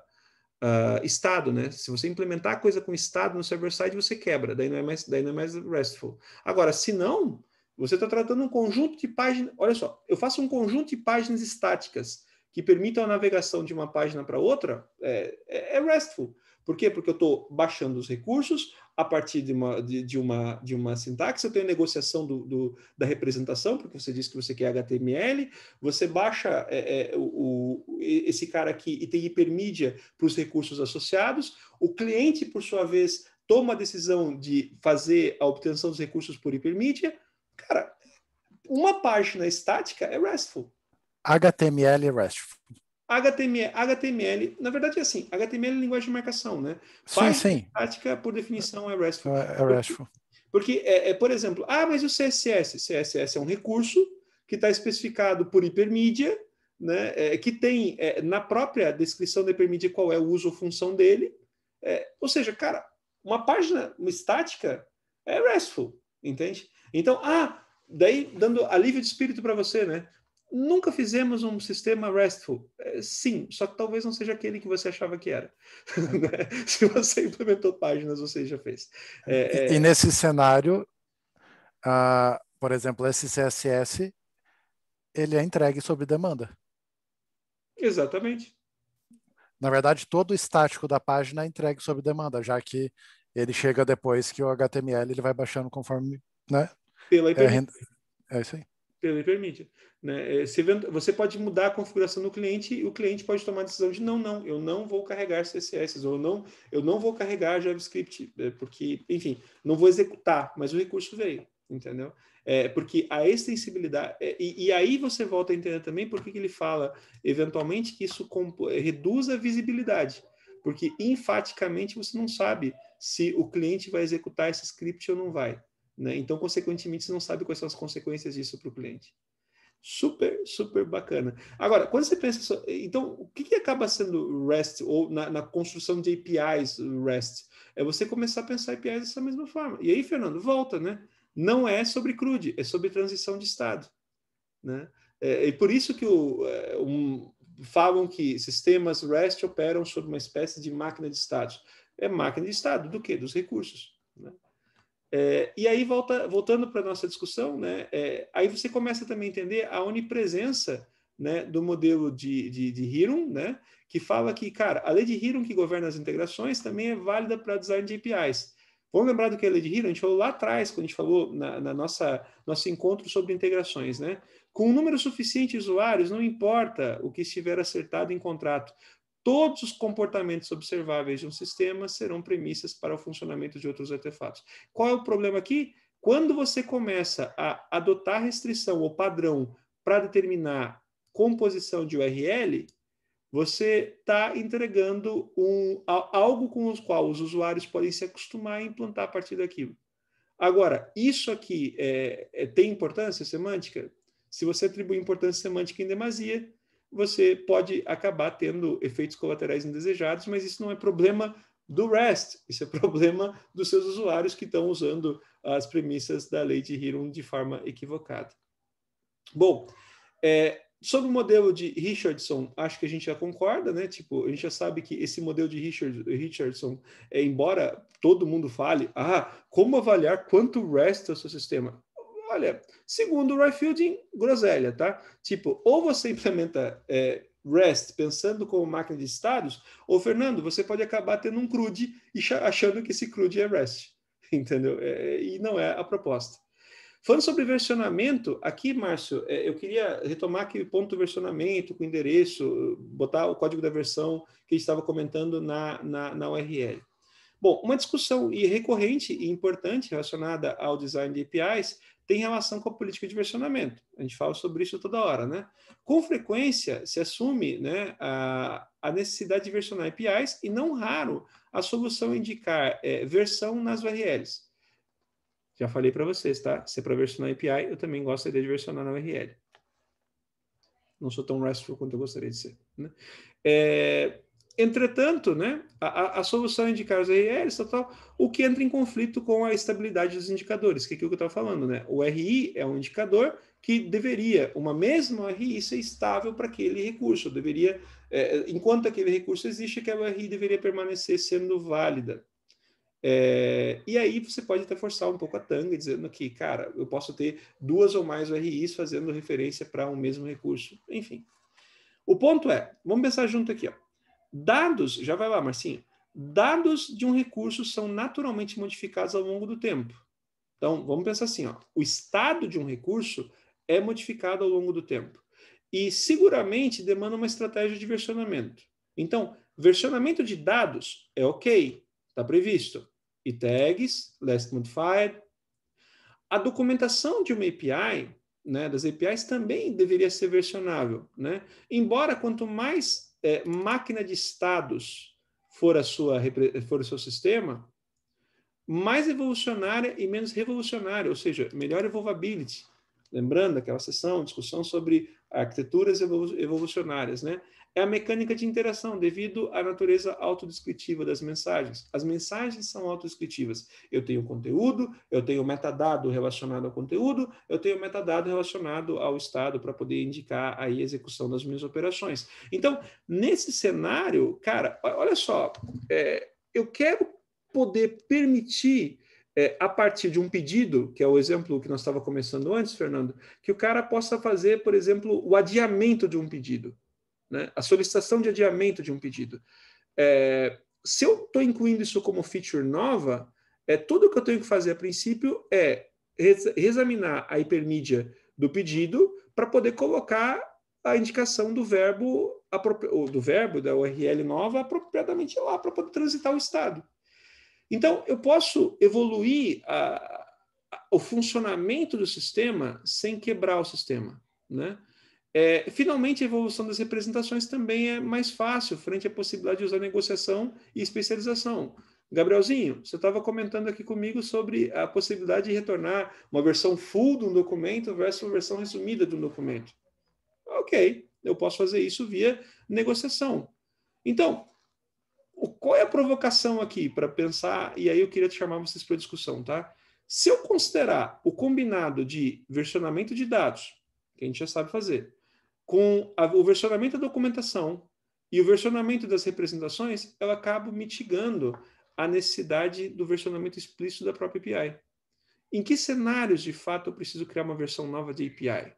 uh, estado, né? Se você implementar a coisa com estado no server side você quebra, daí não é mais daí não é mais RESTful. Agora, se não você está tratando um conjunto de páginas. Olha só, eu faço um conjunto de páginas estáticas que permitam a navegação de uma página para outra é, é, é, RESTful. Por quê? Porque eu estou baixando os recursos a partir de uma, de, de, uma, de uma sintaxe, eu tenho negociação do, do da representação, porque você disse que você quer HTML, você baixa é, é, o, o, esse cara aqui e tem hipermídia para os recursos associados, o cliente, por sua vez, toma a decisão de fazer a obtenção dos recursos por hipermídia. Cara, uma página estática é RESTful. HTML e REST. HTML, HTML, na verdade é assim, HTML é linguagem de marcação, né? Sim, Parte sim. Prática, por definição, é RESTful. É, é, RESTful. Porque, porque é, é, por exemplo, ah, mas o CSS? CSS é um recurso que está especificado por hipermídia, né? É, que tem é, na própria descrição da hipermídia qual é o uso ou função dele. É, ou seja, cara, uma página uma estática é RESTful, entende? Então, ah, daí dando alívio de espírito para você, né? nunca fizemos um sistema RESTful. É, sim, só que talvez não seja aquele que você achava que era. Né? Uhum. Se você implementou páginas, você já fez. Uhum. É, e, é... e, nesse cenário, uh, por exemplo, esse CSS, ele é entregue sob demanda. Exatamente. Na verdade, todo o estático da página é entregue sob demanda, já que ele chega depois que o HTML ele vai baixando conforme, né? Pela IP. É, é isso aí ele permite. Né? É, você pode mudar a configuração do cliente e o cliente pode tomar a decisão de não, não, eu não vou carregar CSS, ou não, eu não vou carregar JavaScript, é, porque, enfim, não vou executar, mas o recurso veio, entendeu? É, porque a extensibilidade. É, e, e, aí você volta a entender também por que ele fala, eventualmente, que isso reduz a visibilidade. Porque enfaticamente você não sabe se o cliente vai executar esse script ou não vai. Né? Então, consequentemente, você não sabe quais são as consequências disso para o cliente. Super, super bacana. Agora, quando você pensa. então, o que, que acaba sendo REST ou na, na construção de APIs REST? É você começar a pensar APIs dessa mesma forma. E aí, Fernando, volta, né? Não é sobre CRUD, é sobre transição de estado. Né? É, e por isso que o, é, um, falam que sistemas REST operam sobre uma espécie de máquina de status. É máquina de estado do quê? Dos recursos. Né? É, e aí, volta, voltando para a nossa discussão, né, é, aí você começa também a entender a onipresença né, do modelo de, de, de né, que fala que, cara, a lei de Hirum que governa as integrações também é válida para design de APIs. Vamos lembrar do que é a lei de Hirum? A gente falou lá atrás, quando a gente falou na, na nossa nosso encontro sobre integrações, né? Com um número suficiente de usuários, não importa o que estiver acertado em contrato, todos os comportamentos observáveis de um sistema serão premissas para o funcionamento de outros artefatos. Qual é o problema aqui? Quando você começa a adotar restrição ou padrão para determinar composição de URL, você está entregando um, algo com o qual os usuários podem se acostumar e implantar a partir daquilo. Agora, isso aqui é, é, tem importância semântica? Se você atribui importância semântica em demasia, você pode acabar tendo efeitos colaterais indesejados, mas isso não é problema do REST, isso é problema dos seus usuários que estão usando as premissas da lei de Hirun de forma equivocada. Bom, é, sobre o modelo de Richardson, acho que a gente já concorda, né? Tipo, a gente já sabe que esse modelo de Richard, Richardson, é, embora todo mundo fale, ah, como avaliar quanto REST é o seu sistema? Olha, segundo o Ryfielding, groselha, tá? Tipo, ou você implementa é, REST pensando como máquina de estados, ou, Fernando, você pode acabar tendo um CRUD e achando que esse CRUD é REST, entendeu? É, e não é a proposta. Falando sobre versionamento, aqui, Márcio, é, eu queria retomar aquele ponto do versionamento com endereço, botar o código da versão que a gente estava comentando na, na, na URL. Bom, uma discussão e recorrente e importante relacionada ao design de APIs tem relação com a política de versionamento. A gente fala sobre isso toda hora, né? Com frequência se assume né, a, a necessidade de versionar APIs e não raro a solução é indicar é, versão nas URLs. Já falei para vocês, tá? Se é para versionar API, eu também gostaria de versionar na URL. Não sou tão RESTful quanto eu gostaria de ser. Né? É, entretanto, né, a, a solução é indicar os RLs, tal, o que entra em conflito com a estabilidade dos indicadores, que é aquilo que eu estava falando. Né? O RI é um indicador que deveria, uma mesma RI, ser estável para aquele recurso, deveria, é, enquanto aquele recurso existe, aquela RI deveria permanecer sendo válida. É, e aí você pode até forçar um pouco a tanga, dizendo que, cara, eu posso ter duas ou mais RIs fazendo referência para um mesmo recurso, enfim. O ponto é, vamos pensar junto aqui, ó. Dados, já vai lá, Marcinho. Dados de um recurso são naturalmente modificados ao longo do tempo. Então, vamos pensar assim, ó, o estado de um recurso é modificado ao longo do tempo. E seguramente demanda uma estratégia de versionamento. Então, versionamento de dados é ok, está previsto. E tags, last modified. A documentação de uma API, né, das APIs, também deveria ser versionável. Né? Embora quanto mais é, máquina de estados for, a sua, for o seu sistema, mais evolucionária e menos revolucionária, ou seja, melhor evolvability. Lembrando aquela sessão, discussão sobre arquiteturas evolucionárias, né? É a mecânica de interação, devido à natureza autodescritiva das mensagens. As mensagens são autodescritivas. Eu tenho conteúdo, eu tenho metadado relacionado ao conteúdo, eu tenho metadado relacionado ao estado para poder indicar aí a execução das minhas operações. Então, nesse cenário, cara, olha só, é, eu quero poder permitir é, a partir de um pedido, que é o exemplo que nós estava começando antes, Fernando, que o cara possa fazer, por exemplo, o adiamento de um pedido, né? a solicitação de adiamento de um pedido. É, se eu estou incluindo isso como feature nova, é, tudo que eu tenho que fazer a princípio é examinar a hipermídia do pedido para poder colocar a indicação do verbo, do verbo da URL nova apropriadamente lá para poder transitar o estado. Então, eu posso evoluir a, a, o funcionamento do sistema sem quebrar o sistema. Né? É, finalmente, a evolução das representações também é mais fácil, frente à possibilidade de usar negociação e especialização. Gabrielzinho, você estava comentando aqui comigo sobre a possibilidade de retornar uma versão full de um documento versus uma versão resumida de um documento. Ok, eu posso fazer isso via negociação. Então, qual é a provocação aqui para pensar? E aí eu queria te chamar vocês para discussão, tá? Se eu considerar o combinado de versionamento de dados, que a gente já sabe fazer, com a, o versionamento da documentação e o versionamento das representações, eu acabo mitigando a necessidade do versionamento explícito da própria API. Em que cenários, de fato, eu preciso criar uma versão nova de API?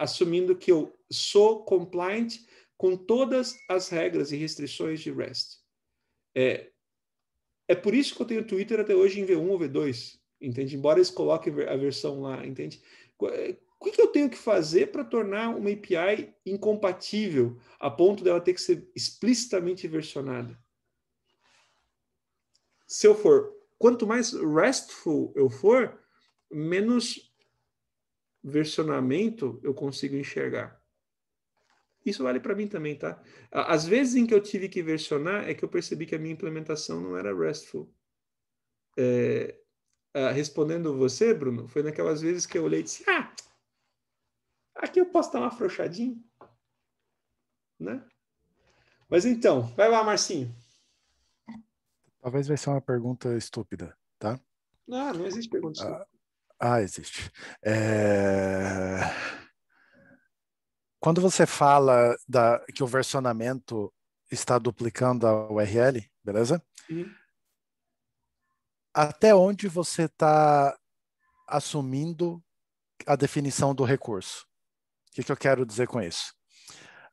assumindo que eu sou compliant com todas as regras e restrições de REST. É, é por isso que eu tenho Twitter até hoje em V1 ou V2, entende? Embora eles coloquem a versão lá, entende? É, o que eu tenho que fazer para tornar uma API incompatível a ponto dela ter que ser explicitamente versionada? Se eu for, quanto mais RESTful eu for, menos versionamento eu consigo enxergar. Isso vale para mim também, tá? Às vezes em que eu tive que versionar é que eu percebi que a minha implementação não era RESTful. É, respondendo você, Bruno, foi naquelas vezes que eu olhei e disse: Ah, aqui eu posso dar uma afrouxadinha. Né? Mas então, vai lá, Marcinho. Talvez vai ser uma pergunta estúpida, tá? Não, ah, não existe pergunta ah, estúpida. Ah, ah existe. É. Quando você fala da, que o versionamento está duplicando a URL, beleza? Uhum. Até onde você está assumindo a definição do recurso? O que, que eu quero dizer com isso?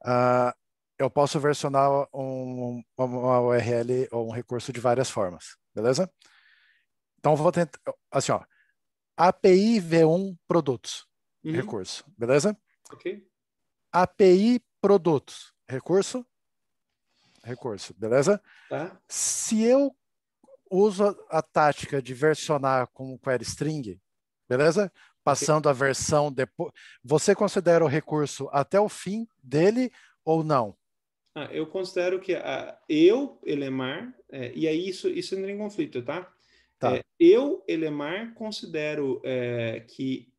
Uh, eu posso versionar um, uma URL ou um recurso de várias formas, beleza? Então, vou tentar, assim, ó, API V1 produtos, uhum. recurso, beleza? Ok. API produtos, recurso? Recurso, beleza? Tá. Se eu uso a, tática de versionar com o query string, beleza? Passando a versão depois. Você considera o recurso até o fim dele ou não? Ah, eu considero que a, eu, Elemar, é, e aí isso, isso entra em conflito, tá? tá. É, eu, Elemar, considero é, que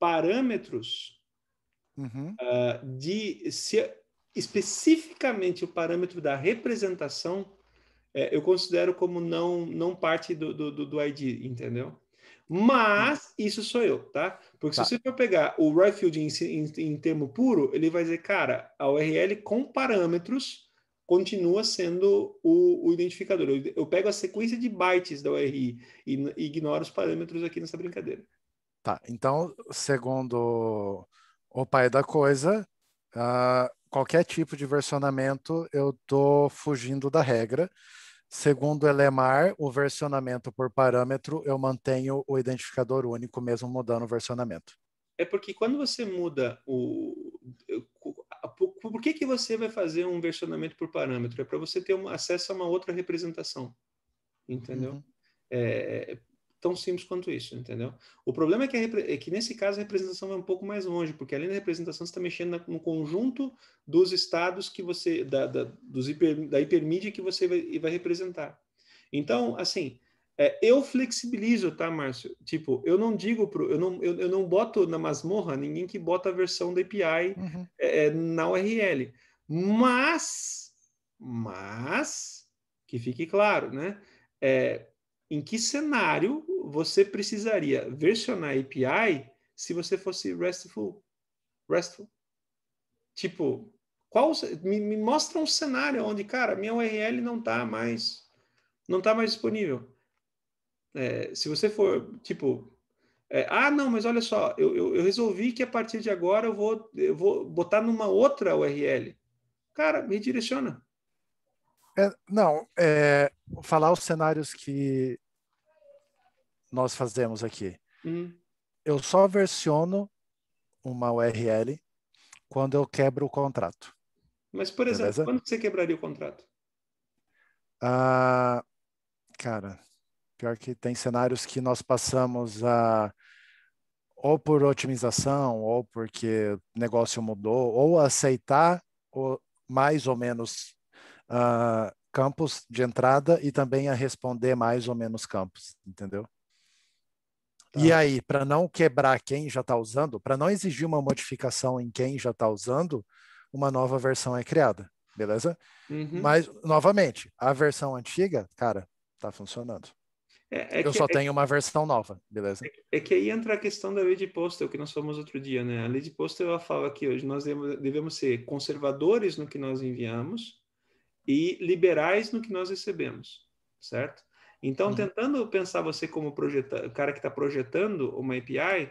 parâmetros uhum. uh, de se especificamente o parâmetro da representação é, eu considero como não não parte do, do, do ID, entendeu? Mas uhum. isso sou eu, tá? Porque tá. se você for pegar o Rightfield em, em, em termo puro, ele vai dizer, cara, a URL com parâmetros continua sendo o, o identificador. Eu, eu, pego a sequência de bytes da URI e, e ignoro os parâmetros aqui nessa brincadeira. Tá, então, segundo o pai da coisa, uh, qualquer tipo de versionamento, eu tô fugindo da regra. Segundo Elemar, é o versionamento por parâmetro, eu mantenho o identificador único, mesmo mudando o versionamento. É porque quando você muda o. Por que, que você vai fazer um versionamento por parâmetro? É para você ter um acesso a uma outra representação. Entendeu? Uhum. É, é tão simples quanto isso, entendeu? O problema é que, é que, nesse caso a representação vai um pouco mais longe, porque além da representação você está mexendo no conjunto dos estados que você da, da, dos hiper, da hipermídia que você vai, vai representar. Então, assim, é, eu flexibilizo, tá, Márcio? Tipo, eu não digo pro, eu não eu, eu não boto na masmorra ninguém que bota a versão da API uhum. é, é na URL, mas mas que fique claro, né? É, em que cenário você precisaria versionar API se você fosse RESTful? RESTful? Tipo, qual me, me mostra um cenário onde, cara, minha URL não está mais não está mais disponível. É, se você for, tipo, é, ah, não, mas olha só, eu, eu, eu, resolvi que a partir de agora eu vou, eu vou botar numa outra URL. Cara, me direciona. É, não, é, falar os cenários que nós fazemos aqui. Uhum. Eu só versiono uma URL quando eu quebro o contrato. Mas, por exemplo, Beleza? quando você quebraria o contrato? Ah, cara, pior que tem cenários que nós passamos a ou por otimização, ou porque o negócio mudou, ou aceitar ou mais ou menos uh, campos de entrada e também a responder mais ou menos campos, entendeu? Tá. E aí, para não quebrar quem já está usando, para não exigir uma modificação em quem já está usando, uma nova versão é criada, beleza? Uhum. Mas, novamente, a versão antiga, cara, está funcionando. É, é eu que, só é, tenho uma versão nova, beleza? É, que é aí entra a questão da lei de Postel, que nós falamos outro dia, né? A lei de Postel, ela fala que hoje nós devemos ser conservadores no que nós enviamos e liberais no que nós recebemos, certo? Então, uhum. tentando pensar você como o cara que está projetando uma API,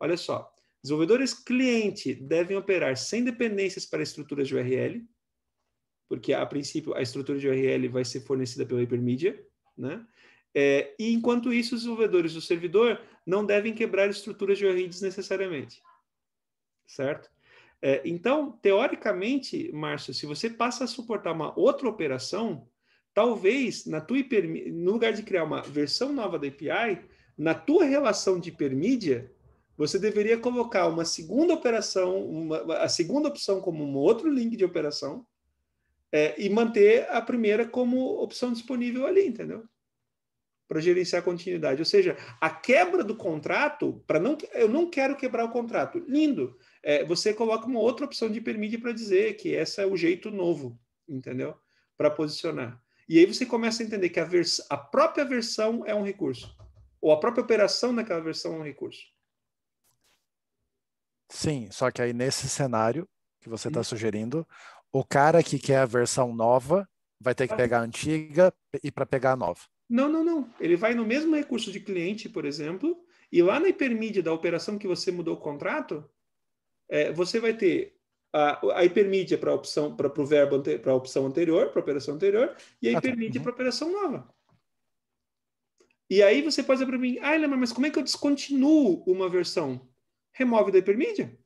olha só. Desenvolvedores cliente devem operar sem dependências para estruturas de URL, porque a princípio a estrutura de URL vai ser fornecida pela Hypermedia, né? É, e enquanto isso, os desenvolvedores do servidor não devem quebrar estruturas de URL desnecessariamente, certo? É, então, teoricamente, Márcio, se você passa a suportar uma outra operação, Talvez na tua no lugar de criar uma versão nova da API, na tua relação de hipermídia, você deveria colocar uma segunda operação, uma, a segunda opção como um outro link de operação é, e manter a primeira como opção disponível ali, entendeu? Para gerenciar a continuidade. Ou seja, a quebra do contrato, para não, eu não quero quebrar o contrato. Lindo. É, você coloca uma outra opção de hipermídia para dizer que essa é o jeito novo, entendeu? Para posicionar. E aí você começa a entender que a, vers a própria versão é um recurso, ou a própria operação daquela versão é um recurso. Sim, só que aí nesse cenário que você está hum. sugerindo, o cara que quer a versão nova vai ter que pegar a antiga e para pegar a nova. Não, não, não. Ele vai no mesmo recurso de cliente, por exemplo, e lá na hipermídia da operação que você mudou o contrato, é, você vai ter a, ah, a hipermídia para a opção para o verbo para a opção anterior, para a operação anterior, e a hipermídia ah, tá. uhum. para a operação nova. E aí você pode dizer para mim, ah, lema mas como é que eu descontinuo uma versão? Remove da hipermídia.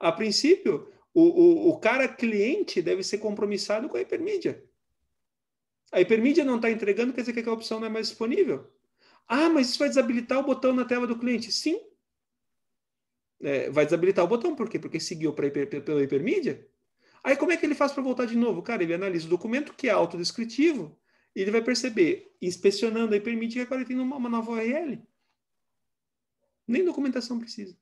A princípio, o, o, o cara cliente deve ser compromissado com a hipermídia. A hipermídia não está entregando, quer dizer que a opção não é mais disponível. Ah, mas isso vai desabilitar o botão na tela do cliente. Sim, é, vai desabilitar o botão. Por quê? Porque seguiu para pela hipermídia. Aí como é que ele faz para voltar de novo? Cara, ele analisa o documento, que é autodescritivo, e ele vai perceber, inspecionando a hipermídia, que agora ele tem uma, uma nova URL. Nem documentação precisa.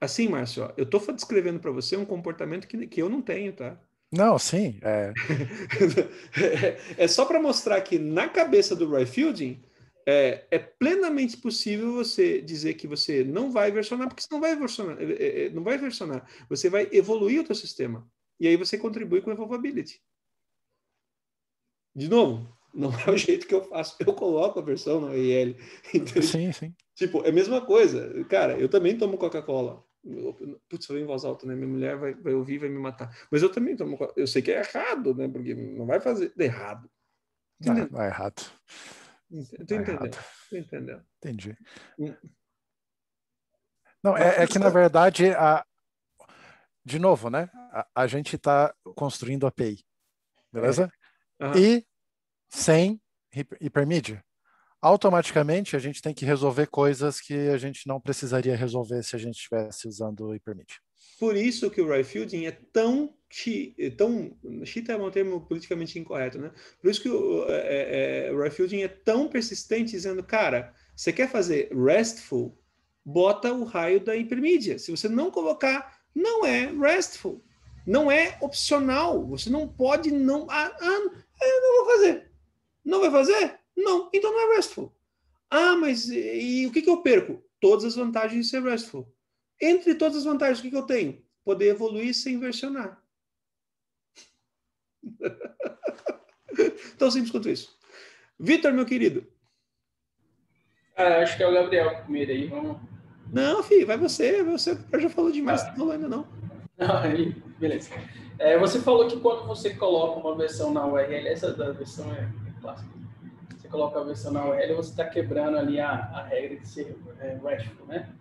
Assim, Márcio, ó, eu estou descrevendo para você um comportamento que, que eu não tenho, tá? Não, sim. É, é, é só para mostrar que na cabeça do Roy Fielding é, é, plenamente possível você dizer que você não vai versionar, porque você não vai versionar, é, é, é, não vai versionar. Você vai evoluir o seu sistema. E aí você contribui com a evolvability. De novo, não é o jeito que eu faço. Eu coloco a versão na IL. Então, sim, sim. Tipo, é a mesma coisa. Cara, eu também tomo Coca-Cola. Putz, eu em voz alta, né? Minha mulher vai, vai ouvir vai me matar. Mas eu também tomo. Eu sei que é errado, né? Porque não vai fazer. É errado. Não, não é errado. Tu tá entendeu? Entendi. Hum. Não, é, é que na tá verdade, a, de novo, né? A, a gente está construindo API, beleza? É. Uhum. E sem hipermídia. Automaticamente a gente tem que resolver coisas que a gente não precisaria resolver se a gente estivesse usando hipermídia. Por isso que o Fielding é tão é tão chita tá é um termo politicamente incorreto, né? Por isso que o, é, é, é, o é tão persistente dizendo, cara, você quer fazer restful, bota o raio da hipermídia. Se você não colocar, não é restful, não é opcional. Você não pode não, ah, ah eu não vou fazer. Não vai fazer? Não. Então não é restful. Ah, mas e, e o que, que eu perco? Todas as vantagens de ser restful. Entre todas as vantagens, o que, que eu tenho? Poder evoluir sem versionar. Tão simples quanto isso. Vitor, meu querido. ah, acho que é o Gabriel primeiro aí, vamos. Não, filho, vai você, você já falou demais, ah. não ainda não. aí, beleza. É, você falou que quando você coloca uma versão na URL, essa da versão é, é clássica. Você coloca a versão na URL, você está quebrando ali a, a regra de ser é, RESTful, né?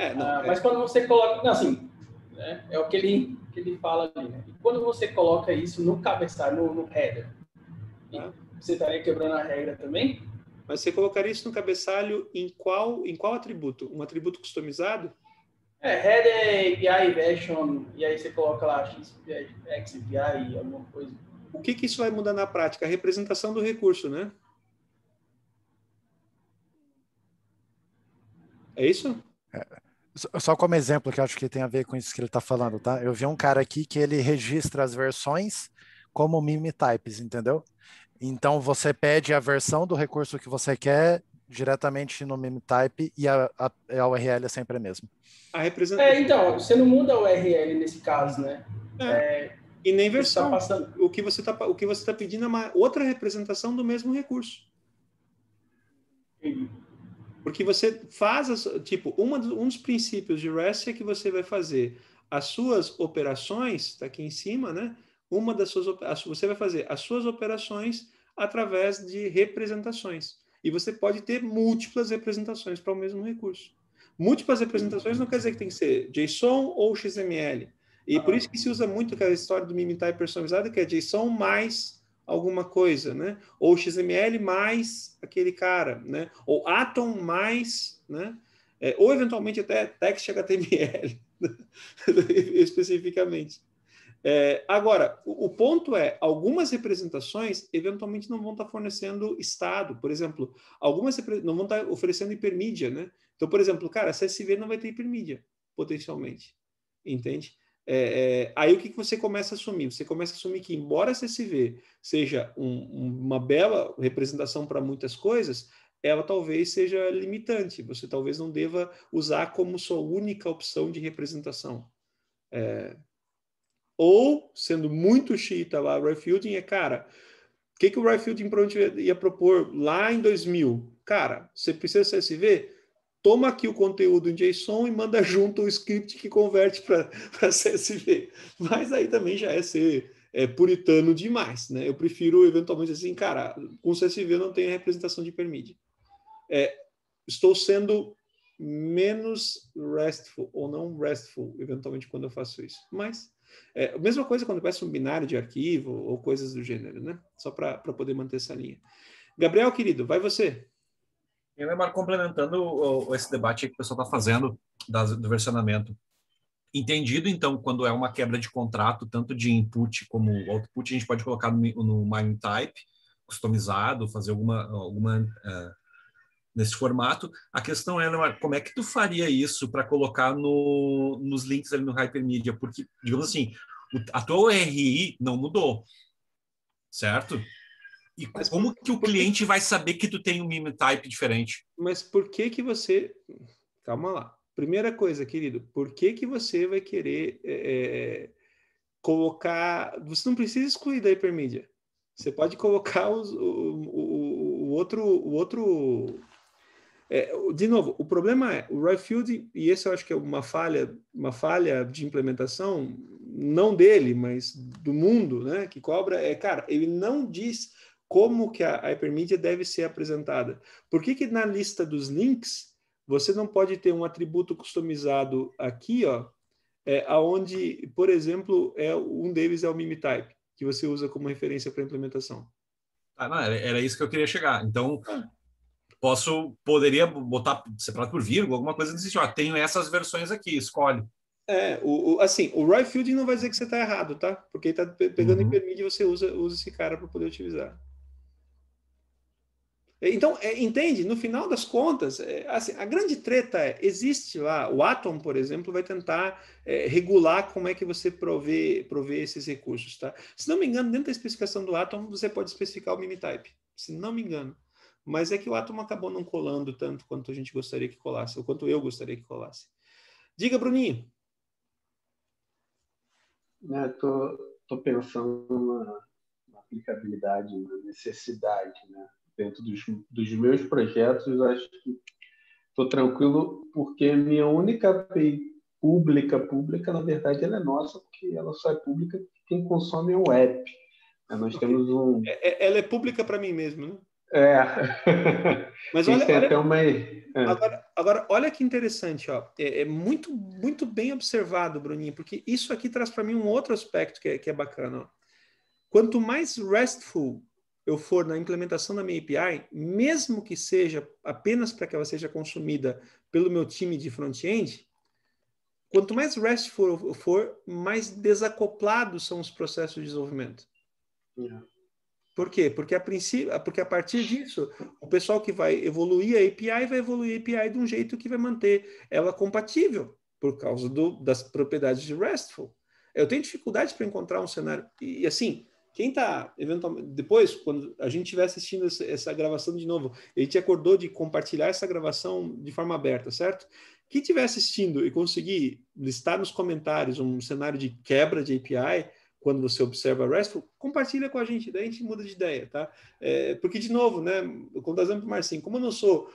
É, não, ah, é. Mas quando você coloca. Não, assim, né, é o que ele, que ele fala ali. Né? E quando você coloca isso no cabeçalho, no, no header, ah. Tá. você estaria quebrando a regra também? Mas você colocaria isso no cabeçalho em qual, em qual atributo? Um atributo customizado? É, header, é API, version, e aí você coloca lá XPI, XPI, alguma coisa. O que, que isso vai mudar na prática? A representação do recurso, né? É isso? Só como exemplo, que eu acho que tem a ver com isso que ele está falando, tá? Eu vi um cara aqui que ele registra as versões como MIMI types, entendeu? Então você pede a versão do recurso que você quer diretamente no MIMI type e a, a, a URL é sempre a mesma. A represent... É, então, você não muda a URL nesse caso, né? É. é e nem tá versão. Tá o que você está tá pedindo é uma outra representação do mesmo recurso. Porque você faz, as, tipo, uma, um dos princípios de REST é que você vai fazer as suas operações, está aqui em cima, né? Uma das suas, você vai fazer as suas operações através de representações. E você pode ter múltiplas representações para o mesmo recurso. Múltiplas representações não quer dizer que tem que ser JSON ou XML. E ah. por isso que se usa muito aquela história do mime personalizado, que é JSON mais alguma coisa, né? Ou XML mais aquele cara, né? Ou Atom mais, né? É, ou eventualmente até text HTML especificamente. É, agora, o, o, ponto é, algumas representações eventualmente não vão estar fornecendo estado, por exemplo, algumas não vão estar oferecendo hipermídia, né? Então, por exemplo, cara, CSV não vai ter hipermídia, potencialmente, entende? É, é, aí o que, que você começa a assumir? Você começa a assumir que, embora a CSV seja um, uma bela representação para muitas coisas, ela talvez seja limitante. Você talvez não deva usar como sua única opção de representação. É... Ou, sendo muito chita lá, o Rayfielding é, cara, o que, que o Rayfielding ia propor lá em 2000? Cara, você precisa CSV? toma aqui o conteúdo em JSON e manda junto o script que converte para CSV. Mas aí também já é ser é, puritano demais, né? Eu prefiro eventualmente assim, cara, com CSV eu não tenho representação de permídia. É, estou sendo menos restful ou não restful, eventualmente, quando eu faço isso. Mas, é, a mesma coisa quando eu peço um binário de arquivo ou coisas do gênero, né? Só para poder manter essa linha. Gabriel, querido, vai você. E aí, Marco, complementando esse debate que o pessoal está fazendo do versionamento, entendido então quando é uma quebra de contrato, tanto de input como output, a gente pode colocar no, no mime type, customizado, fazer alguma, alguma uh, nesse formato. A questão é, Marco, como é que tu faria isso para colocar no, nos links ali no Hypermedia? Porque, digamos assim, a tua URI não mudou, certo? E mas como que o cliente que... vai saber que tu tem um meme type diferente? Mas por que que você... Calma lá. Primeira coisa, querido, por que que você vai querer é, é colocar... Você não precisa excluir da hipermídia. Você pode colocar os, o, o, o outro... O outro... É, de novo, o problema é o Field e esse eu acho que é uma falha, uma falha de implementação, não dele, mas do mundo, né, que cobra, é, cara, ele não diz como que a hypermedia deve ser apresentada. Por que, que na lista dos links você não pode ter um atributo customizado aqui, ó, é, aonde, por exemplo, é um deles é o type que você usa como referência para implementação. Ah, não, era, era, isso que eu queria chegar. Então, ah. posso, poderia botar separado por vírgula, alguma coisa desse tipo. Ah, tenho essas versões aqui, escolhe. É, o, o, assim, o Roy Fielding não vai dizer que você está errado, tá? Porque ele está pegando uhum. hipermídia e você usa, usa esse cara para poder utilizar. Então, é, entende? No final das contas, é, assim, a grande treta é, existe lá. O Atom, por exemplo, vai tentar é, regular como é que você provê, provê esses recursos. Tá? Se não me engano, dentro da especificação do Atom, você pode especificar o MimiType. Se não me engano. Mas é que o Atom acabou não colando tanto quanto a gente gostaria que colasse, ou quanto eu gostaria que colasse. Diga, Bruninho. Estou é, pensando na, na aplicabilidade, na necessidade, né? dentro dos, dos meus projetos, acho que estou tranquilo, porque minha única API pública, pública, na verdade, ela é nossa, porque ela só é pública quem consome é o app. Né? Nós okay. temos um. É, é, ela é pública para mim mesmo, né? É. Mas olha, olha, até uma... agora, agora, olha que interessante, ó. É, é, muito, muito bem observado, Bruninho, porque isso aqui traz para mim um outro aspecto que é, que é bacana. Ó. Quanto mais restful eu for na implementação da minha API, mesmo que seja apenas para que ela seja consumida pelo meu time de front-end, quanto mais REST for, for, mais desacoplados são os processos de desenvolvimento. Por quê? Porque a, princípio, porque a partir disso, o pessoal que vai evoluir a API vai evoluir a API de um jeito que vai manter ela compatível, por causa do, das propriedades de RESTful. Eu tenho dificuldade para encontrar um cenário. E assim, quem tá, eventualmente, depois, quando a gente estiver assistindo essa gravação de novo, a gente acordou de compartilhar essa gravação de forma aberta, certo? Quem estiver assistindo e conseguir listar nos comentários um cenário de quebra de API, quando você observa RESTful, compartilha com a gente, daí a gente muda de ideia, tá? É, porque, de novo, né, como está exemplo para o Marcinho, como eu não sou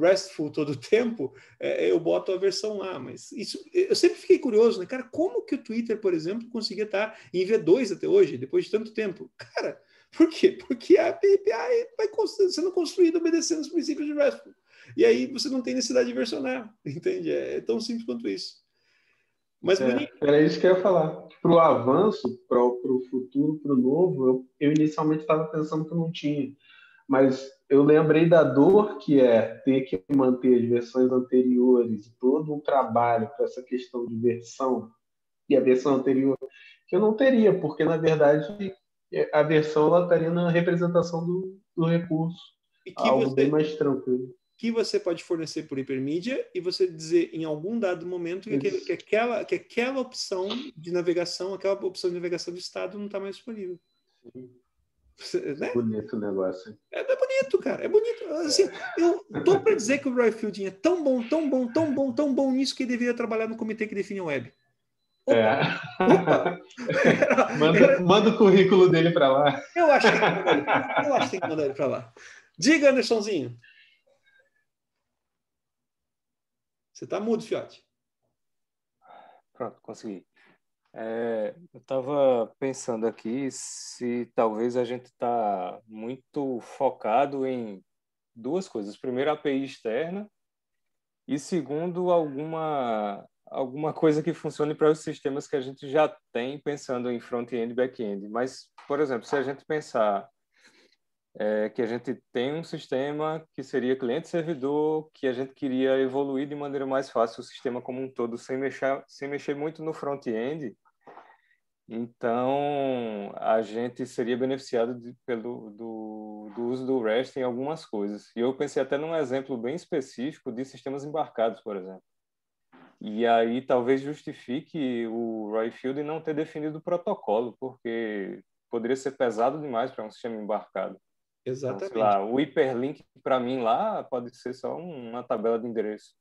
RESTful todo o tempo, é, eu boto a versão lá, mas isso, eu sempre fiquei curioso, né, cara, como que o Twitter, por exemplo, conseguia estar tá em V2 até hoje, depois de tanto tempo? Cara, por quê? Porque a API vai sendo construída obedecendo os princípios de RESTful. E aí você não tem necessidade de versionar, entende? É, é tão simples quanto isso. Mas é, bonito. Era isso que eu ia falar. Para o avanço, para o futuro, para o novo, eu, eu inicialmente estava pensando que não tinha. Mas eu lembrei da dor que é ter que manter as versões anteriores, todo um trabalho para essa questão de versão e a versão anterior, que eu não teria, porque na verdade é, a versão ela estaria tá na representação do, do recurso. E que algo você... bem mais tranquilo que você pode fornecer por hipermídia e você dizer em algum dado momento que, aquele, que, aquela, que aquela opção de navegação, aquela opção de navegação de estado não está mais disponível. né? Bonito o negócio. É, é, bonito, cara. É bonito. Assim, eu tô para dizer que o Roy Fielding é tão bom, tão bom, tão bom, tão bom nisso que ele deveria trabalhar no comitê que define a web. Opa, é. opa. Era, manda, era... manda, o currículo dele para lá. Eu acho que tem que mandar ele para lá. Diga, Andersonzinho. Você está mudo, Fiote. Pronto, consegui. É, eu estava pensando aqui se talvez a gente está muito focado em duas coisas. Primeiro, a API externa e segundo, alguma alguma coisa que funcione para os sistemas que a gente já tem pensando em front-end e back-end. Mas, por exemplo, se a gente pensar é que a gente tem um sistema que seria cliente-servidor, que a gente queria evoluir de maneira mais fácil o sistema como um todo, sem mexer, sem mexer muito no front-end. Então, a gente seria beneficiado de, pelo, do, do uso do REST em algumas coisas. E eu pensei até num exemplo bem específico de sistemas embarcados, por exemplo. E aí talvez justifique o Roy Field não ter definido o protocolo, porque poderia ser pesado demais para um sistema embarcado. Então, Exatamente. Então, lá, o hiperlink para mim lá pode ser só uma tabela de endereço.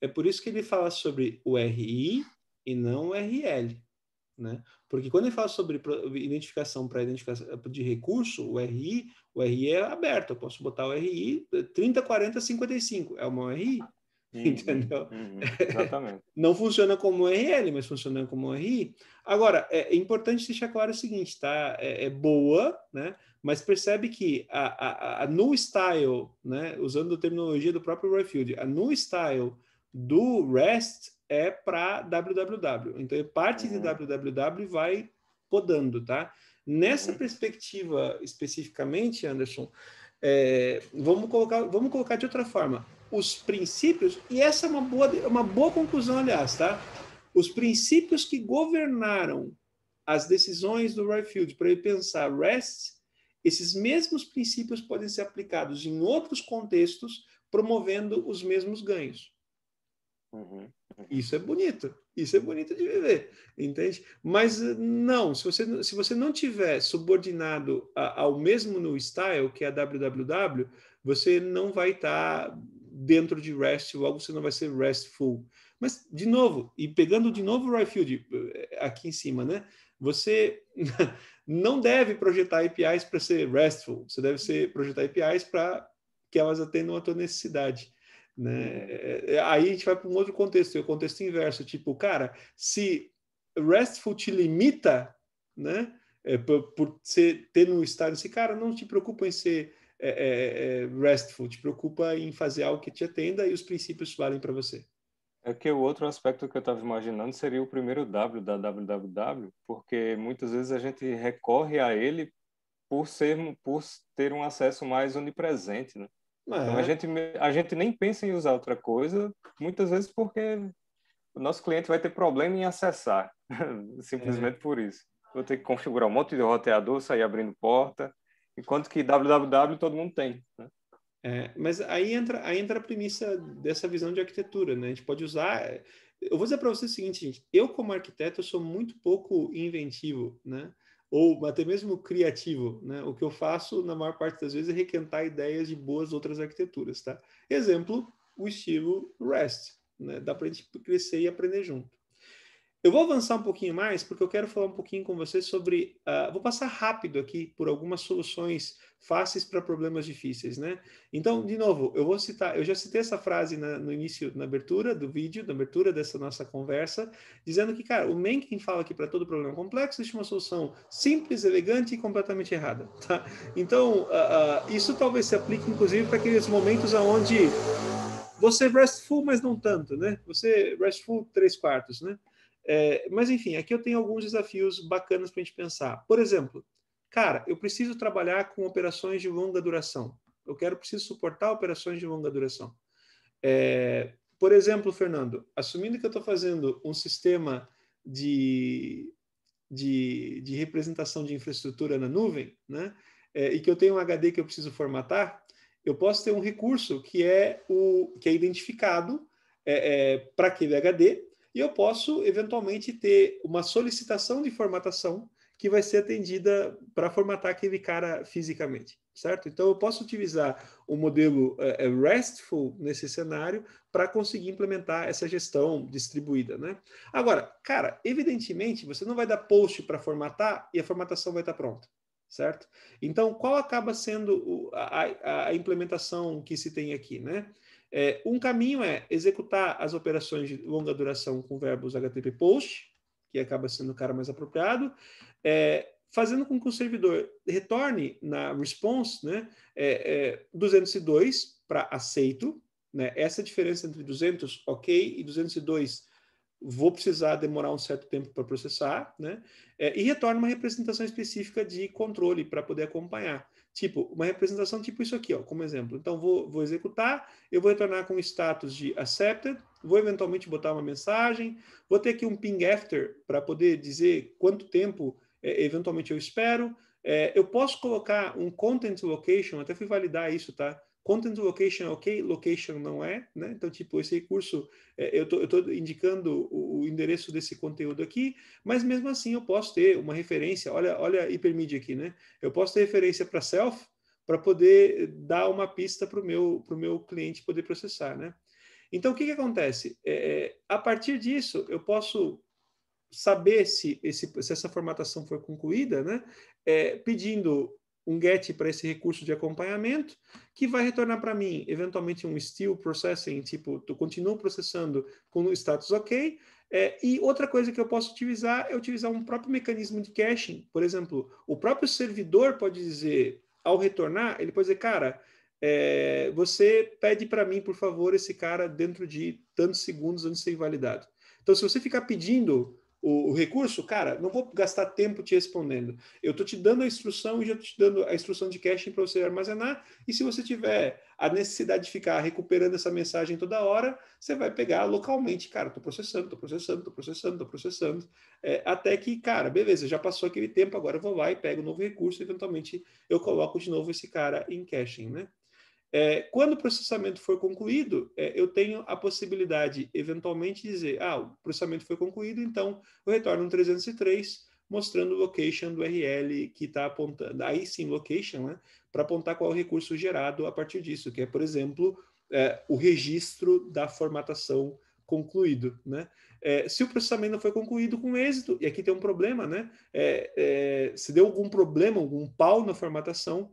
É por isso que ele fala sobre o RI e não o URL, né? Porque quando ele fala sobre identificação para identificação eh, de recurso, o RI, o RI é aberto, eu posso botar o RI 30, 40, 55, é uma URI. Uhum, entendeu? Uhum, exatamente. Não funciona como URL, mas funciona como URI. Agora, é, é importante deixar claro o seguinte, tá? É, é boa, né? Mas percebe que a, a, a new style, né? Usando a terminologia do próprio Rayfield, a new style do REST é para www. Então, é parte uhum. de www vai podando, tá? Nessa uhum. perspectiva especificamente, Anderson, é, vamos colocar, vamos colocar de outra forma os princípios, e essa é uma boa, uma boa conclusão, aliás, tá? Os princípios que governaram as decisões do Rayfield para ele pensar REST, esses mesmos princípios podem ser aplicados em outros contextos, promovendo os mesmos ganhos. Uhum. uhum. Isso é bonito. Isso é bonito de viver, entende? Mas eh, não, se você, se você não tiver subordinado a, ao mesmo no style, que é a WWW, você não vai estar tá dentro de rest, algo você não vai ser RESTful. Mas, de novo, e pegando de novo o field eh, aqui em cima, né? Você não deve projetar APIs para ser RESTful, você deve ser, projetar APIs para que elas atendam a tua necessidade. Né? Uhum. Eh, eh, aí a gente vai para um outro contexto, é o contexto inverso, tipo, cara, se RESTful te limita, né? É, por, por ter um estado, esse assim, cara, não te preocupa em ser é, é, é, restful, te preocupa em fazer algo que te atenda e os princípios valem para você. É que o outro aspecto que eu estava imaginando seria o primeiro W da www, porque muitas vezes a gente recorre a ele por ser por ter um acesso mais onipresente, né? É. Então a gente a gente nem pensa em usar outra coisa, muitas vezes porque o nosso cliente vai ter problema em acessar, simplesmente é. por isso. Vou ter que configurar um monte de roteador, sair abrindo porta, Enquanto que www todo mundo tem. Né? É, mas aí entra, aí entra a premissa dessa visão de arquitetura, né? A gente pode usar. Eu vou dizer para vocês o seguinte, gente. Eu, como arquiteto, sou muito pouco inventivo, né? Ou até mesmo criativo, né? O que eu faço, na maior parte das vezes, é requentar ideias de boas outras arquiteturas, tá? Exemplo, o estilo REST, né? Dá para a gente crescer e aprender junto. Eu vou avançar um pouquinho mais, porque eu quero falar um pouquinho com você sobre. Uh, vou passar rápido aqui por algumas soluções fáceis para problemas difíceis, né? Então, de novo, eu vou citar. Eu já citei essa frase na, no início, na abertura do vídeo, na abertura dessa nossa conversa, dizendo que, cara, o Mencken fala que para todo problema complexo existe uma solução simples, elegante e completamente errada, tá? Então, uh, uh, isso talvez se aplique, inclusive, para aqueles momentos onde você restful, mas não tanto, né? Você restful três quartos, né? É, mas, enfim, aqui eu tenho alguns desafios bacanas para a gente pensar. Por exemplo, cara, eu preciso trabalhar com operações de longa duração. Eu quero, preciso suportar operações de longa duração. É, por exemplo, Fernando, assumindo que eu estou fazendo um sistema de, de, de, representação de infraestrutura na nuvem, né? É, e que eu tenho um HD que eu preciso formatar, eu posso ter um recurso que é o que é identificado é, é, para aquele HD e eu posso eventualmente ter uma solicitação de formatação que vai ser atendida para formatar aquele cara fisicamente, certo? Então eu posso utilizar o modelo uh, RESTful nesse cenário para conseguir implementar essa gestão distribuída, né? Agora, cara, evidentemente você não vai dar post para formatar e a formatação vai estar tá pronta, certo? Então qual acaba sendo a, a implementação que se tem aqui, né? É, um caminho é executar as operações de longa duração com verbos HTTP POST, que acaba sendo o cara mais apropriado, é, fazendo com que o servidor retorne na response né, é, 202 é, para aceito. Né? Essa diferença entre 200 ok e 202 vou precisar demorar um certo tempo para processar, né? É, e retorna uma representação específica de controle para poder acompanhar. Tipo, uma representação tipo isso aqui, ó, como exemplo. Então, vou, vou executar, eu vou retornar com status de accepted, vou eventualmente botar uma mensagem, vou ter aqui um ping after para poder dizer quanto tempo é, eventualmente eu espero. É, eu posso colocar um content location, até fui validar isso, tá? Content location é ok, location não é, né? Então, tipo, esse recurso, é, eu estou indicando o, endereço desse conteúdo aqui, mas mesmo assim eu posso ter uma referência, olha, olha a hipermídia aqui, né? Eu posso ter referência para self para poder dar uma pista para o meu, pro meu cliente poder processar, né? Então, o que, que acontece? É, é, a partir disso, eu posso saber se, esse, se essa formatação for concluída, né? É, pedindo um GET para esse recurso de acompanhamento, que vai retornar para mim, eventualmente, um still processing, tipo, tu continua processando com o status ok. É, e outra coisa que eu posso utilizar é utilizar um próprio mecanismo de caching. Por exemplo, o próprio servidor pode dizer, ao retornar, ele pode dizer, cara, é, você pede para mim, por favor, esse cara dentro de tantos segundos antes de ser invalidado. Então, se você ficar pedindo o, o, recurso, cara, não vou gastar tempo te respondendo. Eu estou te dando a instrução e já estou te dando a instrução de caching para você armazenar. E se você tiver a necessidade de ficar recuperando essa mensagem toda hora, você vai pegar localmente, cara, estou processando, estou processando, estou processando, estou processando, é, até que, cara, beleza, já passou aquele tempo, agora eu vou lá e pego um novo recurso, eventualmente eu coloco de novo esse cara em caching, né? É, quando o processamento for concluído, é, eu tenho a possibilidade, eventualmente, de dizer: ah, o processamento foi concluído, então eu retorno um 303, mostrando o location do URL que está apontando, aí sim, location, né, para apontar qual é o recurso gerado a partir disso, que é, por exemplo, é, o registro da formatação concluído, né? É, se o processamento não foi concluído com êxito, e aqui tem um problema, né? É, é, se deu algum problema, algum pau na formatação,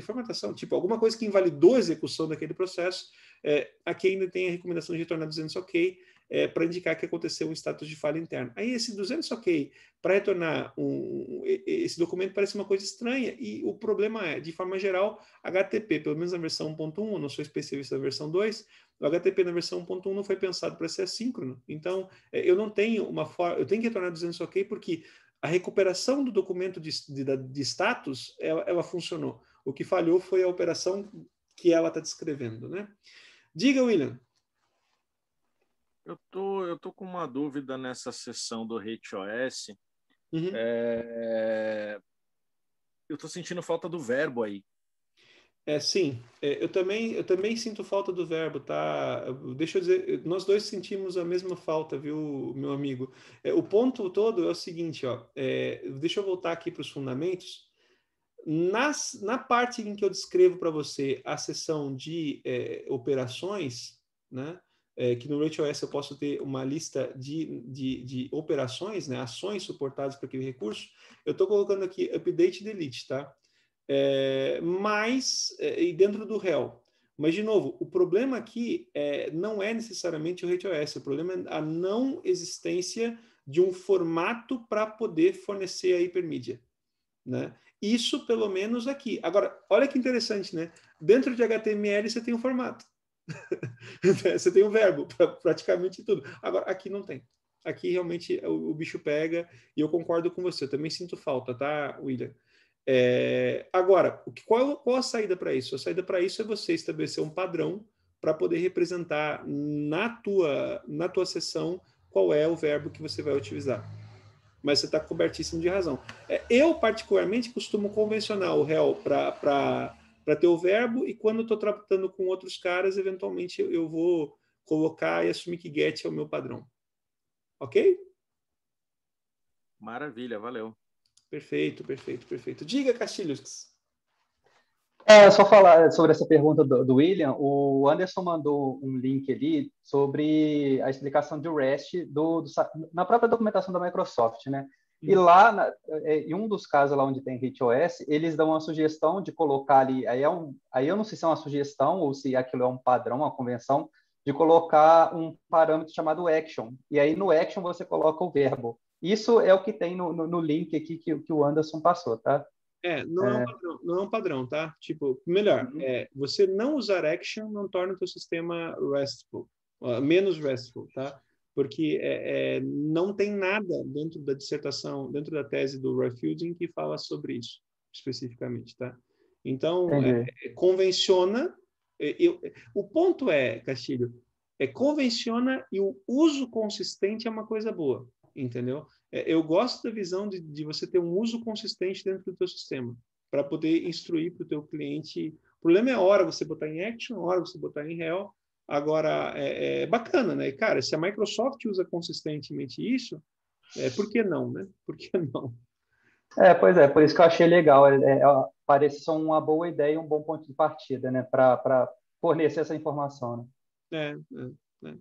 formatação, tipo alguma coisa que invalidou a execução daquele processo, é, aqui ainda tem a recomendação de retornar 200 OK é, para indicar que aconteceu um status de falha interna. Aí esse 200 OK para retornar um, esse documento parece uma coisa estranha e o problema é, de forma geral, HTTP, pelo menos na versão 1.1, eu não sou especialista da versão 2, o HTTP na versão 1.1 não foi pensado para ser assíncrono. Então, é, eu não tenho uma forma, eu tenho que retornar 200 OK porque a recuperação do documento de, de, de status, ela, ela, funcionou. O que falhou foi a operação que ela está descrevendo, né? Diga, William. Eu tô, eu tô com uma dúvida nessa sessão do HOS. Uhum. É... Eu tô sentindo falta do verbo aí. É, sim. É, eu, também, eu também sinto falta do verbo, tá? Deixa eu dizer, nós dois sentimos a mesma falta, viu, meu amigo? É, o ponto todo é o seguinte, ó. É, deixa eu voltar aqui para os fundamentos nas, na parte em que eu descrevo para você a seção de é, operações, né? É, que no RateOS eu posso ter uma lista de, de, de operações, né? ações suportadas para aquele recurso, eu estou colocando aqui update e delete, tá? É, mas, é, e dentro do réu. Mas, de novo, o problema aqui é, não é necessariamente o RateOS, o problema é a não existência de um formato para poder fornecer a hipermídia, né? Isso, pelo menos, aqui. Agora, olha que interessante, né? Dentro de HTML você tem o um formato. você tem o um verbo para praticamente tudo. Agora, aqui não tem. Aqui realmente o, o, bicho pega e eu concordo com você. Eu também sinto falta, tá, William? É, agora, o que, qual, qual a saída para isso? A saída para isso é você estabelecer um padrão para poder representar na tua, na tua sessão qual é o verbo que você vai utilizar mas você está cobertíssimo de razão. É, eu, particularmente, costumo convencionar o réu para ter o verbo, e quando estou tratando com outros caras, eventualmente eu vou colocar e assumir que get é o meu padrão. Ok? Maravilha, valeu. Perfeito, perfeito, perfeito. Diga, Castilhos. É, só falar sobre essa pergunta do, do, William. O Anderson mandou um link ali sobre a explicação de REST do, do na própria documentação da Microsoft, né? E lá, na, é, em um dos casos lá onde tem HitOS, eles dão uma sugestão de colocar ali, aí, é um, aí eu não sei se é uma sugestão ou se aquilo é um padrão, uma convenção, de colocar um parâmetro chamado action. E aí no action você coloca o verbo. Isso é o que tem no, no, no link aqui que, que o Anderson passou, tá? É, não é, é um padrão, não é um padrão, tá? Tipo, melhor, uhum. é, você não usar action não torna o teu sistema restful, menos restful, tá? Porque é, é, não tem nada dentro da dissertação, dentro da tese do Refielding que fala sobre isso especificamente, tá? Então, é, é, convenciona. Eu, o ponto é, Castilho, é convenciona e o uso consistente é uma coisa boa, entendeu? É, eu gosto da visão de, de você ter um uso consistente dentro do teu sistema para poder instruir para o teu cliente. O problema é a hora você botar em action, a hora você botar em real. Agora, é, é bacana, né? Cara, se a Microsoft usa consistentemente isso, é, por que não, né? Por que não? É, pois é, por isso que eu achei legal. É, é parece ser uma boa ideia e um bom ponto de partida, né? Para fornecer essa informação, né? É, é, é.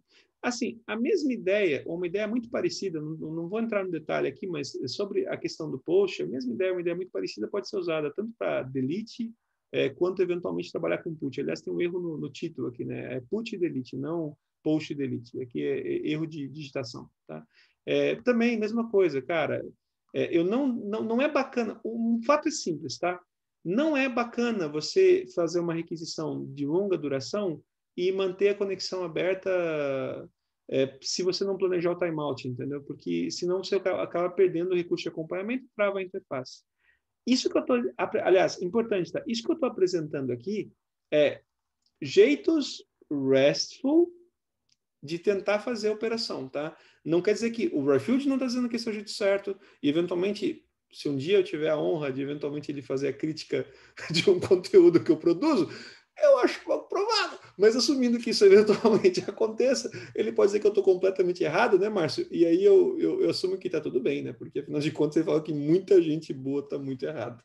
Assim, a mesma ideia, ou uma ideia muito parecida, não, não, vou entrar no detalhe aqui, mas sobre a questão do post, a mesma ideia, uma ideia muito parecida, pode ser usada tanto para delete é, quanto eventualmente trabalhar com put. Aliás, tem um erro no, no título aqui, né? É put e delete, não post e delete. Aqui é, é erro de digitação, tá? É, também, mesma coisa, cara. Eh, eu não, não, não é bacana. Um fato é simples, tá? Não é bacana você fazer uma requisição de longa duração e manter a conexão aberta é, se você não planejar o timeout, entendeu? Porque senão você acaba perdendo o recurso de acompanhamento e trava a interface. Isso que eu estou, aliás, importante, tá? Isso que eu estou apresentando aqui é jeitos restful de tentar fazer a operação, tá? Não quer dizer que o Refuge não está dizendo que esse é o jeito certo, e eventualmente, se um dia eu tiver a honra de eventualmente ele fazer a crítica de um conteúdo que eu produzo, eu acho pouco provável. Mas assumindo que isso eventualmente aconteça, ele pode dizer que eu estou completamente errado, né, Márcio? E aí eu, eu, eu assumo que está tudo bem, né? Porque afinal de contas você fala que muita gente boa está muito errada.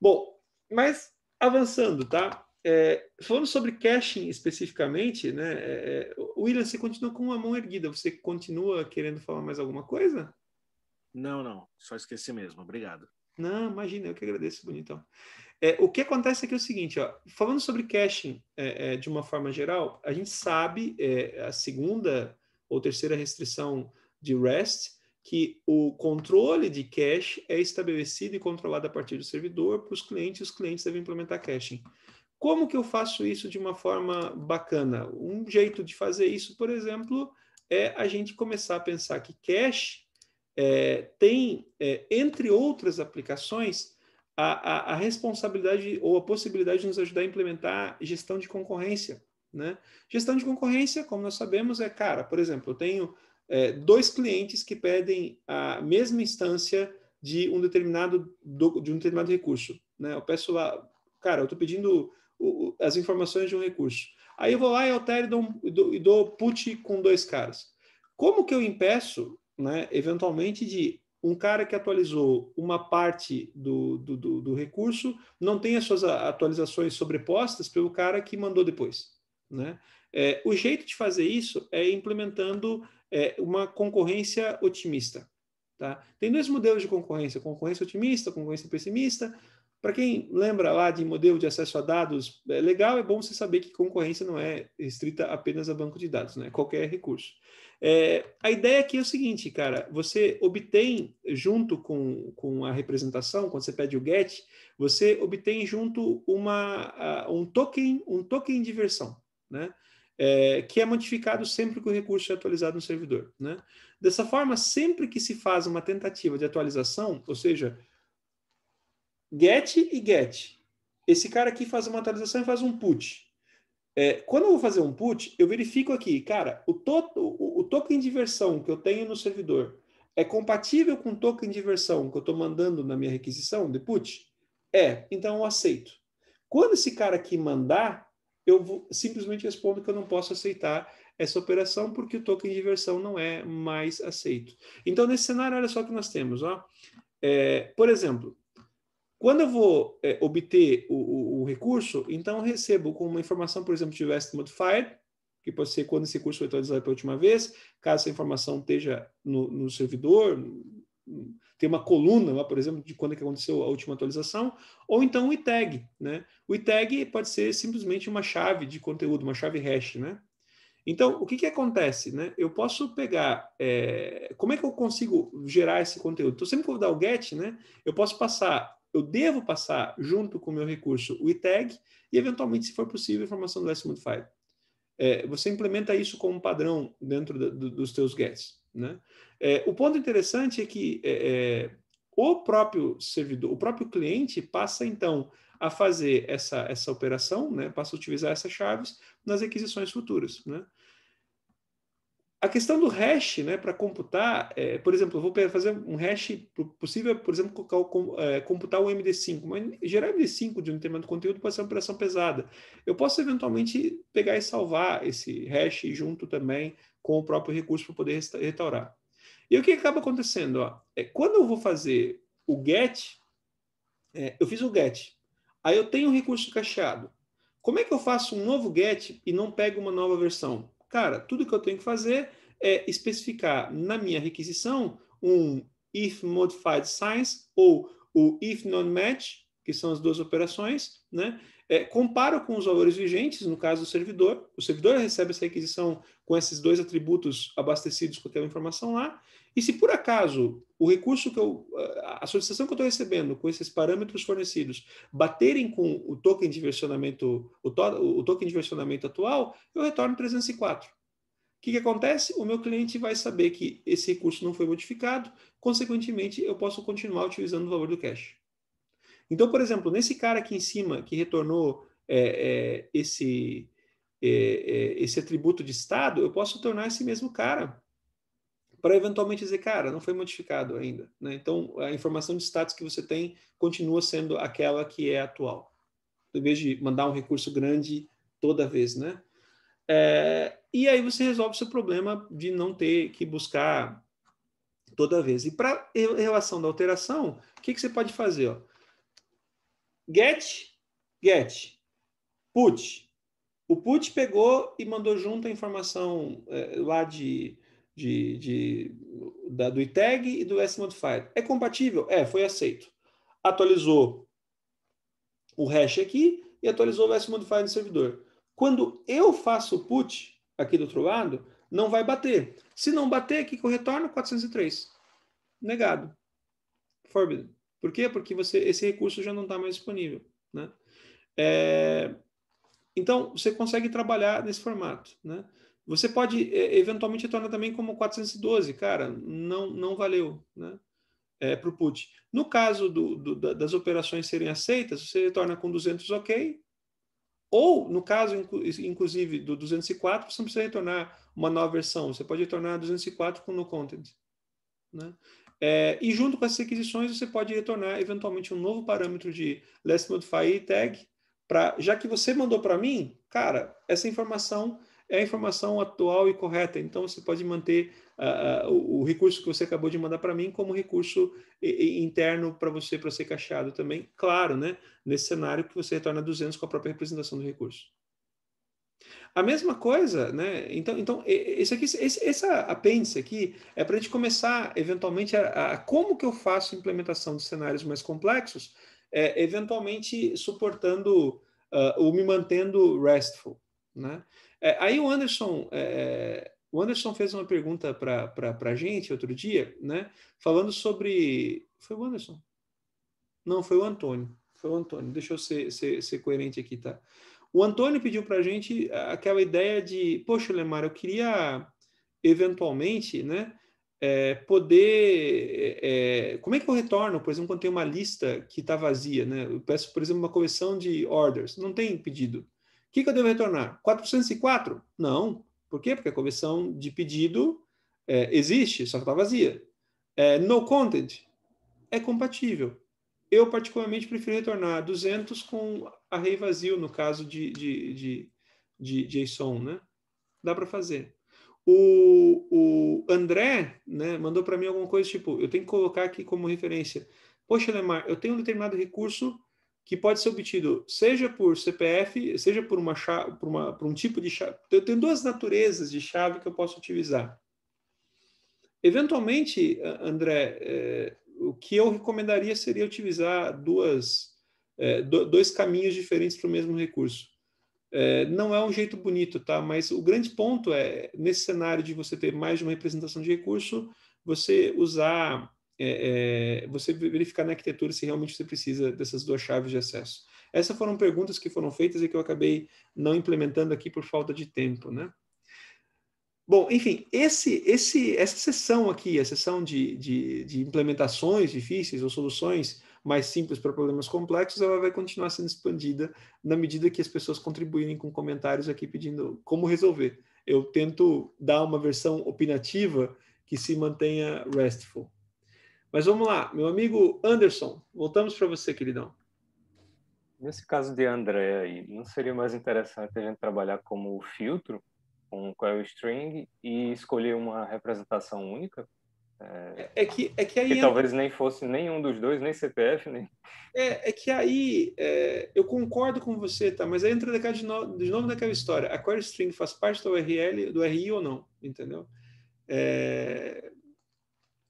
Bom, mas avançando, tá? É, falando sobre caching especificamente, né? É, é, William, você continua com a mão erguida. Você continua querendo falar mais alguma coisa? Não, não. Só esqueci mesmo. Obrigado. Não, imagina, eu que agradeço, bonitão. É, o que acontece aqui é, é o seguinte, ó, falando sobre caching é, é, de uma forma geral, a gente sabe é, a segunda ou terceira restrição de REST que o controle de cache é estabelecido e controlado a partir do servidor para os clientes, os clientes devem implementar caching. Como que eu faço isso de uma forma bacana? Um jeito de fazer isso, por exemplo, é a gente começar a pensar que cache é, tem, entre outras aplicações, a, a, a responsabilidade ou a possibilidade de nos ajudar a implementar gestão de concorrência. Né? Gestão de concorrência, como nós sabemos, é cara. Por exemplo, eu tenho é, dois clientes que pedem a mesma instância de um determinado do, de um determinado recurso, né? Eu peço lá, cara, eu estou pedindo o, as informações de um recurso. Aí eu vou lá e altero e dou, dou, dou put com dois caras. Como que eu impeço, né? Eventualmente de um cara que atualizou uma parte do, do, do, do recurso não tem as suas atualizações sobrepostas pelo cara que mandou depois. Né? É, o jeito de fazer isso é implementando é, uma concorrência otimista. Tá? Tem dois modelos de concorrência: concorrência otimista, concorrência pessimista. Para quem lembra lá de modelo de acesso a dados, é legal, é bom você saber que concorrência não é restrita apenas a banco de dados, né? qualquer recurso. É, a ideia aqui é o seguinte, cara, você obtém junto com, com a representação, quando você pede o GET, você obtém junto uma, uh, um token, um token de versão, né? É, que é modificado sempre que o recurso é atualizado no servidor. Né? Dessa forma, sempre que se faz uma tentativa de atualização, ou seja, get e get, esse cara aqui faz uma atualização e faz um put. É, quando eu vou fazer um put, eu verifico aqui, cara, o, to o, o token de versão que eu tenho no servidor é compatível com o token de versão que eu estou mandando na minha requisição de put? É, então eu aceito. Quando esse cara aqui mandar, eu vou, simplesmente respondo que eu não posso aceitar essa operação porque o token de versão não é mais aceito. Então, nesse cenário, olha só o que nós temos. Ó. É, por exemplo, quando eu vou é, obter o, o, o, recurso, então eu recebo com uma informação, por exemplo, de Vest Modified, que pode ser quando esse curso foi atualizado pela última vez, caso essa informação esteja no, no servidor, tem uma coluna lá, por exemplo, de quando é que aconteceu a última atualização, ou então o ITAG, né? O ITAG pode ser simplesmente uma chave de conteúdo, uma chave hash, né? Então, o que, que acontece, né? Eu posso pegar, é... como é que eu consigo gerar esse conteúdo? Então, sempre que eu dar o get, né? Eu posso passar, eu devo passar junto com o meu recurso o ITAG e, eventualmente, se for possível, a informação do S Modified. É, você implementa isso como padrão dentro da, do, dos teus gets. Né? É, o ponto interessante é que é, é, o próprio servidor, o próprio cliente passa então a fazer essa, essa operação, né? passa a utilizar essas chaves nas requisições futuras. Né? A questão do hash, né, para computar, é, por exemplo, eu vou fazer um hash possível, por exemplo, é, computar o MD5. Mas gerar MD5 de um determinado conteúdo pode ser uma operação pesada. Eu posso eventualmente pegar e salvar esse hash junto também com o próprio recurso para poder restaurar. E o que acaba acontecendo? Ó, é, quando eu vou fazer o get, é, eu fiz o get, aí eu tenho um recurso cacheado. Como é que eu faço um novo get e não pego uma nova versão? Cara, tudo que eu tenho que fazer é especificar na minha requisição um if modified size ou o if non-match, que são as duas operações, né? É, comparo com os valores vigentes, no caso do servidor. O servidor recebe essa requisição com esses dois atributos abastecidos com aquela informação lá, e se por acaso o recurso que eu, a solicitação que eu estou recebendo com esses parâmetros fornecidos baterem com o token de versionamento, o, to, o token de versionamento atual, eu retorno 304. O que, que acontece? O meu cliente vai saber que esse recurso não foi modificado, consequentemente, eu posso continuar utilizando o valor do cash. Então, por exemplo, nesse cara aqui em cima que retornou é, é, esse, é, é esse atributo de estado, eu posso tornar esse mesmo cara para eventualmente dizer, cara, não foi modificado ainda. Né? Então, a informação de status que você tem continua sendo aquela que é atual, em vez de mandar um recurso grande toda vez, né? É, e aí você resolve seu problema de não ter que buscar toda vez. E para relação da alteração, o que, que você pode fazer? Ó? Get, get, put. O put pegou e mandou junto a informação é, lá de de, de, da, do ITAG e do s modified É compatível? É, foi aceito. Atualizou o hash aqui e atualizou o s modified no servidor. Quando eu faço o put aqui do outro lado, não vai bater. Se não bater, o que, que eu retorno? 403. Negado. Forbidden. Por quê? Porque você, esse recurso já não está mais disponível. Né? É, então, você consegue trabalhar nesse formato. Né? Você pode eventualmente retornar também como 412, cara, não, não valeu, né? É, para o put. No caso do, do, das operações serem aceitas, você retorna com 200 ok, ou no caso, inclusive, do 204, você não precisa retornar uma nova versão, você pode retornar 204 com no content. Né? É, e junto com essas requisições, você pode retornar eventualmente um novo parâmetro de last modify tag, para, já que você mandou para mim, cara, essa informação é a informação atual e correta. Então, você pode manter uh, o, o, recurso que você acabou de mandar para mim como recurso e, e interno para você, para ser caixado também. Claro, né? Nesse cenário que você retorna 200 com a própria representação do recurso. A mesma coisa, né? Então, então esse aqui, esse, essa apêndice aqui é para a gente começar, eventualmente, a, a, como que eu faço implementação de cenários mais complexos, é, eventualmente suportando uh, ou me mantendo restful, né? É, aí o Anderson, é, é, o Anderson fez uma pergunta para a gente outro dia, né? Falando sobre. Foi o Anderson? Não, foi o Antônio. Foi o Antônio. Deixa eu ser, ser, ser coerente aqui, tá? O Antônio pediu para a gente aquela ideia de, poxa, Lemar, eu queria eventualmente, né? É, poder. É, é como é que eu retorno, por exemplo, quando tem uma lista que está vazia? Né? Eu peço, por exemplo, uma coleção de orders, não tem pedido que, que eu devo retornar? 404? Não. Por quê? Porque a comissão de pedido é, existe, só que está vazia. É, no content é compatível. Eu, particularmente, prefiro retornar 200 com array vazio, no caso de, de, de, de, de JSON, né? Dá para fazer. O, o André né, mandou para mim alguma coisa tipo: eu tenho que colocar aqui como referência. Poxa, Lemar, eu tenho um determinado recurso que pode ser obtido seja por CPF, seja por, uma chave, por, uma, por um tipo de chave. Eu tenho duas naturezas de chave que eu posso utilizar. Eventualmente, André, eh, o que eu recomendaria seria utilizar duas, eh, do, dois caminhos diferentes para o mesmo recurso. Eh, não é um jeito bonito, tá? Mas o grande ponto é, nesse cenário de você ter mais de uma representação de recurso, você usar é, é, você verificar na arquitetura se realmente você precisa dessas duas chaves de acesso. Essas foram perguntas que foram feitas e que eu acabei não implementando aqui por falta de tempo, né? Bom, enfim, esse, esse, essa sessão aqui, a sessão de, de, de implementações difíceis ou soluções mais simples para problemas complexos, ela vai continuar sendo expandida na medida que as pessoas contribuírem com comentários aqui pedindo como resolver. Eu tento dar uma versão opinativa que se mantenha restful. Mas vamos lá, meu amigo Anderson, voltamos para você, queridão. Nesse caso de André aí, não seria mais interessante a gente trabalhar como filtro, com um query string e escolher uma representação única? É, é que é que aí que talvez nem fosse nenhum dos dois, nem CPF, nem É, é que aí é, eu concordo com você, tá? Mas aí entra daquela de, no... de novo naquela história. A query string faz parte da URL, do RI ou não, entendeu? É,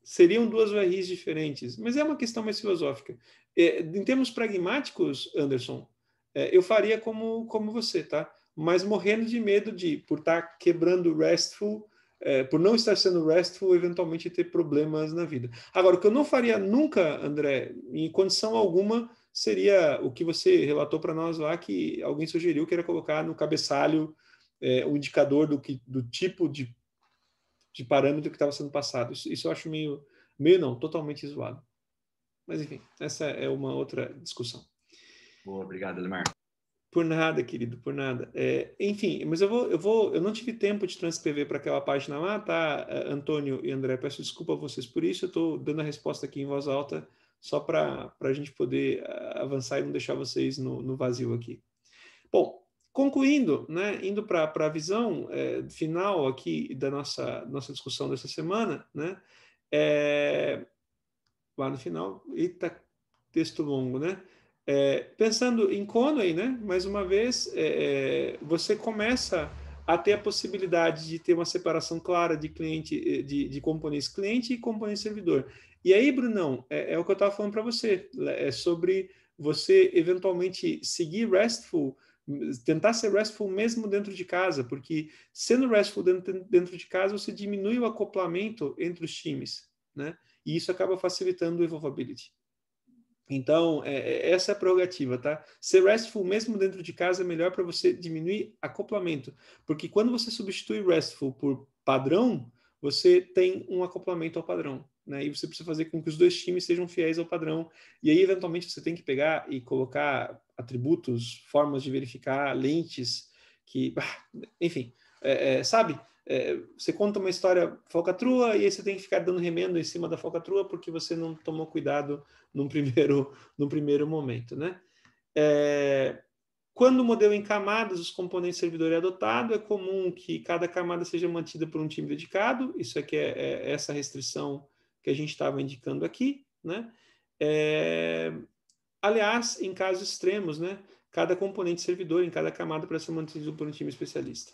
seriam duas URIs diferentes, mas é uma questão mais filosófica. É, em termos pragmáticos, Anderson, é, eu faria como, como você, tá? Mas morrendo de medo de, por estar tá quebrando RESTful, é, por não estar sendo RESTful, eventualmente ter problemas na vida. Agora, o que eu não faria nunca, André, em condição alguma, seria o que você relatou para nós lá, que alguém sugeriu que era colocar no cabeçalho o é, indicador do, que, do tipo de de parâmetro que estava sendo passado. Isso, isso eu acho meio, meio não, totalmente zoado. Mas enfim, essa é uma outra discussão. Boa, obrigado, Lemar. Por nada, querido, por nada. É, enfim, mas eu vou, eu vou, eu não tive tempo de transcrever para aquela página lá, tá? É, Antônio e André, peço desculpa a vocês por isso. Eu estou dando a resposta aqui em voz alta, só para a gente poder é, avançar e não deixar vocês no, no vazio aqui. Bom, Concluindo, né, indo para a visão é, final aqui da nossa, nossa discussão dessa semana, né, é, lá no final, eita, texto longo, né? É, pensando em Conway, né, mais uma vez, é, é, você começa a ter a possibilidade de ter uma separação clara de cliente, eh, de, de componentes cliente e componente servidor. E aí, Brunão, é, é o que eu estava falando para você, é sobre você eventualmente seguir RESTful tentar ser restful mesmo dentro de casa, porque sendo restful dentro, dentro de casa, você diminui o acoplamento entre os times, né? E isso acaba facilitando o evolvability. Então, é, é essa é a prerrogativa, tá? Ser restful mesmo dentro de casa é melhor para você diminuir acoplamento, porque quando você substitui restful por padrão, você tem um acoplamento ao padrão né? E você precisa fazer com que os dois times sejam fiéis ao padrão. E aí, eventualmente, você tem que pegar e colocar atributos, formas de verificar, lentes que, enfim, é, é, sabe? É, você conta uma história falcatrua e aí você tem que ficar dando remendo em cima da falcatrua porque você não tomou cuidado num primeiro, num primeiro momento, né? É, quando o modelo em camadas, os componentes servidor é adotado, é comum que cada camada seja mantida por um time dedicado, isso é que é, é essa restrição que a gente estava indicando aqui, né? É, aliás, em casos extremos, né? Cada componente servidor em cada camada para ser mantido por um time especialista.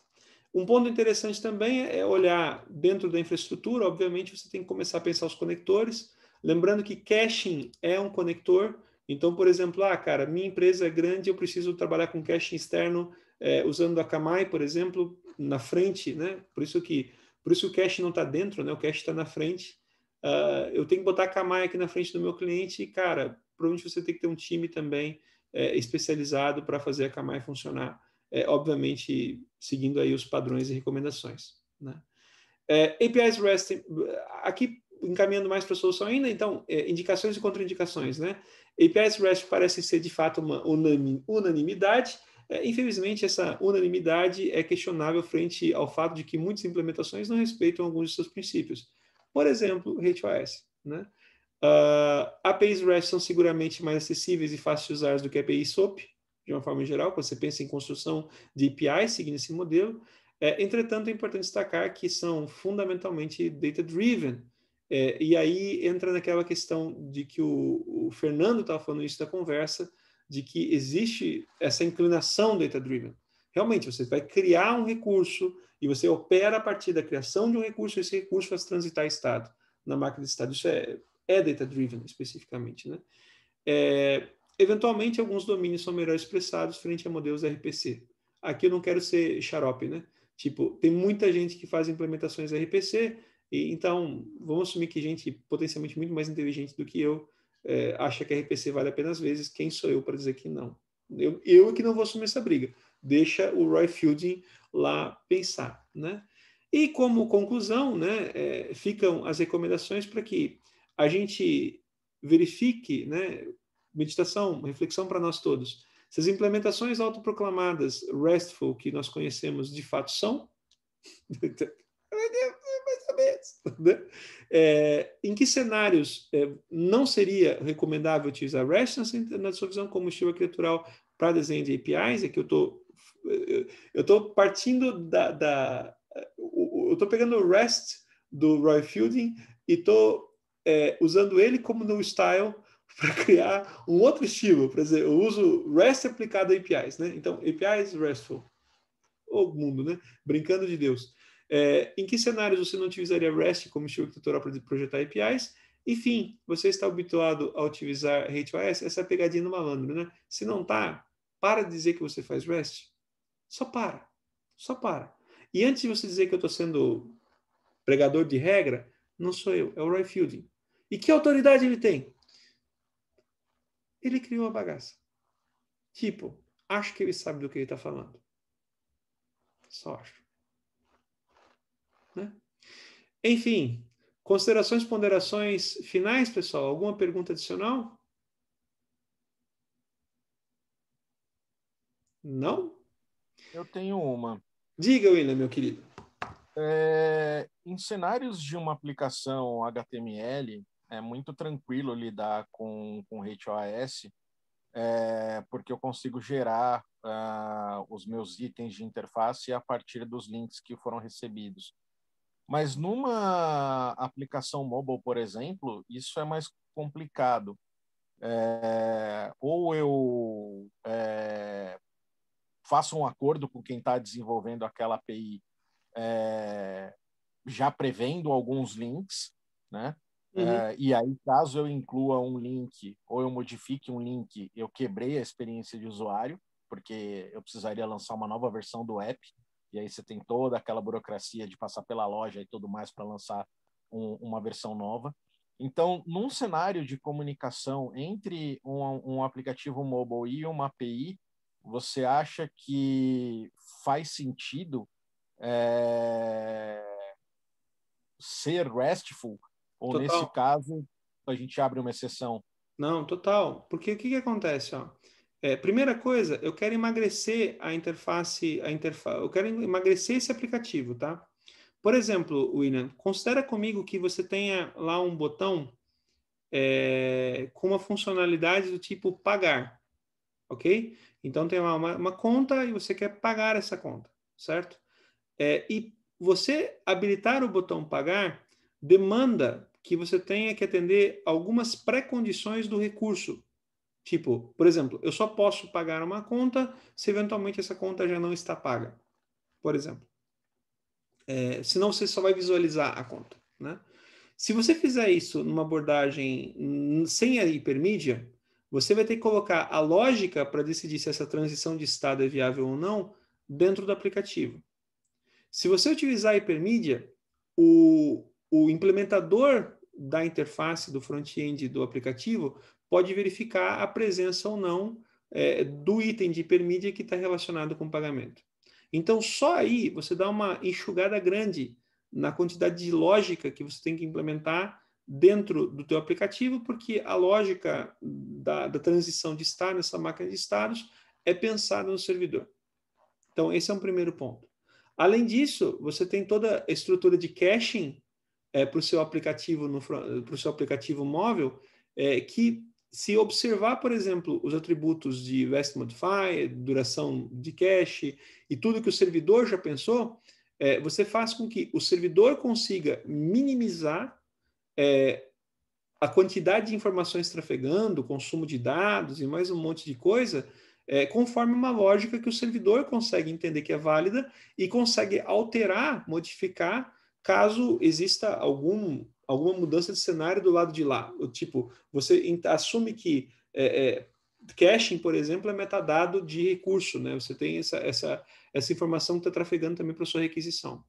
Um ponto interessante também é olhar dentro da infraestrutura, obviamente você tem que começar a pensar os conectores, lembrando que caching é um conector, então, por exemplo, ah, cara, minha empresa é grande, eu preciso trabalhar com caching externo é, usando a Kamai, por exemplo, na frente, né? Por isso que por isso o cache não está dentro, né? O cache está na frente, uh, eu tenho que botar a Camai aqui na frente do meu cliente e, cara, provavelmente você tem que ter um time também é, especializado para fazer a Camai funcionar, é, obviamente seguindo aí os padrões e recomendações. Né? É, APIs REST, aqui encaminhando mais para a solução ainda, então, é, indicações e contraindicações. Né? APIs REST parecem ser, de fato, uma unanimidade, é, infelizmente, essa unanimidade é questionável frente ao fato de que muitas implementações não respeitam alguns de seus princípios. Por exemplo, HTOS. Né? Uh, ah, APIs REST são seguramente mais acessíveis e fáceis de usar do que API SOAP, de uma forma geral, quando você pensa em construção de APIs, seguindo esse modelo. É, entretanto, é importante destacar que são fundamentalmente data-driven, é, e aí entra naquela questão de que o, o Fernando estava falando isso da conversa, de que existe essa inclinação data-driven. Realmente, você vai criar um recurso, e você opera a partir da criação de um recurso, e esse recurso faz transitar Estado na máquina de Estado. Isso é, é data-driven, especificamente. Né? É, eventualmente, alguns domínios são melhor expressados frente a modelos RPC. Aqui eu não quero ser xarope, né? Tipo, tem muita gente que faz implementações RPC, e, então vamos assumir que gente potencialmente muito mais inteligente do que eu é, acha que RPC vale apenas vezes. Quem sou eu para dizer que não? Eu, eu é que não vou assumir essa briga deixa o Roy Fielding lá pensar, né? E como conclusão, né, é, ficam as recomendações para que a gente verifique, né, meditação, reflexão para nós todos, se as implementações autoproclamadas RESTful que nós conhecemos de fato são, é, em que cenários é, não seria recomendável utilizar REST na sua visão como estilo arquitetural para desenho de APIs, é que eu estou eu estou partindo da, da eu estou pegando o REST do Roy Fielding e estou é, usando ele como no style para criar um outro estilo. Por exemplo, eu uso REST aplicado a APIs, né? Então, APIs RESTful. O mundo, né? Brincando de Deus. É, em que cenários você não utilizaria REST como estilo tutorial para projetar APIs? Enfim, você está habituado a utilizar HTOS? Essa é a pegadinha do malandro, né? Se não está, para de dizer que você faz REST. Só para. Só para. E antes de você dizer que eu estou sendo pregador de regra, não sou eu, é o Roy Fielding. E que autoridade ele tem? Ele criou a bagaça. Tipo, acho que ele sabe do que ele está falando. Só acho. Né? Enfim, considerações, ponderações finais, pessoal? Alguma pergunta adicional? Não? Eu tenho uma. Diga, William, meu querido. É, em cenários de uma aplicação HTML, é muito tranquilo lidar com, com HTOS, é, porque eu consigo gerar uh, os meus itens de interface a partir dos links que foram recebidos. Mas numa aplicação mobile, por exemplo, isso é mais complicado. É, ou eu é, faça um acordo com quem está desenvolvendo aquela API, é, já prevendo alguns links, né? Uhum. É, e aí, caso eu inclua um link ou eu modifique um link, eu quebrei a experiência de usuário, porque eu precisaria lançar uma nova versão do app, e aí você tem toda aquela burocracia de passar pela loja e tudo mais para lançar um, uma versão nova. Então, num cenário de comunicação entre um, um aplicativo mobile e uma API, você acha que faz sentido é, ser restful? Ou total. nesse caso, a gente abre uma exceção? Não, total. Porque o que, que acontece? Ó? É, primeira coisa, eu quero emagrecer a interface, a interfa eu quero emagrecer esse aplicativo, tá? Por exemplo, William, considera comigo que você tenha lá um botão é, com uma funcionalidade do tipo pagar ok? Então tem uma, uma conta e você quer pagar essa conta, certo? É, e você habilitar o botão pagar demanda que você tenha que atender algumas pré-condições do recurso. Tipo, por exemplo, eu só posso pagar uma conta se eventualmente essa conta já não está paga, por exemplo. É, senão você só vai visualizar a conta, né? Se você fizer isso numa abordagem sem a hipermídia, você vai ter que colocar a lógica para decidir se essa transição de estado é viável ou não dentro do aplicativo. Se você utilizar a hipermídia, o, o implementador da interface do front-end do aplicativo pode verificar a presença ou não é, do item de hipermídia que está relacionado com o pagamento. Então, só aí você dá uma enxugada grande na quantidade de lógica que você tem que implementar dentro do teu aplicativo, porque a lógica da, da transição de estar nessa máquina de estados é pensada no servidor. Então, esse é um primeiro ponto. Além disso, você tem toda a estrutura de caching é, para o seu aplicativo para o seu aplicativo móvel, é, que se observar, por exemplo, os atributos de Vest Modify, duração de cache e tudo que o servidor já pensou, é, você faz com que o servidor consiga minimizar é, a quantidade de informações trafegando, consumo de dados e mais um monte de coisa, é, conforme uma lógica que o servidor consegue entender que é válida e consegue alterar, modificar, caso exista algum, alguma mudança de cenário do lado de lá. O, tipo, você assume que é, é, caching, por exemplo, é metadado de recurso, né? Você tem essa, essa, essa informação que está trafegando também para sua requisição.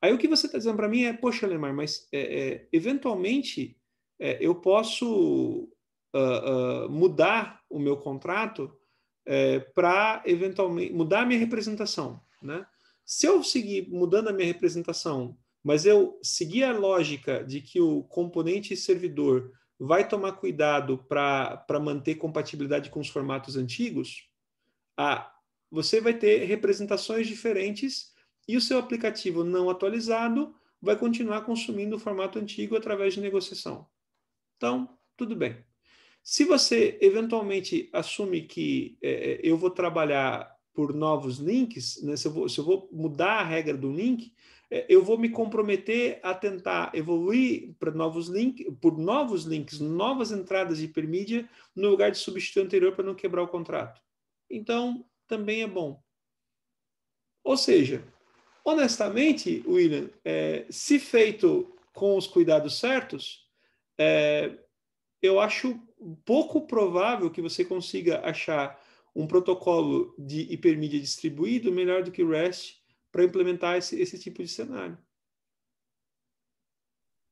Aí o que você está dizendo para mim é, poxa, Lemar, mas é, é, eventualmente é, eu posso uh, uh, mudar o meu contrato é, para eventualmente mudar a minha representação, né? Se eu seguir mudando a minha representação, mas eu seguir a lógica de que o componente servidor vai tomar cuidado para manter compatibilidade com os formatos antigos, a, você vai ter representações diferentes e o seu aplicativo não atualizado vai continuar consumindo o formato antigo através de negociação. Então, tudo bem. Se você eventualmente assume que é, é, eu vou trabalhar por novos links, né, se, eu vou, se, eu vou, mudar a regra do link, é, eu vou me comprometer a tentar evoluir para novos links, por novos links, novas entradas de hipermídia, no lugar de substituir o anterior para não quebrar o contrato. Então, também é bom. Ou seja, Honestamente, William, é, se feito com os cuidados certos, é, eu acho pouco provável que você consiga achar um protocolo de hipermídia distribuído melhor do que o REST para implementar esse, esse tipo de cenário.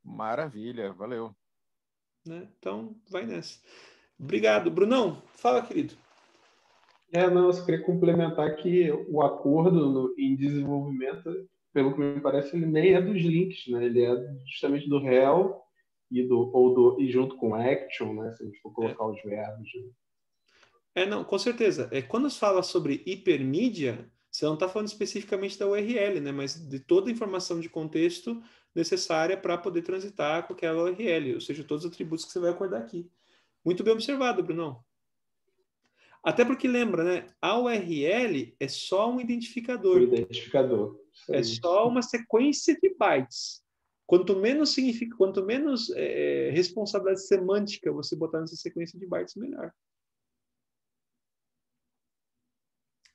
Maravilha, valeu. Né? Então, vai nessa. Obrigado. Brunão, fala, querido. É, não, eu só queria complementar que o acordo no, em desenvolvimento, pelo que me parece, ele nem é dos links, né? Ele é justamente do réu e do ou do e junto com action, né? Se a gente for é. colocar é. os verbos. Né? É, não, com certeza. É quando se fala sobre hipermídia, você não está falando especificamente da URL, né? Mas de toda a informação de contexto necessária para poder transitar com aquela URL, ou seja, todos os atributos que você vai acordar aqui. Muito bem observado, Brunão. Até porque lembra, né? A URL é só um identificador. identificador. É só uma sequência de bytes. Quanto menos significa, quanto menos é, é, responsabilidade semântica você botar nessa sequência de bytes, melhor.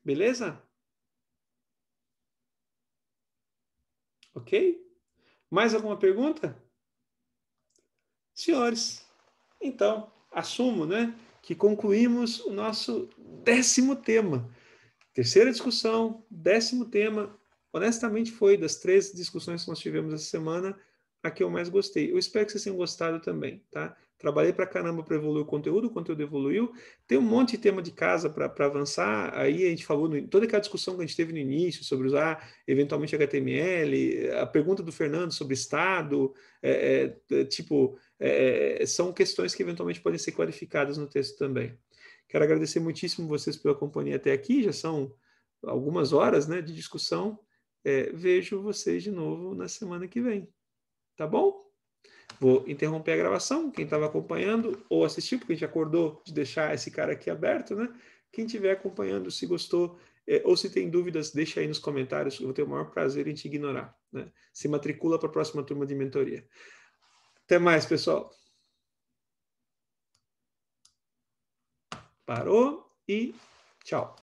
Beleza? Ok? Mais alguma pergunta? Senhores, então, assumo, né? que concluímos o nosso décimo tema. Terceira discussão, décimo tema. Honestamente, foi das três discussões que nós tivemos essa semana a que eu mais gostei. Eu espero que vocês tenham gostado também, tá? Trabalhei para caramba para evoluir o conteúdo, o conteúdo evoluiu. Tem um monte de tema de casa para avançar. Aí a gente falou, no, toda aquela discussão que a gente teve no início sobre usar eventualmente HTML, a pergunta do Fernando sobre estado, é, é, é tipo, é, é, são questões que eventualmente podem ser clarificadas no texto também. Quero agradecer muitíssimo vocês pela companhia até aqui, já são algumas horas né, de discussão. É, vejo vocês de novo na semana que vem. Tá bom? Vou interromper a gravação. Quem estava acompanhando ou assistiu, porque a gente acordou de deixar esse cara aqui aberto, né? Quem estiver acompanhando, se gostou é, ou se tem dúvidas, deixa aí nos comentários. Eu vou ter o maior prazer em te ignorar. Né? Se matricula para a próxima turma de mentoria. Até mais, pessoal. Parou e tchau.